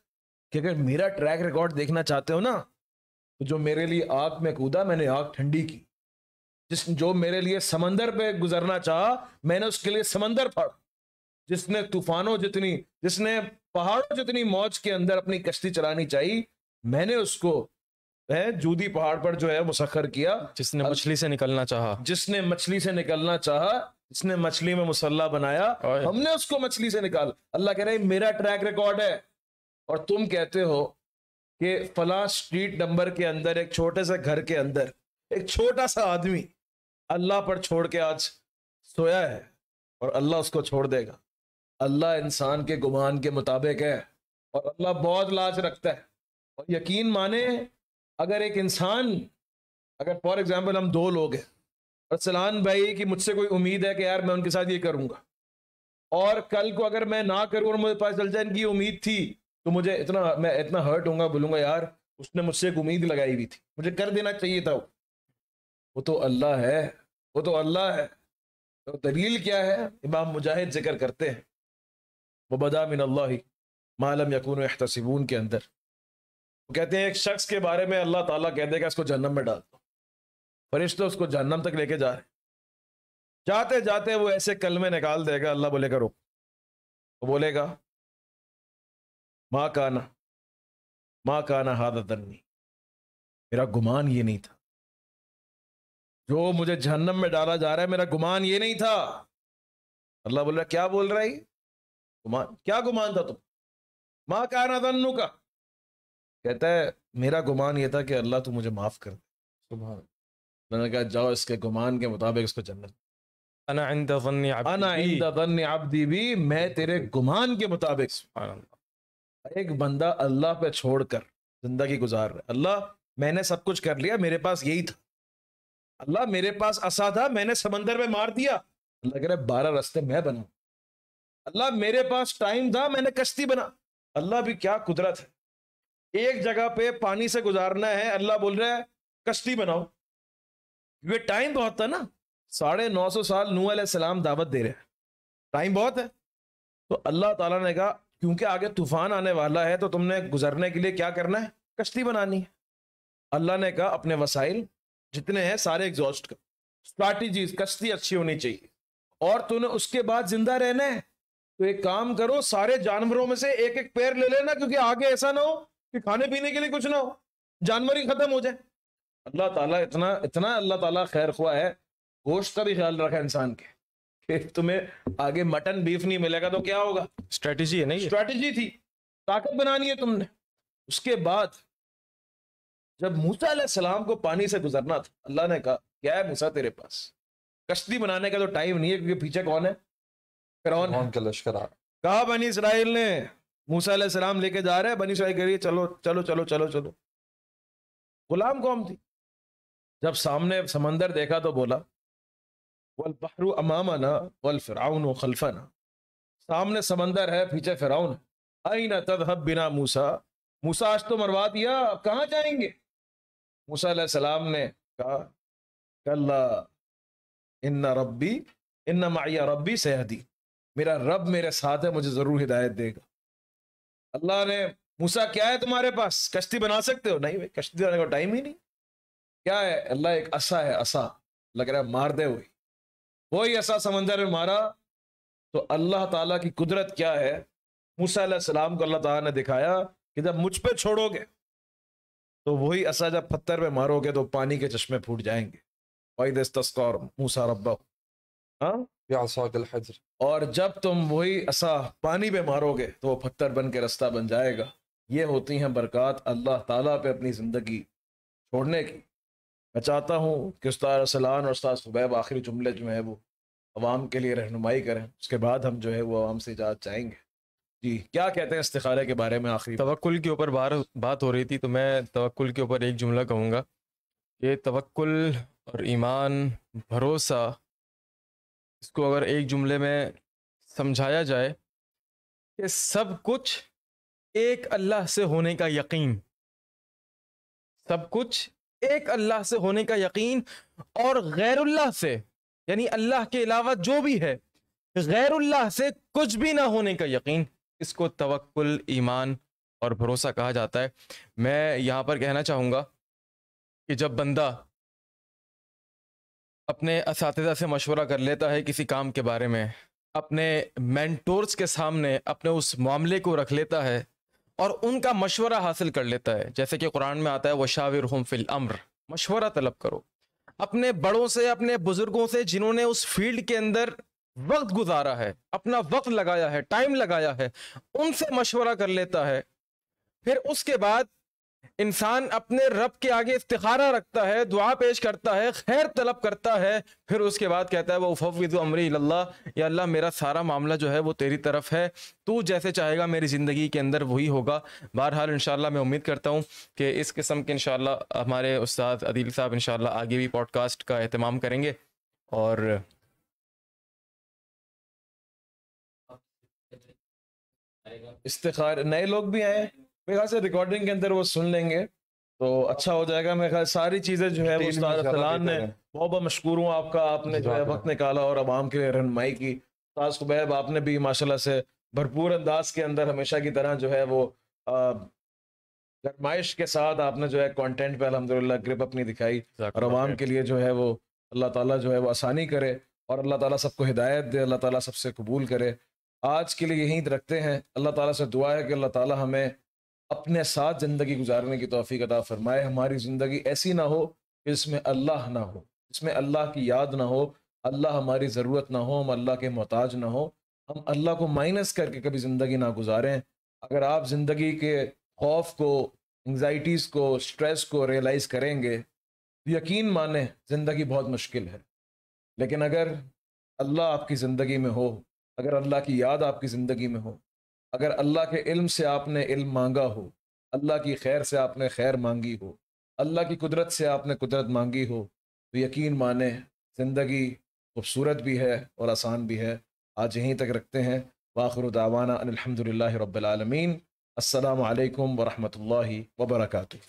कि अगर मेरा ट्रैक रिकॉर्ड देखना चाहते हो ना तो जो मेरे लिए आग में कूदा मैंने आग ठंडी की जिस जो मेरे लिए समंदर पे गुजरना चाहा मैंने उसके लिए समंदर फाड़ जिसने तूफानों जितनी जिसने पहाड़ों जितनी मौज के अंदर अपनी कश्ती चलानी चाहिए मैंने उसको है जूदी पहाड़ पर जो है मुसखर किया जिसने मछली से निकलना चाहा जिसने मछली से निकलना चाहा जिसने मछली में मुसल्ला बनाया हमने उसको मछली से निकाल अल्लाह कह रहे मेरा ट्रैक रिकॉर्ड है और तुम कहते हो कि फला स्ट्रीट नंबर के अंदर एक छोटे से घर के अंदर एक छोटा सा आदमी अल्लाह पर छोड़ के आज सोया है और अल्लाह उसको छोड़ देगा अल्लाह इंसान के गुमान के मुताबिक है और अल्लाह बहुत लाज रखता है और यकीन माने अगर एक इंसान अगर फॉर एग्जाम्पल हम दो लोग हैं और सलान भाई की मुझसे कोई उम्मीद है कि यार मैं उनके साथ ये करूँगा और कल को अगर मैं ना करूँ और मुझे पास चल जाए इनकी उम्मीद थी तो मुझे इतना मैं इतना हर्ट हूँ बोलूँगा यार उसने मुझसे एक उम्मीद लगाई हुई थी मुझे कर देना चाहिए था वो वो तो अल्लाह है वो तो अल्लाह है तो दलील क्या है इमाम मुजाहिद जिक्र करते हैं वबदा मिन मालम यकून एहतसीबून के अंदर कहते हैं एक शख्स के बारे में अल्लाह ताला कह देगा इसको जन्नम में डाल दो फरिश्ते उसको जन्नम तक लेके जा रहे जाते जाते वो ऐसे कल में निकाल देगा अल्लाह बोलेगा रुक वो बोलेगा माँ काना माँ काना हादत मेरा गुमान ये नहीं था जो मुझे जहन्नम में डाला जा रहा है मेरा गुमान ये नहीं था अल्लाह बोल रहा क्या बोल रहा है गुमान क्या गुमान था तुम माँ काना दन्नू का कहता है मेरा गुमान ये था कि अल्लाह तू मुझे माफ़ कर दे सुबह मैंने कहा जाओ इसके गुमान के मुताबिक इसको जन्नत भी मैं तेरे गुमान के मुताबिक एक बंदा अल्लाह पे छोड़कर जिंदगी गुजार रहा अल्लाह मैंने सब कुछ कर लिया मेरे पास यही था अल्लाह मेरे पास असा था मैंने समंदर में मार दिया लग रहा है बारह रास्ते मैं बना अल्लाह मेरे पास टाइम था मैंने कश्ती बना अल्लाह भी क्या कुदरत है एक जगह पे पानी से गुजारना है अल्लाह बोल रहा है कश्ती बनाओ ये टाइम बहुत था ना साढ़े नौ सौ साल नू सलाम दावत दे रहे हैं टाइम बहुत है तो अल्लाह ताला ने कहा क्योंकि आगे तूफान आने वाला है तो तुमने गुजरने के लिए क्या करना है कश्ती बनानी है अल्लाह ने कहा अपने वसाइल जितने हैं सारे एग्जॉस्ट कर स्ट्रैटेजीज कश्ती अच्छी होनी चाहिए और तूने उसके बाद जिंदा रहना है तो एक काम करो सारे जानवरों में से एक एक पैर ले लेना क्योंकि आगे ऐसा ना हो कि खाने पीने के लिए कुछ ना हो जानवर ही खत्म हो जाए अल्लाह ताला इतना इतना अल्लाह ताला खैर खुआ है गोश्त का भी ख्याल रखा इंसान के कि तुम्हें आगे मटन बीफ नहीं मिलेगा तो क्या होगा स्ट्रेटजी है नहीं स्ट्रेटजी थी ताकत बनानी है तुमने उसके बाद जब मूसा सलाम को पानी से गुजरना था अल्लाह ने कहा क्या है मूसा तेरे पास कश्ती बनाने का तो टाइम नहीं है क्योंकि पीछे कौन है फिर कहा बनी इसराइल ने मूसा सलाम लेके जा रहे हैं बनी सवाई करिए चलो चलो चलो चलो चलो गुलाम कौम थी जब सामने समंदर देखा तो बोला वल बहरू अमाम वल फिराउन ना सामने समंदर है पीछे फिराउन आई ना हब बिना मूसा मूसा आज तो मरवा दिया अब कहाँ जाएंगे मूसा सलाम ने कहा कल्ला इन्ना रब्बी इन्ना माया रब्बी सहदी मेरा रब मेरे साथ है मुझे ज़रूर हिदायत देगा अल्लाह ने मूसा क्या है तुम्हारे पास कश्ती बना सकते हो नहीं भाई कश्ती बनाने का टाइम ही नहीं क्या है अल्लाह एक असा है असा लग रहा है मार दे वही वही असा समंदर में मारा तो अल्लाह ताला की कुदरत क्या है मूसा सलाम को अल्लाह ताला ने दिखाया कि जब मुझ पर छोड़ोगे तो वही असा जब पत्थर पर मारोगे तो पानी के चश्मे फूट जाएंगे वही और मूसा रब्बा हाँ हजर और जब तुम वही असा पानी पे मारोगे तो वो पत्थर बन के रास्ता बन जाएगा ये होती हैं बरकत अल्लाह ताला पे अपनी ज़िंदगी छोड़ने की मैं चाहता हूँ कि उस्ताद अरसलान और उस्ताद सुबैब आखिरी जुमले जो है वो आवाम के लिए रहनुमाई करें उसके बाद हम जो है वो आवाम से इजाज़त चाहेंगे जी क्या कहते हैं इस्तारे के बारे में आखिरी तवक्ल के ऊपर बार बात हो रही थी तो मैं तवक्ल के ऊपर एक जुमला कहूँगा ये तवक्ल और ईमान भरोसा इसको अगर एक जुमले में समझाया जाए कि सब कुछ एक अल्लाह से होने का यकीन सब कुछ एक अल्लाह से होने का यकीन और गैरुल्लाह से यानी अल्लाह के अलावा जो भी है गैरुल्लाह से कुछ भी ना होने का यकीन इसको तवक्ल ईमान और भरोसा कहा जाता है मैं यहाँ पर कहना चाहूँगा कि जब बंदा अपने इस से मशवरा कर लेता है किसी काम के बारे में अपने मैंटोर्स के सामने अपने उस मामले को रख लेता है और उनका मशवरा हासिल कर लेता है जैसे कि कुरान में आता है वशाविर हम फिल अम्र मशवरा तलब करो अपने बड़ों से अपने बुजुर्गों से जिन्होंने उस फील्ड के अंदर वक्त गुजारा है अपना वक्त लगाया है टाइम लगाया है उनसे मशवरा कर लेता है फिर उसके बाद इंसान अपने रब के आगे इफ्तारा रखता है दुआ पेश करता है खैर तलब करता है फिर उसके बाद कहता है वह उफ़विज़ अमरी अल्लाह या अल्लाह मेरा सारा मामला जो है वो तेरी तरफ है तू जैसे चाहेगा मेरी ज़िंदगी के अंदर वही होगा बहरहाल इन मैं उम्मीद करता हूँ कि इस किस्म के इन हमारे उस्ताद अदील साहब इन आगे भी पॉडकास्ट का अहतमाम करेंगे और इस्तार नए लोग भी आए मेरे ख्याल से रिकॉर्डिंग के अंदर वो सुन लेंगे तो अच्छा हो जाएगा मेरे ख्याल सारी चीज़ें जो है वो ने बहुत बहुत मशहूर हूँ आपका आपने जो है वक्त निकाला और आवाम के लिए रहनमाई की उस्ताद आपने भी माशाल्लाह से भरपूर अंदाज के अंदर हमेशा की तरह जो है वो गरमाइश के साथ आपने जो है कंटेंट पे अलहमदिल्ला ग्रिप अपनी दिखाई और आवाम के लिए जो है वो अल्लाह ताला जो है वो आसानी करे और अल्लाह ताला सबको हिदायत दे अल्लाह ताला सबसे कबूल करे आज के लिए यहीं रखते हैं अल्लाह ताली से दुआ है कि अल्लाह ताली हमें अपने साथ ज़िंदगी गुजारने की तोफ़ी अदा फरमाए हमारी ज़िंदगी ऐसी ना हो कि जिसमें अल्लाह ना हो जिसमें अल्लाह की याद ना हो अल्लाह हमारी ज़रूरत ना हो हम अल्लाह के मोहताज ना हो हम अल्लाह को माइनस करके कभी ज़िंदगी ना गुजारें अगर आप ज़िंदगी के खौफ को एंगजाइटीज़ को स्ट्रेस को रियलाइज़ करेंगे तो यकीन माने ज़िंदगी बहुत मुश्किल है लेकिन अगर अल्लाह आपकी ज़िंदगी में हो अगर अल्लाह की याद आपकी ज़िंदगी में हो अगर अल्लाह के इल्म से आपने इल्म मांगा हो अल्लाह की खैर से आपने खैर मांगी हो अल्लाह की कुदरत से आपने कुदरत मांगी हो तो यकीन माने ज़िंदगी खूबसूरत भी है और आसान भी है आज यहीं तक रखते हैं बाखर दावाना अनिलहमदिल्ल रबालमीन अल्लाम वरहमल वबरकू